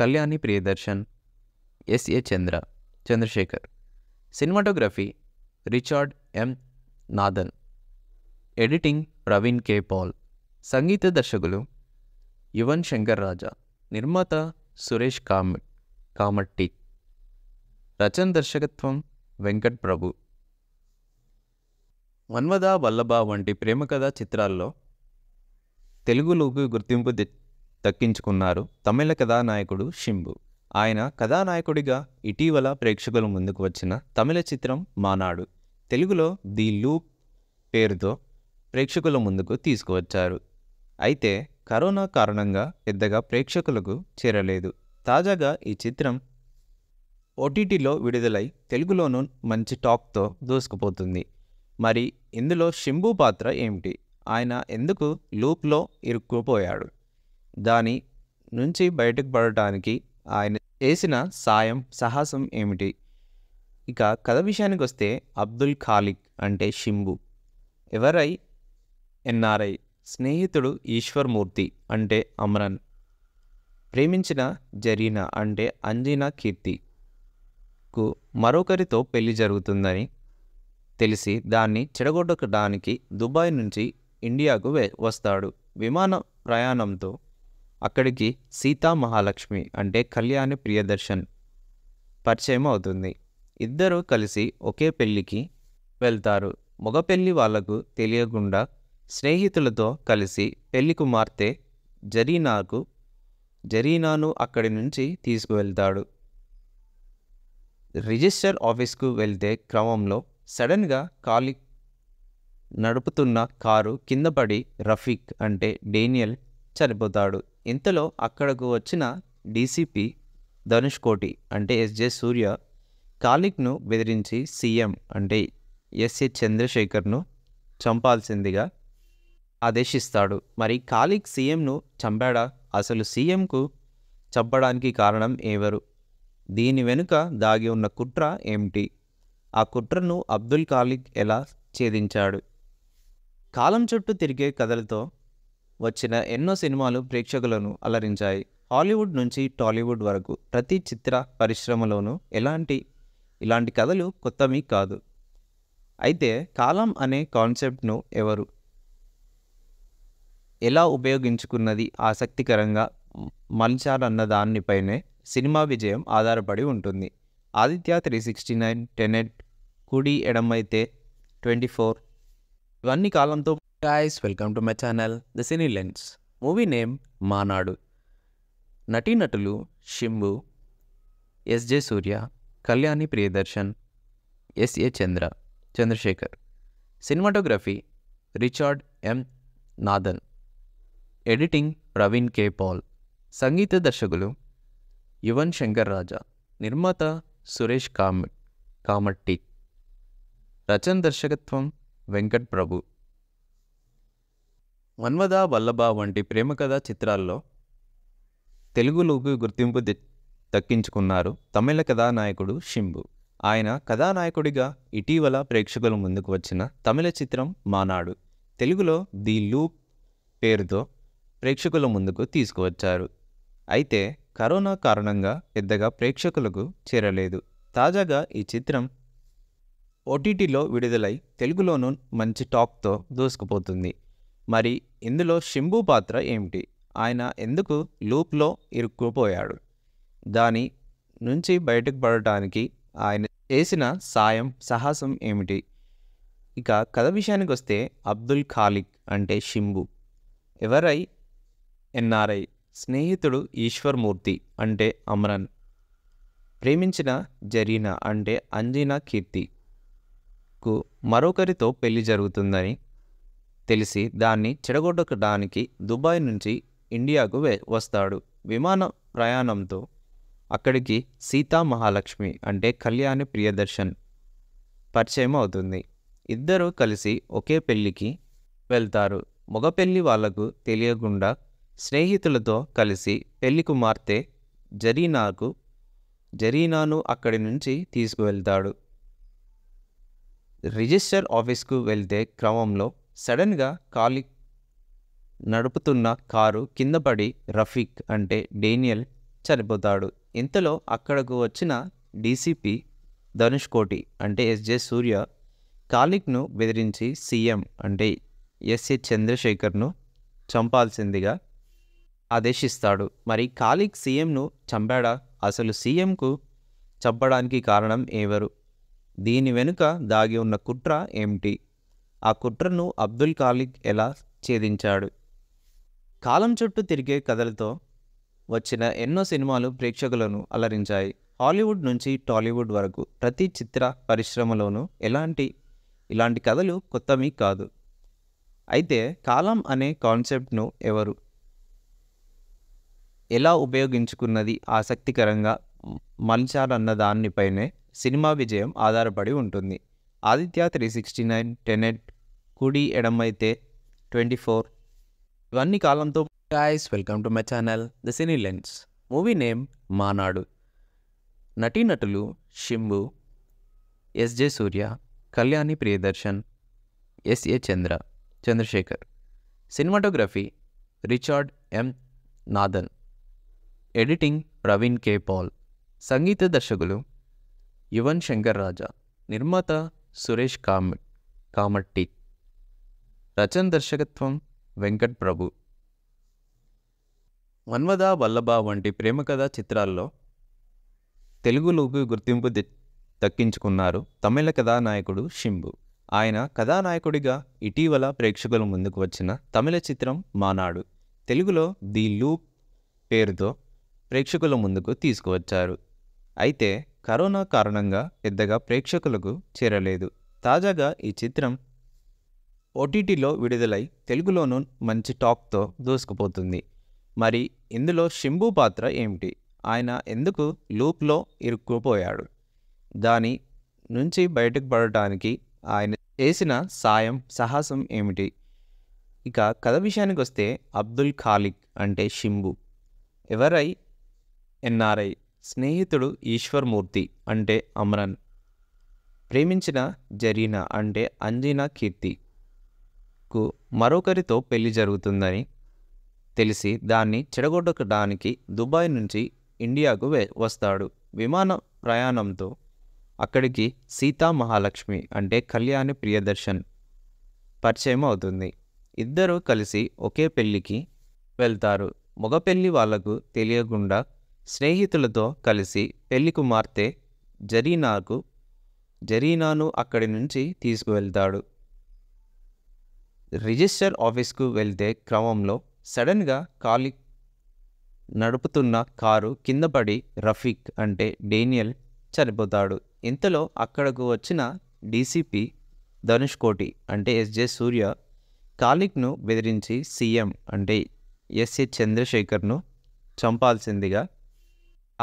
Kalyani Priyadarshan SA Chandra Chandrasekhar cinematography Richard M Nathan editing Praveen K Paul సంగీత దర్శకులు యువన్ శంకర్ రాజా నిర్మాత సురేష్ కామ్ కామట్టి రచన దర్శకత్వం వెంకట్ ప్రభు మన్మద వల్లభ వంటి ప్రేమ కథా చిత్రాల్లో తెలుగులోకి గుర్తింపు దక్కించుకున్నారు తమిళ కథానాయకుడు షింబు ఆయన కథానాయకుడిగా ఇటీవల ప్రేక్షకుల ముందుకు వచ్చిన తమిళ చిత్రం మానాడు తెలుగులో ది లూప్ పేరుతో ప్రేక్షకుల ముందుకు తీసుకువచ్చారు అయితే కరోనా కారణంగా పెద్దగా ప్రేక్షకులకు చేరలేదు తాజాగా ఈ చిత్రం ఓటీటీలో విడుదలై తెలుగులోనూ మంచి టాక్తో దూసుకుపోతుంది మరి ఇందులో శింభు పాత్ర ఏమిటి ఆయన ఎందుకు లూప్లో ఇరుక్కుపోయాడు దాని నుంచి బయటకు పడటానికి ఆయన చేసిన సాయం సాహసం ఏమిటి ఇక కథ విషయానికి వస్తే అబ్దుల్ ఖాలిక్ అంటే శింభు ఎవరై ఎన్ఆర్ఐ స్నేహితుడు ఈశ్వర్మూర్తి అంటే అమరన్ ప్రేమించిన జరీనా అంటే అంజీనా కీర్తికు మరొకరితో పెళ్లి జరుగుతుందని తెలిసి దాన్ని చెడగొట్టడానికి దుబాయ్ నుంచి ఇండియాకు వస్తాడు విమాన ప్రయాణంతో అక్కడికి సీతా మహాలక్ష్మి అంటే కళ్యాణి ప్రియదర్శన్ పరిచయం అవుతుంది ఇద్దరూ కలిసి ఒకే పెళ్ళికి వెళ్తారు మగ పెళ్ళి వాళ్లకు తెలియకుండా స్నేహితులతో కలిసి పెళ్లి కుమార్తె జరీనాకు జరీనాను అక్కడి నుంచి తీసుకువెళ్తాడు రిజిస్టర్ ఆఫీస్కు వెళ్తే క్రమంలో సడన్గా కాలి నడుపుతున్న కారు కిందపడి రఫీక్ అంటే డేనియల్ చనిపోతాడు ఇంతలో అక్కడకు వచ్చిన డీసీపీ ధనుష్ కోటి అంటే ఎస్జే సూర్య కాలిక్ను బెదిరించి సీఎం అంటే ఎస్ఏ చంద్రశేఖర్ను చంపాల్సిందిగా ఆదేశిస్తాడు మరి ఖాలిక్ సీఎంను చంపాడా అసలు సీఎంకు చంపడానికి కారణం ఎవరు దీని వెనుక దాగి ఉన్న కుట్ర ఏమిటి ఆ కుట్రను అబ్దుల్ ఖాలిక్ ఎలా ఛేదించాడు కాలం చుట్టూ తిరిగే కథలతో వచ్చిన ఎన్నో సినిమాలు ప్రేక్షకులను అలరించాయి హాలీవుడ్ నుంచి టాలీవుడ్ వరకు ప్రతి చిత్ర పరిశ్రమలోనూ ఎలాంటి ఇలాంటి కథలు కొత్తమీ కాదు అయితే కాలం అనే కాన్సెప్ట్ను ఎవరు ఎలా ఉపయోగించుకున్నది ఆసక్తికరంగా మలిచారన్న దానిపైనే సినిమా విజయం ఆధారపడి ఉంటుంది Aditya three sixty nine Tenet కుడి ఎడమైతే ట్వంటీ ఫోర్ ఇవన్నీ కాలంతో guys welcome to my channel the Cine Lens movie name Maanaadu నటీనటులు ఎస్ ఎస్జే సూర్య Kalyani Priyadarshan SA Chandra Chandrasekhar cinematography Richard M Nathan editing Praveen K Paul సంగీత దర్శకులు యువన్ శంకర్ రాజా నిర్మాత సురేష్ కామ కామట్టి రచన దర్శకత్వం వెంకట్ ప్రభు వన్వదా వల్లభ వంటి ప్రేమ కథా చిత్రాల్లో తెలుగులోకి గుర్తింపు దక్కించుకున్నారు తమిళ కథానాయకుడు షింబు ఆయన కథానాయకుడిగా ఇటీవల ప్రేక్షకుల ముందుకు వచ్చిన తమిళ చిత్రం మానాడు తెలుగులో ది లూప్ పేరుతో ప్రేక్షకుల ముందుకు తీసుకువచ్చారు అయితే కరోనా కారణంగా పెద్దగా ప్రేక్షకులకు చేరలేదు తాజాగా ఈ చిత్రం ఓటీటీలో విడుదలై తెలుగులోనూ మంచి టాక్తో దూసుకుపోతుంది మరి ఇందులో శింభు పాత్ర ఏమిటి ఆయన ఎందుకు లూప్లో ఇరుక్కుపోయాడు దాని నుంచి బయటకు పడటానికి ఆయన చేసిన సాయం సాహసం ఏమిటి ఇక కథ విషయానికి వస్తే అబ్దుల్ ఖాలిక్ అంటే శింభు ఎవరై ఎన్ఆర్ఐ స్నేహితుడు ఈశ్వర్మూర్తి అంటే అమరన్ ప్రేమించిన జరీనా అంటే అంజీనా కీర్తికు మరొకరితో పెళ్లి జరుగుతుందని తెలిసి దాన్ని చెడగొట్టడానికి దుబాయ్ నుంచి ఇండియాకు వస్తాడు విమాన ప్రయాణంతో అక్కడికి సీతా మహాలక్ష్మి అంటే కళ్యాణి ప్రియదర్శన్ పరిచయం అవుతుంది ఇద్దరూ కలిసి ఒకే పెళ్ళికి వెళ్తారు మగ పెళ్ళి వాళ్లకు తెలియకుండా స్నేహితులతో కలిసి పెళ్లి కుమార్తె జరీనాకు జరీనాను అక్కడి నుంచి తీసుకువెళ్తాడు రిజిస్టర్ ఆఫీస్కు వెళ్తే క్రమంలో సడన్గా కాలి నడుపుతున్న కారు కిందపడి రఫీక్ అంటే డేనియల్ చనిపోతాడు ఇంతలో అక్కడకు వచ్చిన డీసీపీ ధనుష్ కోటి అంటే ఎస్జే సూర్య కాలిక్ను బెదిరించి సీఎం అంటే ఎస్ఏ చంద్రశేఖర్ను చంపాల్సిందిగా ఆదేశిస్తాడు మరి ఖాలిక్ సీఎంను చంపాడా అసలు సీఎంకు చంపడానికి కారణం ఎవరు దీని వెనుక దాగి ఉన్న కుట్ర ఏమిటి ఆ కుట్రను అబ్దుల్ ఖాలిక్ ఎలా ఛేదించాడు కాలం చుట్టూ తిరిగే కథలతో వచ్చిన ఎన్నో సినిమాలు ప్రేక్షకులను అలరించాయి హాలీవుడ్ నుంచి టాలీవుడ్ వరకు ప్రతి చిత్ర పరిశ్రమలోనూ ఎలాంటి ఇలాంటి కథలు కొత్తవి కాదు అయితే కాలం అనే కాన్సెప్ట్ను ఎవరు ఎలా ఉపయోగించుకున్నది ఆసక్తికరంగా మలిచారన్న దానిపైనే సినిమా విజయం ఆధారపడి ఉంటుంది Aditya three sixty nine Tenet కుడి ఎడమైతే ట్వంటీ ఫోర్ ఇవన్నీ కాలంతో guys welcome to my channel the Cine Lens movie name Maanaadu నటీనటులు ఎస్ ఎస్జే సూర్య Kalyani Priyadarshan SA Chandra Chandrasekhar cinematography Richard M Nathan editing Praveen K Paul సంగీత దర్శకులు యువన్ శంకర్ రాజా నిర్మాత సురేష్ కామ కామట్టి రచన దర్శకత్వం వెంకట్ ప్రభు మన్వద వల్లభ వంటి ప్రేమ కథా చిత్రాల్లో తెలుగులోకి గుర్తింపు దక్కించుకున్నారు తమిళ కథానాయకుడు షింబు ఆయన కథానాయకుడిగా ఇటీవల ప్రేక్షకుల ముందుకు వచ్చిన తమిళ చిత్రం మానాడు తెలుగులో ది లూప్ పేరుతో ప్రేక్షకుల ముందుకు తీసుకువచ్చారు అయితే కరోనా కారణంగా పెద్దగా ప్రేక్షకులకు చేరలేదు తాజాగా ఈ చిత్రం ఓటీటీలో విడుదలై తెలుగులోనూ మంచి టాక్తో దూసుకుపోతుంది మరి ఇందులో శింభు పాత్ర ఏమిటి ఆయన ఎందుకు లూప్లో ఇరుక్కుపోయాడు దాని నుంచి బయటకు పడటానికి ఆయన చేసిన సాయం సాహసం ఏమిటి ఇక కథ విషయానికి వస్తే అబ్దుల్ ఖాలిక్ అంటే శింభు ఎవరై ఎన్ఆర్ఐ స్నేహితుడు ఈశ్వర్మూర్తి అంటే అమరన్ ప్రేమించిన జరీనా అంటే అంజీనా కీర్తికు మరొకరితో పెళ్లి జరుగుతుందని తెలిసి దాన్ని చెడగొట్టడానికి దుబాయ్ నుంచి ఇండియాకు వస్తాడు విమాన ప్రయాణంతో అక్కడికి సీతా మహాలక్ష్మి అంటే కళ్యాణి ప్రియదర్శన్ పరిచయం అవుతుంది ఇద్దరూ కలిసి ఒకే పెళ్ళికి వెళ్తారు మగ పెళ్ళి వాళ్లకు తెలియకుండా స్నేహితులతో కలిసి పెళ్లి కుమార్తె జరీనాకు జరీనాను అక్కడి నుంచి తీసుకువెళ్తాడు రిజిస్టర్ ఆఫీస్కు వెళ్తే క్రమంలో సడన్గా కాలి నడుపుతున్న కారు కిందపడి రఫీక్ అంటే డేనియల్ చనిపోతాడు ఇంతలో అక్కడకు వచ్చిన డీసీపీ ధనుష్ కోటి అంటే ఎస్జే సూర్య కాలిక్ను బెదిరించి సీఎం అంటే ఎస్ఏ చంద్రశేఖర్ను చంపాల్సిందిగా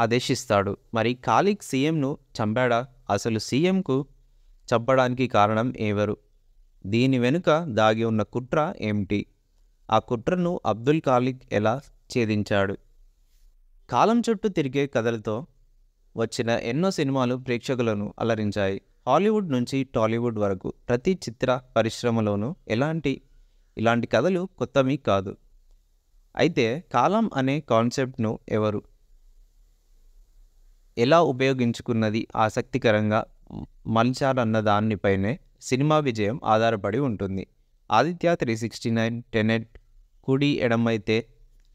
ఆదేశిస్తాడు మరి ఖాళీ సీఎంను చంపాడా అసలు సీఎంకు చంపడానికి కారణం ఎవరు దీని వెనుక దాగి ఉన్న కుట్ర ఏమిటి ఆ కుట్రను అబ్దుల్ ఖాలిక్ ఎలా ఛేదించాడు కాలం చుట్టూ తిరిగే కథలతో వచ్చిన ఎన్నో సినిమాలు ప్రేక్షకులను అలరించాయి హాలీవుడ్ నుంచి టాలీవుడ్ వరకు ప్రతి చిత్ర పరిశ్రమలోనూ ఎలాంటి ఇలాంటి కథలు కొత్తమీ కాదు అయితే కాలం అనే కాన్సెప్ట్ను ఎవరు ఎలా ఉపయోగించుకున్నది ఆసక్తికరంగా మంచాలన్న దానిపైనే సినిమా విజయం ఆధారపడి ఉంటుంది Aditya three sixty nine Tenet కుడి ఎడమైతే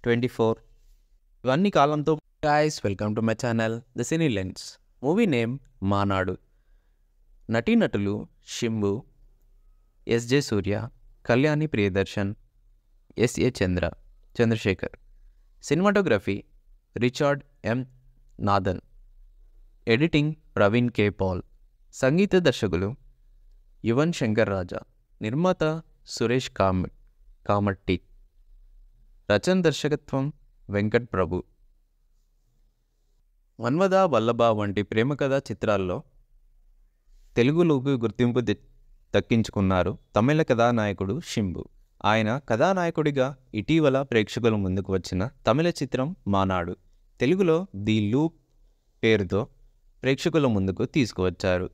ట్వంటీ ఫోర్ ఇవన్నీ కాలంతో guys welcome to my channel the Cine Lens movie name Maanaadu నటీనటులు ఎస్ ఎస్జే సూర్య Kalyani Priyadarshan SA Chandra Chandrasekhar cinematography Richard M Nathan editing Praveen K Paul సంగీత దర్శకులు యువన్ శంకర్ రాజా నిర్మాత సురేష్ కామ కామట్టి రచన్ దర్శకత్వం వెంకట్ ప్రభు మన్వద వల్లభ వంటి ప్రేమ కథా చిత్రాల్లో తెలుగులోకి గుర్తింపు దక్కించుకున్నారు తమిళ కథానాయకుడు షింబు ఆయన కథానాయకుడిగా ఇటీవల ప్రేక్షకుల ముందుకు వచ్చిన తమిళ చిత్రం మానాడు తెలుగులో ది లూప్ పేరుతో ప్రేక్షకుల ముందుకు తీసుకువచ్చారు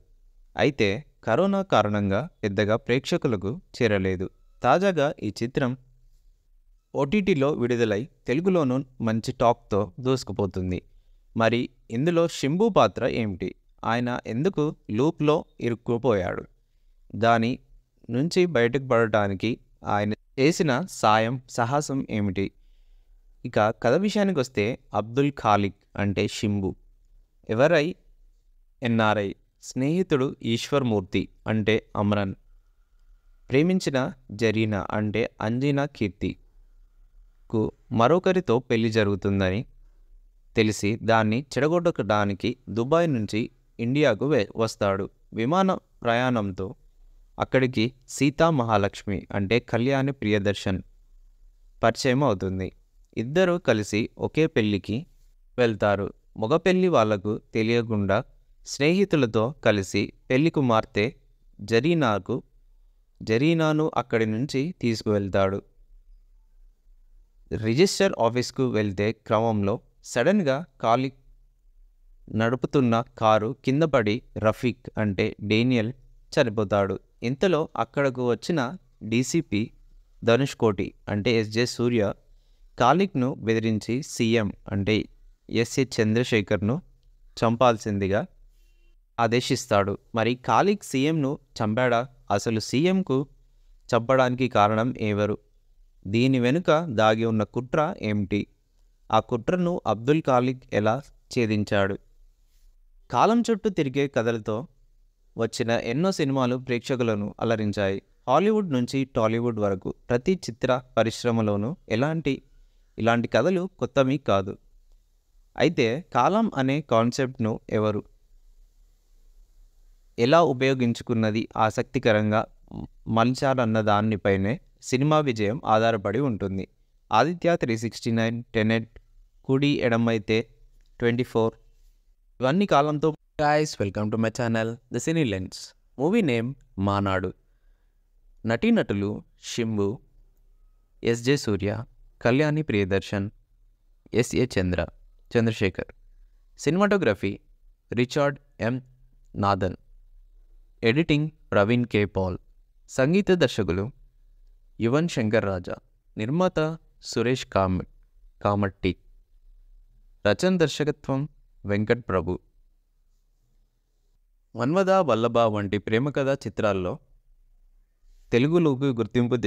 అయితే కరోనా కారణంగా పెద్దగా ప్రేక్షకులకు చేరలేదు తాజాగా ఈ చిత్రం ఓటీటీలో విడుదలై తెలుగులోనూ మంచి టాక్తో దూసుకుపోతుంది మరి ఇందులో శింభు పాత్ర ఏమిటి ఆయన ఎందుకు లూప్లో ఇరుక్కుపోయాడు దాని నుంచి బయటకు పడటానికి ఆయన చేసిన సాయం సాహసం ఏమిటి ఇక కథ విషయానికి వస్తే అబ్దుల్ ఖాలిక్ అంటే శింభు ఎవరై ఎన్ఆర్ఐ స్నేహితుడు ఈశ్వర్మూర్తి అంటే అమరన్ ప్రేమించిన జరీనా అంటే అంజీనా కీర్తికు మరొకరితో పెళ్లి జరుగుతుందని తెలిసి దాన్ని చెడగొట్టడానికి దుబాయ్ నుంచి ఇండియాకు వస్తాడు విమాన ప్రయాణంతో అక్కడికి సీతా మహాలక్ష్మి అంటే కళ్యాణి ప్రియదర్శన్ పరిచయం అవుతుంది ఇద్దరూ కలిసి ఒకే పెళ్ళికి వెళ్తారు మగ పెళ్ళి వాళ్లకు తెలియకుండా స్నేహితులతో కలిసి పెళ్లి కుమార్తె జరీనాకు జరీనాను అక్కడి నుంచి తీసుకువెళ్తాడు రిజిస్టర్ ఆఫీస్కు వెళ్తే క్రమంలో సడన్గా కాలి నడుపుతున్న కారు కిందపడి రఫీక్ అంటే డేనియల్ చనిపోతాడు ఇంతలో అక్కడకు వచ్చిన డీసీపీ ధనుష్ కోటి అంటే ఎస్జే సూర్య కాలిక్ను బెదిరించి సీఎం అంటే ఎస్ఏ చంద్రశేఖర్ను చంపాల్సిందిగా ఆదేశిస్తాడు మరి ఖాళీ సీఎంను చంపాడా అసలు సీఎంకు చంపడానికి కారణం ఎవరు దీని వెనుక దాగి ఉన్న కుట్ర ఏమిటి ఆ కుట్రను అబ్దుల్ ఖాలిక్ ఎలా ఛేదించాడు కాలం చుట్టూ తిరిగే కథలతో వచ్చిన ఎన్నో సినిమాలు ప్రేక్షకులను అలరించాయి హాలీవుడ్ నుంచి టాలీవుడ్ వరకు ప్రతి చిత్ర పరిశ్రమలోనూ ఎలాంటి ఇలాంటి కథలు కొత్తవి కాదు అయితే కాలం అనే కాన్సెప్ట్ను ఎవరు ఎలా ఉపయోగించుకున్నది ఆసక్తికరంగా మంచాలన్న దానిపైనే సినిమా విజయం ఆధారపడి ఉంటుంది Aditya three sixty nine Tenet కుడి ఎడమైతే ట్వంటీ ఫోర్ ఇవన్నీ కాలంతో guys welcome to my channel the Cine Lens movie name Maanaadu నటీనటులు ఎస్ ఎస్జే సూర్య Kalyani Priyadarshan SA Chandra Chandrasekhar cinematography Richard M Nathan editing Praveen K Paul సంగీత దర్శకులు యువన్ శంకర్ రాజా నిర్మాత సురేష్ కామ్ కామట్టి రచన దర్శకత్వం వెంకట్ ప్రభు మన్మద వల్లభ వంటి ప్రేమ కథా చిత్రాల్లో తెలుగులోకి గుర్తింపు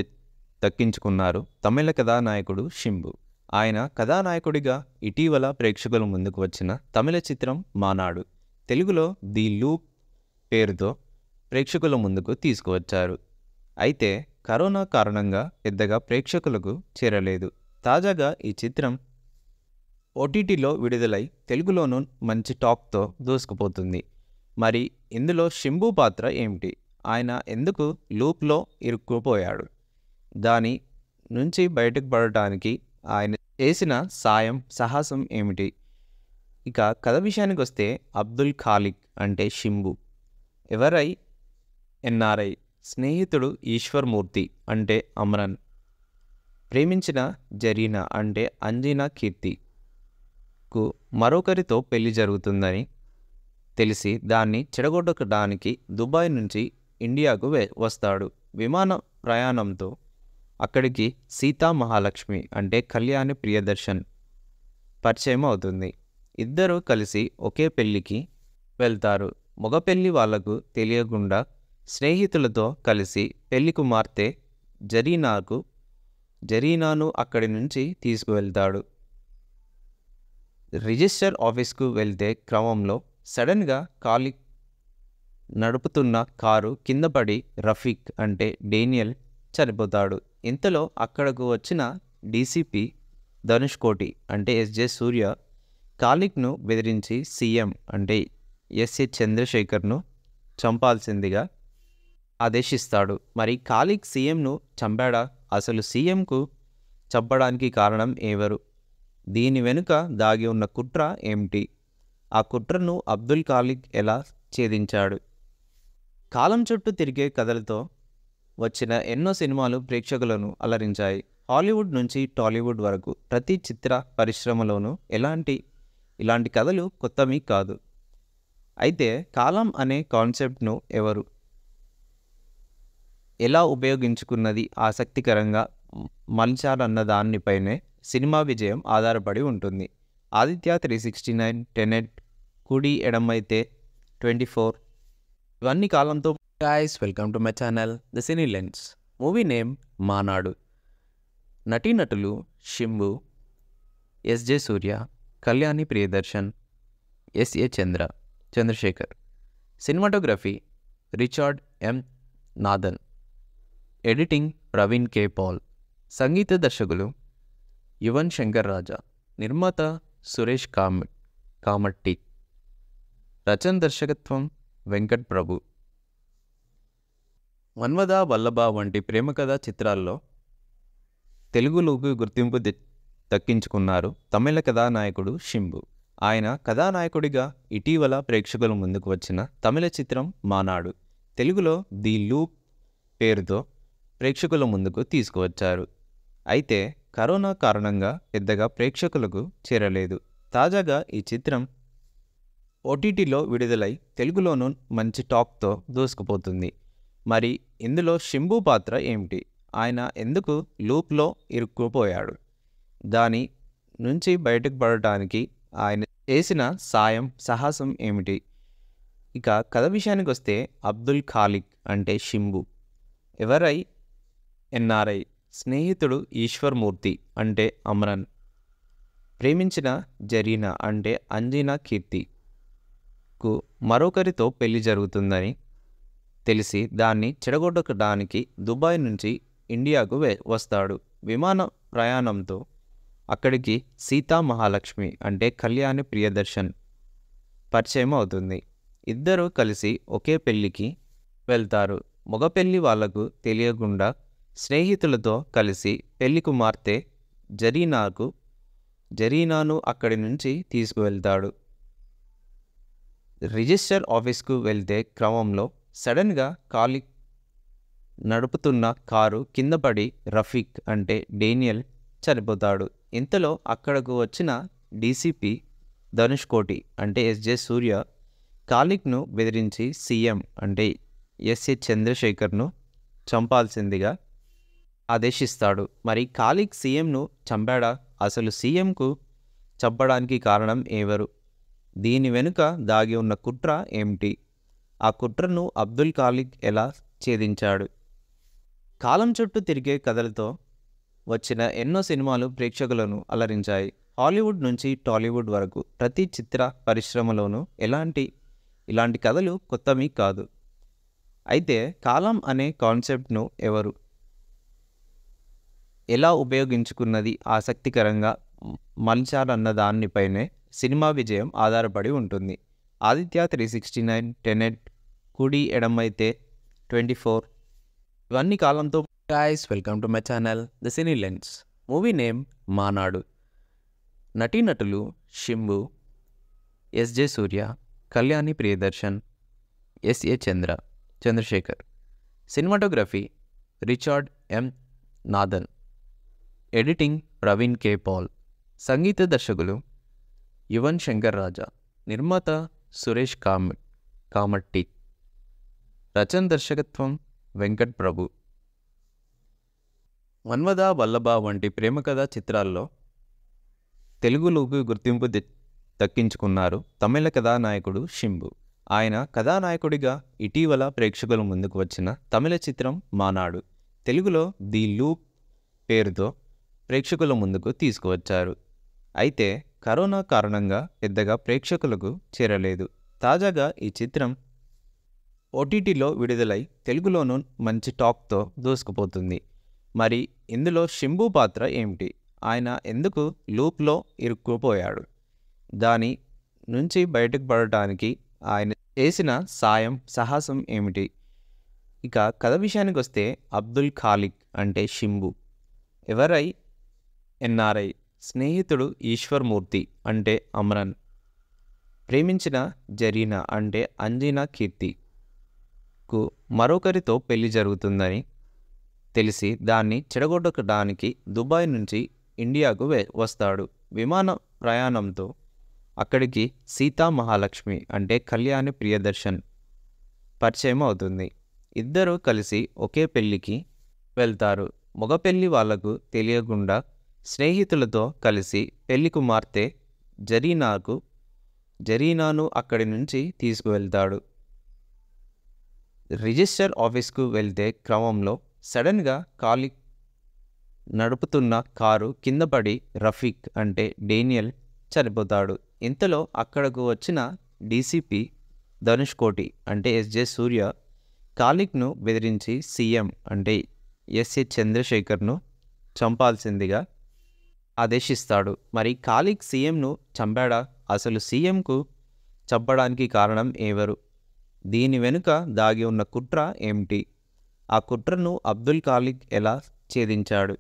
దక్కించుకున్నారు తమిళ కథానాయకుడు షింబు ఆయన కథానాయకుడిగా ఇటీవల ప్రేక్షకుల ముందుకు వచ్చిన తమిళ చిత్రం మానాడు తెలుగులో ది లూప్ పేరుతో ప్రేక్షకుల ముందుకు తీసుకువచ్చారు అయితే కరోనా కారణంగా పెద్దగా ప్రేక్షకులకు చేరలేదు తాజాగా ఈ చిత్రం ఓటీటీలో విడుదలై తెలుగులోనూ మంచి టాక్తో దూసుకుపోతుంది మరి ఇందులో శంభు పాత్ర ఏమిటి ఆయన ఎందుకు లూప్లో ఇరుక్కుపోయాడు దాని నుంచి బయటకు పడటానికి ఆయన చేసిన సాయం సాహసం ఏమిటి ఇక కథ విషయానికి వస్తే అబ్దుల్ ఖాలిక్ అంటే షింబు ఎవరై ఎన్ఆర్ఐ స్నేహితుడు ఈశ్వర్మూర్తి అంటే అమరన్ ప్రేమించిన జరీనా అంటే అంజీనా కీర్తికు మరొకరితో పెళ్లి జరుగుతుందని తెలిసి దాన్ని చెడగొట్టడానికి దుబాయ్ నుంచి ఇండియాకు వస్తాడు విమాన ప్రయాణంతో అక్కడికి సీతా మహాలక్ష్మి అంటే కళ్యాణి ప్రియదర్శన్ పరిచయం అవుతుంది ఇద్దరూ కలిసి ఒకే పెళ్ళికి వెళ్తారు మగ పెళ్ళి వాళ్లకు తెలియకుండా స్నేహితులతో కలిసి పెళ్లి కుమార్తె జరీనాకు జరీనాను అక్కడి నుంచి తీసుకువెళ్తాడు రిజిస్టర్ ఆఫీస్కు వెళ్తే క్రమంలో సడన్గా కాలి నడుపుతున్న కారు కిందపడి రఫీక్ అంటే డేనియల్ చనిపోతాడు ఇంతలో అక్కడకు వచ్చిన డీసీపీ ధనుష్ కోటి అంటే ఎస్జే సూర్య కాలిక్ను బెదిరించి సీఎం అంటే ఎస్ఏ చంద్రశేఖర్ను చంపాల్సిందిగా ఆదేశిస్తాడు మరి ఖాళీ సీఎంను చంపాడా అసలు సీఎంకు చంపడానికి కారణం ఎవరు దీని వెనుక దాగి ఉన్న కుట్ర ఏమిటి ఆ కుట్రను అబ్దుల్ ఖాలిక్ ఎలా ఛేదించాడు కాలం చుట్టూ తిరిగే కథలతో వచ్చిన ఎన్నో సినిమాలు ప్రేక్షకులను అలరించాయి హాలీవుడ్ నుంచి టాలీవుడ్ వరకు ప్రతి చిత్ర పరిశ్రమలోనూ ఎలాంటి ఇలాంటి కథలు కొత్తవి కాదు అయితే కాలం అనే కాన్సెప్ట్ను ఎవరు ఎలా ఉపయోగించుకున్నది ఆసక్తికరంగా మలచాలన్న దానిపైనే సినిమా విజయం ఆధారపడి ఉంటుంది Aditya three sixty nine Tenet కుడి ఎడమైతే ట్వంటీ ఫోర్ ఇవన్నీ కాలంతో guys welcome to my channel the Cine Lens movie name Maanaadu నటీనటులు శింబు ఎస్జే సూర్య Kalyani Priyadarshan SA Chandra Chandrasekhar cinematography Richard M Nathan editing Praveen K Paul సంగీత దర్శకులు యువన్ శంకర్ రాజా నిర్మాత సురేష్ కామ కామట్టి రచన దర్శకత్వం వెంకట్ ప్రభు మన్మద వల్లభ వంటి ప్రేమ కథా చిత్రాల్లో తెలుగులోకి గుర్తింపు దక్కించుకున్నారు తమిళ కథానాయకుడు శింబు ఆయన కథానాయకుడిగా ఇటీవల ప్రేక్షకుల ముందుకు వచ్చిన తమిళ చిత్రం మానాడు తెలుగులో ది లూప్ పేరుతో ప్రేక్షకుల ముందుకు తీసుకువచ్చారు అయితే కరోనా కారణంగా పెద్దగా ప్రేక్షకులకు చేరలేదు తాజాగా ఈ చిత్రం ఓటీటీలో విడుదలై తెలుగులోనూ మంచి టాక్తో దూసుకుపోతుంది మరి ఇందులో శంభు పాత్ర ఏమిటి ఆయన ఎందుకు లూప్లో ఇరుక్కుపోయాడు దాని నుంచి బయటకు పడటానికి ఆయన చేసిన సాయం సాహసం ఏమిటి ఇక కథ విషయానికి వస్తే అబ్దుల్ ఖాలిక్ అంటే షింబు ఎవరై ఎన్ఆర్ఐ స్నేహితుడు ఈశ్వర్మూర్తి అంటే అమరన్ ప్రేమించిన జరీనా అంటే అంజీనా కీర్తికు మరొకరితో పెళ్లి జరుగుతుందని తెలిసి దాన్ని చెడగొట్టడానికి దుబాయ్ నుంచి ఇండియాకు వస్తాడు విమాన ప్రయాణంతో అక్కడికి సీతా మహాలక్ష్మి అంటే కళ్యాణి ప్రియదర్శన్ పరిచయం అవుతుంది ఇద్దరూ కలిసి ఒకే పెళ్ళికి వెళ్తారు మగ పెళ్ళి వాళ్లకు తెలియకుండా స్నేహితులతో కలిసి పెళ్లి కుమార్తె జరీనాకు జరీనాను అక్కడి నుంచి తీసుకువెళ్తాడు రిజిస్టర్ ఆఫీస్కు వెళ్తే క్రమంలో సడన్గా కాలి నడుపుతున్న కారు కిందపడి రఫీక్ అంటే డేనియల్ చనిపోతాడు ఇంతలో అక్కడకు వచ్చిన డీసీపీ ధనుష్ కోటి అంటే ఎస్జే సూర్య కాలిక్ను బెదిరించి సీఎం అంటే ఎస్ఏ చంద్రశేఖర్ను చంపాల్సిందిగా ఆదేశిస్తాడు మరి ఖాలిక్ సీఎంను చంపాడా అసలు సీఎంకు చంపడానికి కారణం ఎవరు దీని వెనుక దాగి ఉన్న కుట్ర ఏమిటి ఆ కుట్రను అబ్దుల్ ఖాలిక్ ఎలా ఛేదించాడు కాలం చుట్టూ తిరిగే కథలతో వచ్చిన ఎన్నో సినిమాలు ప్రేక్షకులను అలరించాయి హాలీవుడ్ నుంచి టాలీవుడ్ వరకు ప్రతి చిత్ర పరిశ్రమలోనూ ఎలాంటి ఇలాంటి కథలు కొత్తవి కాదు అయితే కాలం అనే కాన్సెప్ట్ను ఎవరు ఎలా ఉపయోగించుకున్నది ఆసక్తికరంగా మలచాలన్న దానిపైనే సినిమా విజయం ఆధారపడి ఉంటుంది Aditya three sixty nine Tenet కుడి ఎడమైతే ట్వంటీ ఫోర్ ఇవన్నీ కాలంతో guys welcome to my channel the Cine Lens movie name Maanaadu నటీనటులు ఎస్ ఎస్జే సూర్య Kalyani Priyadarshan SA Chandra Chandrasekhar cinematography Richard M Nathan editing Praveen K Paul సంగీత దర్శకులు యువన్ శంకర్ రాజా నిర్మాత సురేష్ కామ్ కామట్టి రచన దర్శకత్వం వెంకట్ ప్రభు మన్మద వల్లభ వంటి ప్రేమ కథా చిత్రాల్లో తెలుగులోకి గుర్తింపు దక్కించుకున్నారు తమిళ కథానాయకుడు షింబు ఆయన కథానాయకుడిగా ఇటీవల ప్రేక్షకుల ముందుకు వచ్చిన తమిళ చిత్రం మానాడు తెలుగులో ది లూప్ పేరుతో ప్రేక్షకుల ముందుకు తీసుకువచ్చారు అయితే కరోనా కారణంగా పెద్దగా ప్రేక్షకులకు చేరలేదు తాజాగా ఈ చిత్రం ఓటీటీలో విడుదలై తెలుగులోనూ మంచి టాక్తో దూసుకుపోతుంది మరి ఇందులో శింభు పాత్ర ఏమిటి ఆయన ఎందుకు లూప్లో ఇరుక్కుపోయాడు దాని నుంచి బయటకు పడటానికి ఆయన చేసిన సాయం సాహసం ఏమిటి ఇక కథ విషయానికి వస్తే అబ్దుల్ ఖాలిక్ అంటే షింబు ఎవరై ఎన్ఆర్ఐ స్నేహితుడు ఈశ్వర్మూర్తి అంటే అమరన్ ప్రేమించిన జరీనా అంటే అంజీనా కీర్తికు మరొకరితో పెళ్లి జరుగుతుందని తెలిసి దాన్ని చెడగొట్టడానికి దుబాయ్ నుంచి ఇండియాకు వస్తాడు విమాన ప్రయాణంతో అక్కడికి సీతా మహాలక్ష్మి అంటే కళ్యాణ ప్రియదర్శన్ పరిచయం అవుతుంది ఇద్దరూ కలిసి ఒకే పెళ్ళికి వెళ్తారు మగ పెళ్ళి వాళ్లకు తెలియకుండా స్నేహితులతో కలిసి పెళ్లి కుమార్తె జరీనాకు జరీనాను అక్కడి నుంచి తీసుకువెళ్తాడు రిజిస్టర్ ఆఫీస్కు వెళ్తే క్రమంలో సడన్గా కాలి నడుపుతున్న కారు కిందపడి రఫీక్ అంటే డేనియల్ చనిపోతాడు ఇంతలో అక్కడకు వచ్చిన డీసీపీ ధనుష్ కోటి అంటే ఎస్జే సూర్య కాలిక్ను బెదిరించి సీఎం అంటే ఎస్ఏ చంద్రశేఖర్ను చంపాల్సిందిగా ఆదేశిస్తాడు మరి ఖాలిక్ సీఎంను చంపాడా అసలు సీఎంకు చంపడానికి కారణం ఎవరు దీని వెనుక దాగి ఉన్న కుట్ర ఏమిటి ఆ కుట్రను అబ్దుల్ ఖాలిక్ ఎలా ఛేదించాడు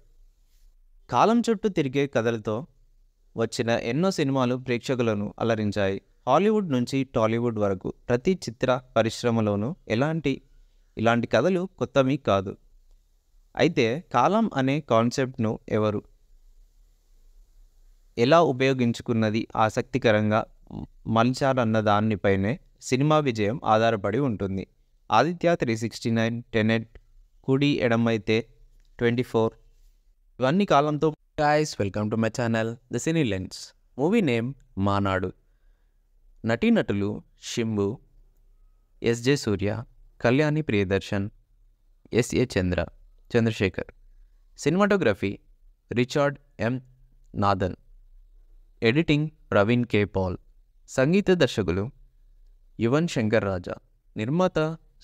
కాలం చుట్టూ తిరిగే కథలతో వచ్చిన ఎన్నో సినిమాలు ప్రేక్షకులను అలరించాయి హాలీవుడ్ నుంచి టాలీవుడ్ వరకు ప్రతి చిత్ర పరిశ్రమలోనూ ఎలాంటి ఇలాంటి కథలు కొత్తవి కాదు అయితే కాలం అనే కాన్సెప్ట్ను ఎవరు ఎలా ఉపయోగించుకున్నది ఆసక్తికరంగా మలచాలన్న దానిపైనే సినిమా విజయం ఆధారపడి ఉంటుంది Aditya three sixty nine Tenet కుడి ఎడమైతే ట్వంటీ ఫోర్ ఇవన్నీ కాలంతో guys welcome to my channel the Cine Lens movie name Maanaadu నటీనటులు ఎస్ ఎస్జే సూర్య Kalyani Priyadarshan SA Chandra Chandrasekhar cinematography Richard M Nathan editing Praveen K Paul సంగీత దర్శకులు యువన్ శంకర్ రాజా నిర్మాత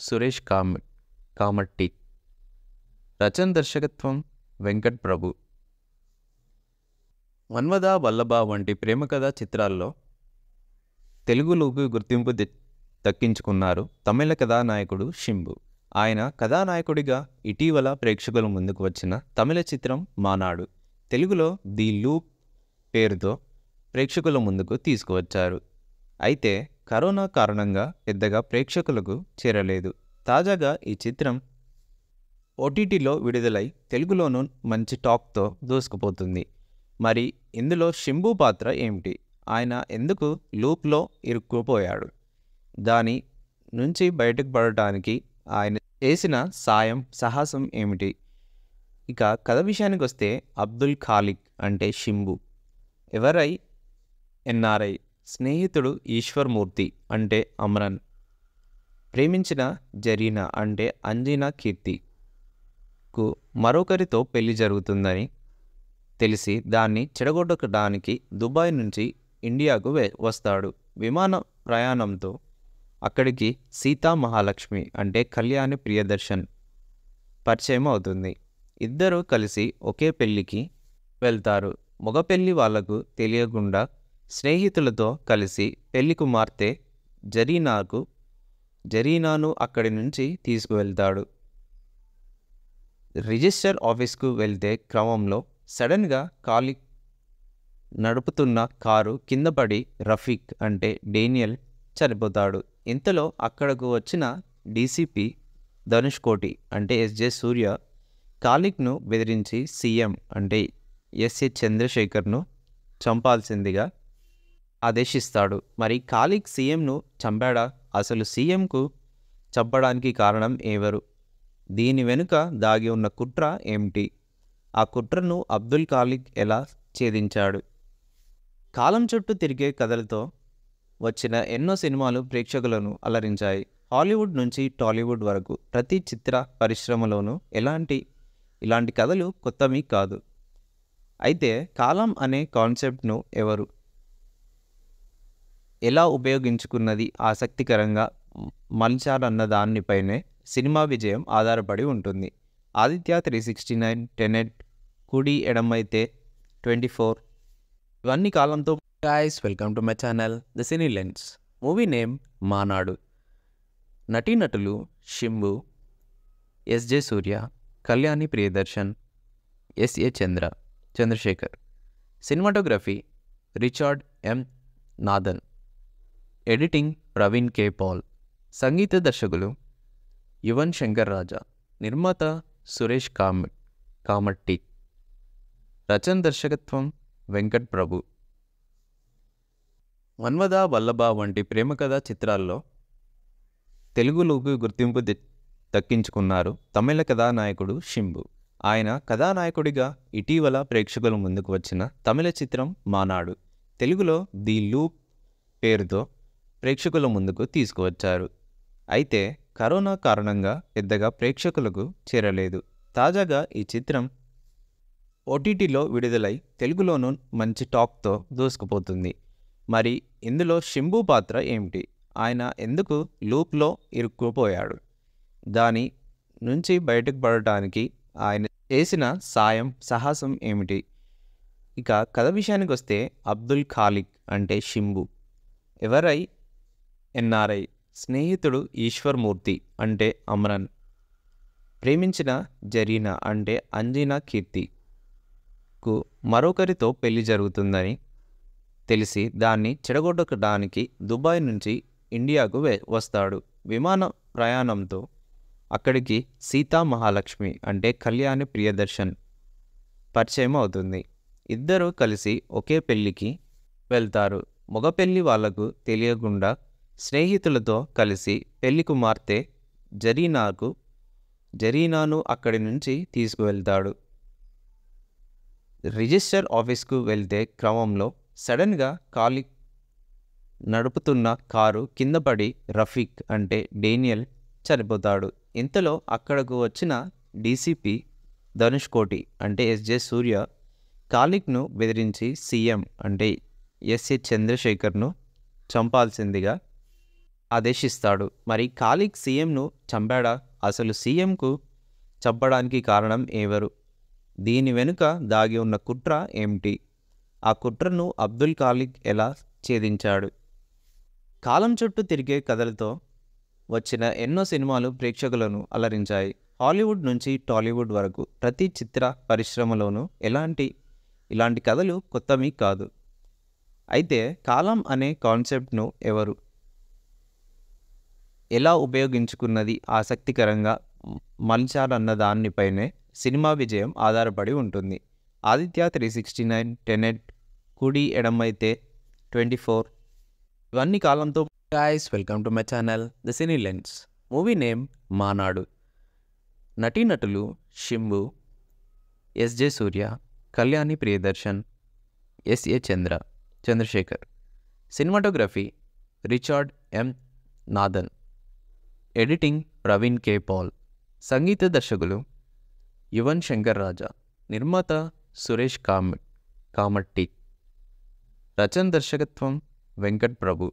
సురేష్ కామ్ కామట్టి రచన దర్శకత్వం వెంకట్ ప్రభు మన్మద వల్లభ వంటి ప్రేమ కథా చిత్రాల్లో తెలుగులోకి గుర్తింపు దక్కించుకున్నారు తమిళ కథానాయకుడు షింబు ఆయన కథానాయకుడిగా ఇటీవల ప్రేక్షకుల ముందుకు వచ్చిన తమిళ చిత్రం మానాడు తెలుగులో ది లూప్ పేరుతో ప్రేక్షకుల ముందుకు తీసుకువచ్చారు అయితే కరోనా కారణంగా పెద్దగా ప్రేక్షకులకు చేరలేదు తాజాగా ఈ చిత్రం ఓటీటీలో విడుదలై తెలుగులోనూ మంచి టాక్తో దూసుకుపోతుంది మరి ఇందులో శింభు పాత్ర ఏమిటి ఆయన ఎందుకు లూప్లో ఇరుక్కుపోయాడు దాని నుంచి బయటకు పడటానికి ఆయన చేసిన సాయం సాహసం ఏమిటి ఇక కథ విషయానికి వస్తే అబ్దుల్ ఖాలిక్ అంటే శింభు ఎవరై ఎన్ఆర్ఐ స్నేహితుడు ఈశ్వర్మూర్తి అంటే అమరన్ ప్రేమించిన జరీనా అంటే అంజీనా కీర్తికు మరొకరితో పెళ్లి జరుగుతుందని తెలిసి దాన్ని చెడగొట్టడానికి దుబాయ్ నుంచి ఇండియాకు వస్తాడు విమాన ప్రయాణంతో అక్కడికి సీతా మహాలక్ష్మి అంటే కళ్యాణి ప్రియదర్శన్ పరిచయం అవుతుంది ఇద్దరూ కలిసి ఒకే పెళ్ళికి వెళ్తారు మగ పెళ్ళి వాళ్లకు తెలియకుండా స్నేహితులతో కలిసి పెళ్లి కుమార్తె జరీనాకు జరీనాను అక్కడి నుంచి తీసుకువెళ్తాడు రిజిస్టర్ ఆఫీస్కు వెళ్తే క్రమంలో సడన్గా కాలి నడుపుతున్న కారు కిందపడి రఫీక్ అంటే డేనియల్ చనిపోతాడు ఇంతలో అక్కడకు వచ్చిన డీసీపీ ధనుష్ కోటి అంటే ఎస్జే సూర్య కాలిక్ను బెదిరించి సీఎం అంటే ఎస్ఏ చంద్రశేఖర్ను చంపాల్సిందిగా ఆదేశిస్తాడు మరి ఖాలిక్ సీఎంను చంపాడా అసలు సీఎంకు చంపడానికి కారణం ఎవరు దీని వెనుక దాగి ఉన్న కుట్ర ఏమిటి ఆ కుట్రను అబ్దుల్ ఖాలిక్ ఎలా ఛేదించాడు కాలం చుట్టూ తిరిగే కథలతో వచ్చిన ఎన్నో సినిమాలు ప్రేక్షకులను అలరించాయి హాలీవుడ్ నుంచి టాలీవుడ్ వరకు ప్రతి చిత్ర పరిశ్రమలోనూ ఎలాంటి ఇలాంటి కథలు కొత్తవి కాదు అయితే కాలం అనే కాన్సెప్ట్ను ఎవరు ఎలా ఉపయోగించుకున్నది ఆసక్తికరంగా మలచాలన్న దానిపైనే సినిమా విజయం ఆధారపడి ఉంటుంది Aditya three sixty nine Tenet కుడి ఎడమైతే ట్వంటీ ఫోర్ ఇవన్నీ కాలంతో guys welcome to my channel the Cine Lens movie name Maanaadu నటీనటులు శింబు ఎస్జే సూర్య Kalyani Priyadarshan SA Chandra Chandrasekhar cinematography Richard M Nathan editing Praveen K Paul సంగీత దర్శకులు యువన్ శంకర్ రాజా నిర్మాత సురేష్ కామ్ కామట్టి రచన దర్శకత్వం వెంకట్ ప్రభు మన్మద వల్లభ వంటి ప్రేమ కథా చిత్రాల్లో తెలుగులోకి గుర్తింపు దక్కించుకున్నారు తమిళ కథానాయకుడు షింబు ఆయన కథానాయకుడిగా ఇటీవల ప్రేక్షకుల ముందుకు వచ్చిన తమిళ చిత్రం మానాడు తెలుగులో ది లూప్ పేరుతో ప్రేక్షకుల ముందుకు తీసుకువచ్చారు అయితే కరోనా కారణంగా పెద్దగా ప్రేక్షకులకు చేరలేదు తాజాగా ఈ చిత్రం ఓటీటీలో విడుదలై తెలుగులోనూ మంచి టాక్తో దూసుకుపోతుంది మరి ఇందులో శింభు పాత్ర ఏమిటి ఆయన ఎందుకు లూప్లో ఇరుక్కుపోయాడు దాని నుంచి బయటకు పడటానికి ఆయన చేసిన సాయం సాహసం ఏమిటి ఇక కథ విషయానికి వస్తే అబ్దుల్ ఖాలిక్ అంటే షింబు ఎవరై ఎన్ఆర్ఐ స్నేహితుడు ఈశ్వర్మూర్తి అంటే అమరన్ ప్రేమించిన జరీనా అంటే అంజీనా కీర్తికు మరొకరితో పెళ్లి జరుగుతుందని తెలిసి దాన్ని చెడగొట్టడానికి దుబాయ్ నుంచి ఇండియాకు వస్తాడు విమాన ప్రయాణంతో అక్కడికి సీతా మహాలక్ష్మి అంటే కళ్యాణి ప్రియదర్శన్ పరిచయం అవుతుంది ఇద్దరూ కలిసి ఒకే పెళ్ళికి వెళ్తారు మగ పెళ్ళి వాళ్లకు తెలియకుండా స్నేహితులతో కలిసి పెళ్లి కుమార్తె జరీనాకు జరీనాను అక్కడి నుంచి తీసుకువెళ్తాడు రిజిస్టర్ ఆఫీస్కు వెళ్తే క్రమంలో సడన్గా కాలి నడుపుతున్న కారు కిందపడి రఫీక్ అంటే డేనియల్ చనిపోతాడు ఇంతలో అక్కడకు వచ్చిన డీసీపీ ధనుష్ కోటి అంటే ఎస్జే సూర్య కాలిక్ను బెదిరించి సీఎం అంటే ఎస్ఏ చంద్రశేఖర్ను చంపాల్సిందిగా ఆదేశిస్తాడు మరి ఖాళీ సీఎంను చంపాడా అసలు సీఎంకు చంపడానికి కారణం ఎవరు దీని వెనుక దాగి ఉన్న కుట్ర ఏమిటి ఆ కుట్రను అబ్దుల్ ఖాలిక్ ఎలా ఛేదించాడు కాలం చుట్టూ తిరిగే కథలతో వచ్చిన ఎన్నో సినిమాలు ప్రేక్షకులను అలరించాయి హాలీవుడ్ నుంచి టాలీవుడ్ వరకు ప్రతి చిత్ర పరిశ్రమలోనూ ఎలాంటి ఇలాంటి కథలు కొత్తమీ కాదు అయితే కాలం అనే కాన్సెప్ట్ను ఎవరు ఎలా ఉపయోగించుకున్నది ఆసక్తికరంగా మలిచారన్న దానిపైనే సినిమా విజయం ఆధారపడి ఉంటుంది Aditya three sixty nine Tenet కుడి ఎడమైతే ట్వంటీ ఫోర్ ఇవన్నీ కాలంతో guys welcome to my channel the Cine Lens movie name Maanaadu నటీనటులు ఎస్ ఎస్జే సూర్య Kalyani Priyadarshan SA Chandra Chandrasekhar cinematography Richard M Nathan editing Praveen K Paul సంగీత దర్శకులు యువన్ శంకర్ రాజా నిర్మాత సురేష్ కామ్ కామట్టి రచన దర్శకత్వం వెంకట్ ప్రభు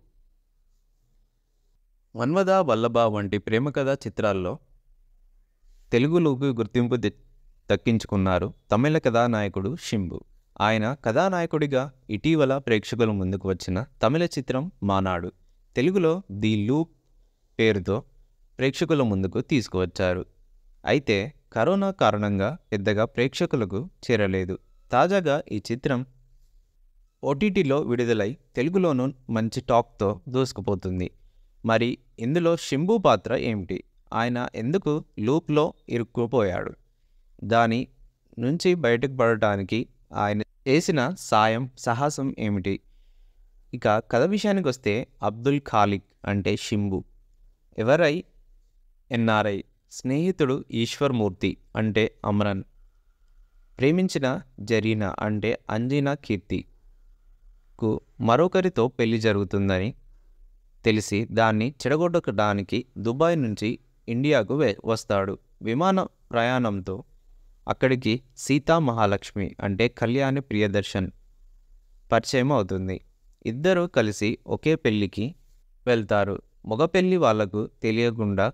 మన్మద వల్లభ వంటి ప్రేమ కథా చిత్రాల్లో తెలుగులోకి గుర్తింపు దక్కించుకున్నారు తమిళ కథానాయకుడు షింబు ఆయన కథానాయకుడిగా ఇటీవల ప్రేక్షకుల ముందుకు వచ్చిన తమిళ చిత్రం మానాడు తెలుగులో ది లూప్ పేరుతో ప్రేక్షకుల ముందుకు తీసుకువచ్చారు అయితే కరోనా కారణంగా పెద్దగా ప్రేక్షకులకు చేరలేదు తాజాగా ఈ చిత్రం ఓటీటీలో విడుదలై తెలుగులోనూ మంచి టాక్తో దూసుకుపోతుంది మరి ఇందులో శింభు పాత్ర ఏమిటి ఆయన ఎందుకు లూప్లో ఇరుక్కుపోయాడు దాని నుంచి బయటకు పడటానికి ఆయన చేసిన సాయం సాహసం ఏమిటి ఇక కథ విషయానికి వస్తే అబ్దుల్ ఖాలిక్ అంటే శింభు ఎవరై ఎన్ఆర్ఐ స్నేహితుడు ఈశ్వర్మూర్తి అంటే అమరన్ ప్రేమించిన జరీనా అంటే అంజీనా కీర్తికు మరొకరితో పెళ్లి జరుగుతుందని తెలిసి దాన్ని చెడగొట్టడానికి దుబాయ్ నుంచి ఇండియాకు వస్తాడు విమాన ప్రయాణంతో అక్కడికి సీతా మహాలక్ష్మి అంటే కళ్యాణి ప్రియదర్శన్ పరిచయం అవుతుంది ఇద్దరూ కలిసి ఒకే పెళ్ళికి వెళ్తారు మగ పెళ్ళి వాళ్లకు తెలియకుండా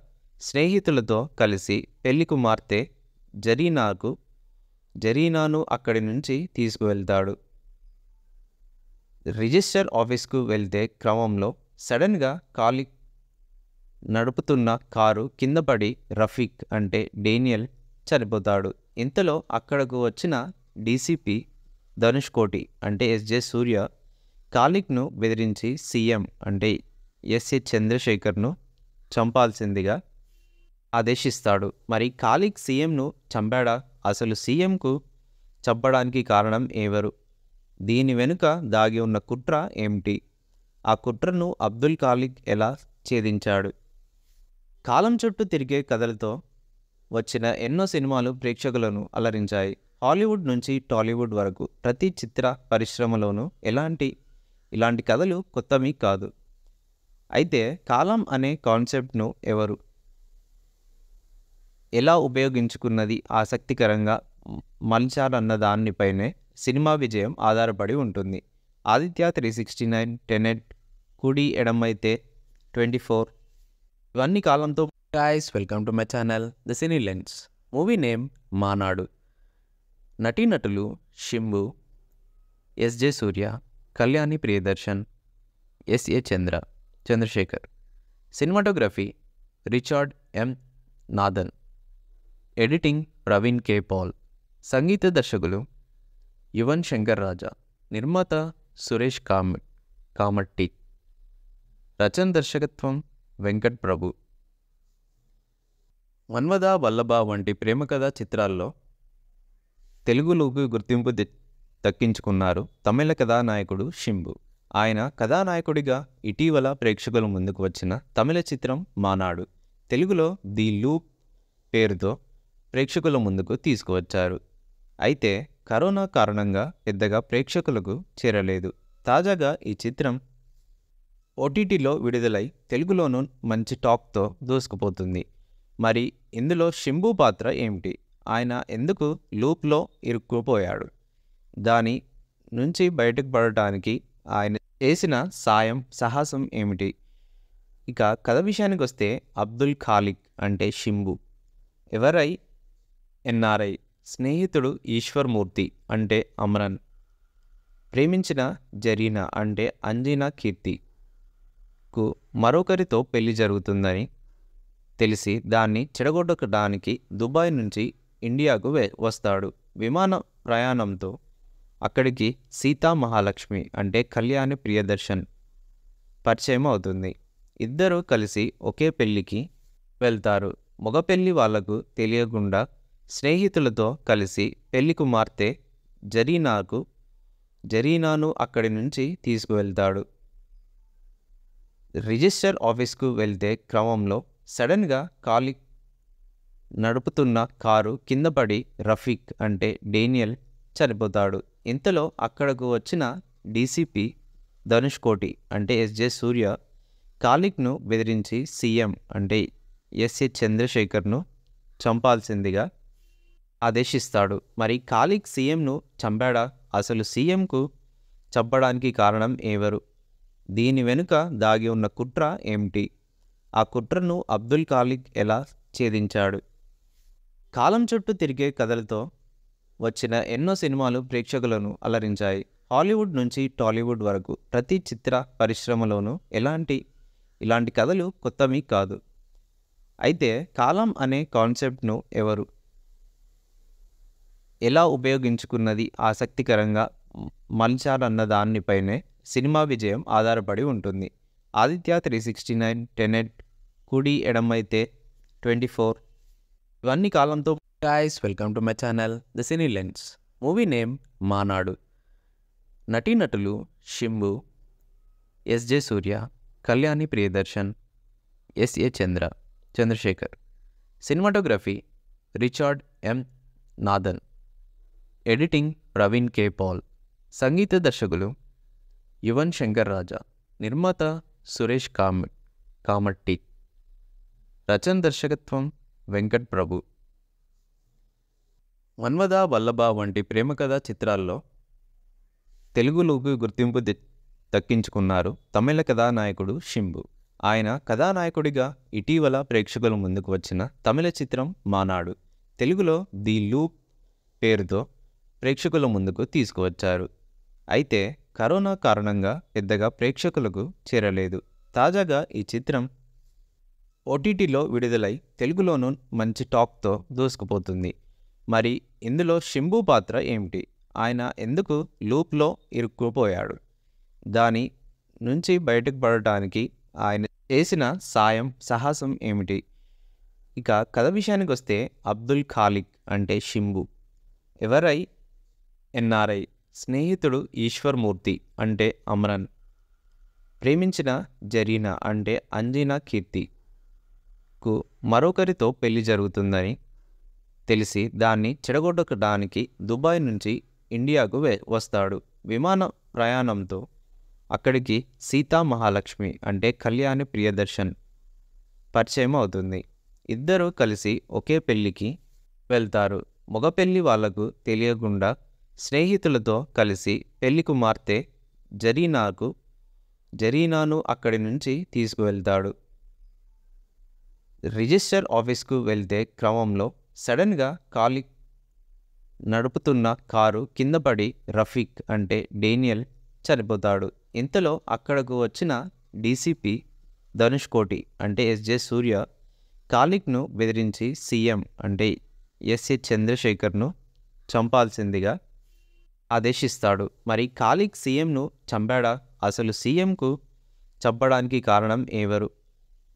స్నేహితులతో కలిసి పెళ్లి కుమార్తె జరీనాకు జరీనాను అక్కడి నుంచి తీసుకువెళ్తాడు రిజిస్టర్ ఆఫీస్కు వెళ్తే క్రమంలో సడన్గా కాలి నడుపుతున్న కారు కిందపడి రఫీక్ అంటే డేనియల్ చనిపోతాడు ఇంతలో అక్కడకు వచ్చిన డీసీపీ ధనుష్ కోటి అంటే ఎస్జే సూర్య కాలిక్ను బెదిరించి సీఎం అంటే ఎస్ఏ చంద్రశేఖర్ను చంపాల్సిందిగా ఆదేశిస్తాడు మరి ఖాళీ సీఎంను చంపాడా అసలు సీఎంకు చంపడానికి కారణం ఎవరు దీని వెనుక దాగి ఉన్న కుట్ర ఏమిటి ఆ కుట్రను అబ్దుల్ ఖాలిక్ ఎలా ఛేదించాడు కాలం చుట్టూ తిరిగే కథలతో వచ్చిన ఎన్నో సినిమాలు ప్రేక్షకులను అలరించాయి హాలీవుడ్ నుంచి టాలీవుడ్ వరకు ప్రతి చిత్ర పరిశ్రమలోనూ ఎలాంటి ఇలాంటి కథలు కొత్తమీ కాదు అయితే కాలం అనే కాన్సెప్ట్ను ఎవరు ఎలా ఉపయోగించుకున్నది ఆసక్తికరంగా మలిచారన్న దానిపైనే సినిమా విజయం ఆధారపడి ఉంటుంది Aditya three sixty nine Tenet కుడి ఎడమైతే ట్వంటీ ఫోర్ ఇవన్నీ కాలంతో guys welcome to my channel the Cine Lens movie name Maanaadu నటీనటులు ఎస్ ఎస్జే సూర్య Kalyani Priyadarshan SA Chandra Chandrasekhar cinematography Richard M Nathan editing Praveen K Paul సంగీత దర్శకులు యువన్ శంకర్ రాజా నిర్మాత సురేష్ కామ కామట్టి రచన దర్శకత్వం వెంకట్ ప్రభు మన్మద వల్లభ వంటి ప్రేమ కథా చిత్రాల్లో తెలుగులోకి గుర్తింపు దక్కించుకున్నారు తమిళ కథానాయకుడు షింబు ఆయన కథానాయకుడిగా ఇటీవల ప్రేక్షకుల ముందుకు వచ్చిన తమిళ చిత్రం మానాడు తెలుగులో ది లూప్ పేరుతో ప్రేక్షకుల ముందుకు తీసుకువచ్చారు అయితే కరోనా కారణంగా పెద్దగా ప్రేక్షకులకు చేరలేదు తాజాగా ఈ చిత్రం ఓటీటీలో విడుదలై తెలుగులోనూ మంచి టాక్తో దూసుకుపోతుంది మరి ఇందులో శంభు పాత్ర ఏమిటి ఆయన ఎందుకు లూప్లో ఇరుక్కుపోయాడు దాని నుంచి బయటకు పడటానికి ఆయన చేసిన సాయం సాహసం ఏమిటి ఇక కథ విషయానికి వస్తే అబ్దుల్ ఖాలిక్ అంటే షింబు ఎవరై ఎన్ఆర్ఐ స్నేహితుడు ఈశ్వర్మూర్తి అంటే అమరన్ ప్రేమించిన జరీనా అంటే అంజీనా కీర్తికు మరొకరితో పెళ్లి జరుగుతుందని తెలిసి దాన్ని చెడగొట్టడానికి దుబాయ్ నుంచి ఇండియాకు వస్తాడు విమాన ప్రయాణంతో అక్కడికి సీతా మహాలక్ష్మి అంటే కళ్యాణి ప్రియదర్శన్ పరిచయం అవుతుంది ఇద్దరూ కలిసి ఒకే పెళ్ళికి వెళ్తారు మగ పెళ్ళి వాళ్లకు తెలియకుండా స్నేహితులతో కలిసి పెళ్లి కుమార్తె జరీనాకు జరీనాను అక్కడి నుంచి తీసుకువెళ్తాడు రిజిస్టర్ ఆఫీస్కు వెళ్తే క్రమంలో సడన్గా కాలి నడుపుతున్న కారు కిందపడి రఫీక్ అంటే డేనియల్ చనిపోతాడు ఇంతలో అక్కడకు వచ్చిన డీసీపీ ధనుష్ కోటి అంటే ఎస్జే సూర్య కాలిక్ను బెదిరించి సీఎం అంటే ఎస్ఏ చంద్రశేఖర్ను చంపాల్సిందిగా ఆదేశిస్తాడు మరి ఖాలిక్ సీఎంను చంపాడా అసలు సీఎంకు చంపడానికి కారణం ఎవరు దీని వెనుక దాగి ఉన్న కుట్ర ఏమిటి ఆ కుట్రను అబ్దుల్ కాలిక్ ఎలా ఛేదించాడు కాలం చుట్టూ తిరిగే కథలతో వచ్చిన ఎన్నో సినిమాలు ప్రేక్షకులను అలరించాయి హాలీవుడ్ నుంచి టాలీవుడ్ వరకు ప్రతి చిత్ర పరిశ్రమలోనూ ఎలాంటి ఇలాంటి కథలు కొత్తమీ కాదు అయితే కాలం అనే కాన్సెప్ట్ను ఎవరు ఎలా ఉపయోగించుకున్నది ఆసక్తికరంగా మలిచారన్న దానిపైనే సినిమా విజయం ఆధారపడి ఉంటుంది Aditya three sixty nine Tenet కుడి ఎడమైతే ట్వంటీ ఫోర్ ఇవన్నీ కాలంతో guys welcome to my channel the Cine Lens movie name Maanaadu నటీనటులు ఎస్ ఎస్జే సూర్య Kalyani Priyadarshan SA Chandra Chandrasekhar cinematography Richard M Nathan editing Praveen K Paul సంగీత దర్శకులు యువన్ శంకర్ రాజా నిర్మాత సురేష్ కామ కామట్టి రచన దర్శకత్వం వెంకట్ ప్రభు మన్మద వల్లభ వంటి ప్రేమ కథా చిత్రాల్లో తెలుగులోకి గుర్తింపు దక్కించుకున్నారు తమిళ కథానాయకుడు షింబు ఆయన కథానాయకుడిగా ఇటీవల ప్రేక్షకుల ముందుకు వచ్చిన తమిళ చిత్రం మానాడు తెలుగులో ది లూప్ పేరుతో ప్రేక్షకుల ముందుకు తీసుకువచ్చారు అయితే కరోనా కారణంగా పెద్దగా ప్రేక్షకులకు చేరలేదు తాజాగా ఈ చిత్రం ఓటీటీలో విడుదలై తెలుగులోనూ మంచి టాక్తో దూసుకుపోతుంది మరి ఇందులో శింభు పాత్ర ఏమిటి ఆయన ఎందుకు లూప్లో ఇరుక్కుపోయాడు దాని నుంచి బయటకు పడటానికి ఆయన చేసిన సాయం సాహసం ఏమిటి ఇక కథ విషయానికి వస్తే అబ్దుల్ ఖాలిక్ అంటే శింభు ఎవరై ఎన్ఆర్ఐ స్నేహితుడు ఈశ్వర్మూర్తి అంటే అమరన్ ప్రేమించిన జరీనా అంటే అంజీనా కీర్తికు మరొకరితో పెళ్లి జరుగుతుందని తెలిసి దాన్ని చెడగొట్టడానికి దుబాయ్ నుంచి ఇండియాకు వస్తాడు విమాన ప్రయాణంతో అక్కడికి సీతా మహాలక్ష్మి అంటే కళ్యాణి ప్రియదర్శన్ పరిచయం అవుతుంది ఇద్దరూ కలిసి ఒకే పెళ్ళికి వెళ్తారు మగ పెళ్ళి వాళ్లకు తెలియకుండా స్నేహితులతో కలిసి పెళ్లి కుమార్తె జరీనాకు జరీనాను అక్కడి నుంచి తీసుకువెళ్తాడు రిజిస్టర్ ఆఫీస్కు వెళ్తే క్రమంలో సడన్గా కాలి నడుపుతున్న కారు కిందపడి రఫీక్ అంటే డేనియల్ చనిపోతాడు ఇంతలో అక్కడకు వచ్చిన డీసీపీ ధనుష్ కోటి అంటే ఎస్జే సూర్య కాలిక్ను బెదిరించి సీఎం అంటే ఎస్ఏ చంద్రశేఖర్ను చంపాల్సిందిగా ఆదేశిస్తాడు మరి ఖాళీ సీఎంను చంపాడా అసలు సీఎంకు చంపడానికి కారణం ఎవరు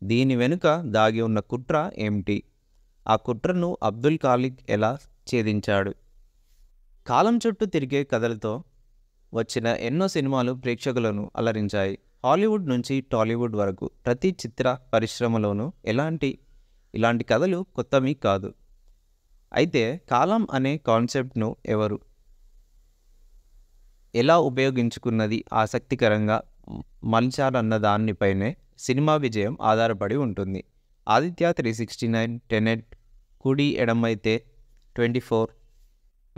దీని వెనుక దాగి ఉన్న కుట్ర ఏమిటి ఆ కుట్రను అబ్దుల్ ఖాలిక్ ఎలా ఛేదించాడు కాలం చుట్టూ తిరిగే కథలతో వచ్చిన ఎన్నో సినిమాలు ప్రేక్షకులను అలరించాయి హాలీవుడ్ నుంచి టాలీవుడ్ వరకు ప్రతి చిత్ర పరిశ్రమలోనూ ఎలాంటి ఇలాంటి కథలు కొత్తవి కాదు అయితే కాలం అనే కాన్సెప్ట్ను ఎవరు ఎలా ఉపయోగించుకున్నది ఆసక్తికరంగా మంచాలన్న దానిపైనే సినిమా విజయం ఆధారపడి ఉంటుంది Aditya three sixty nine Tenet కుడి ఎడమైతే ట్వంటీ ఫోర్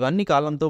ఇవన్నీ కాలంతో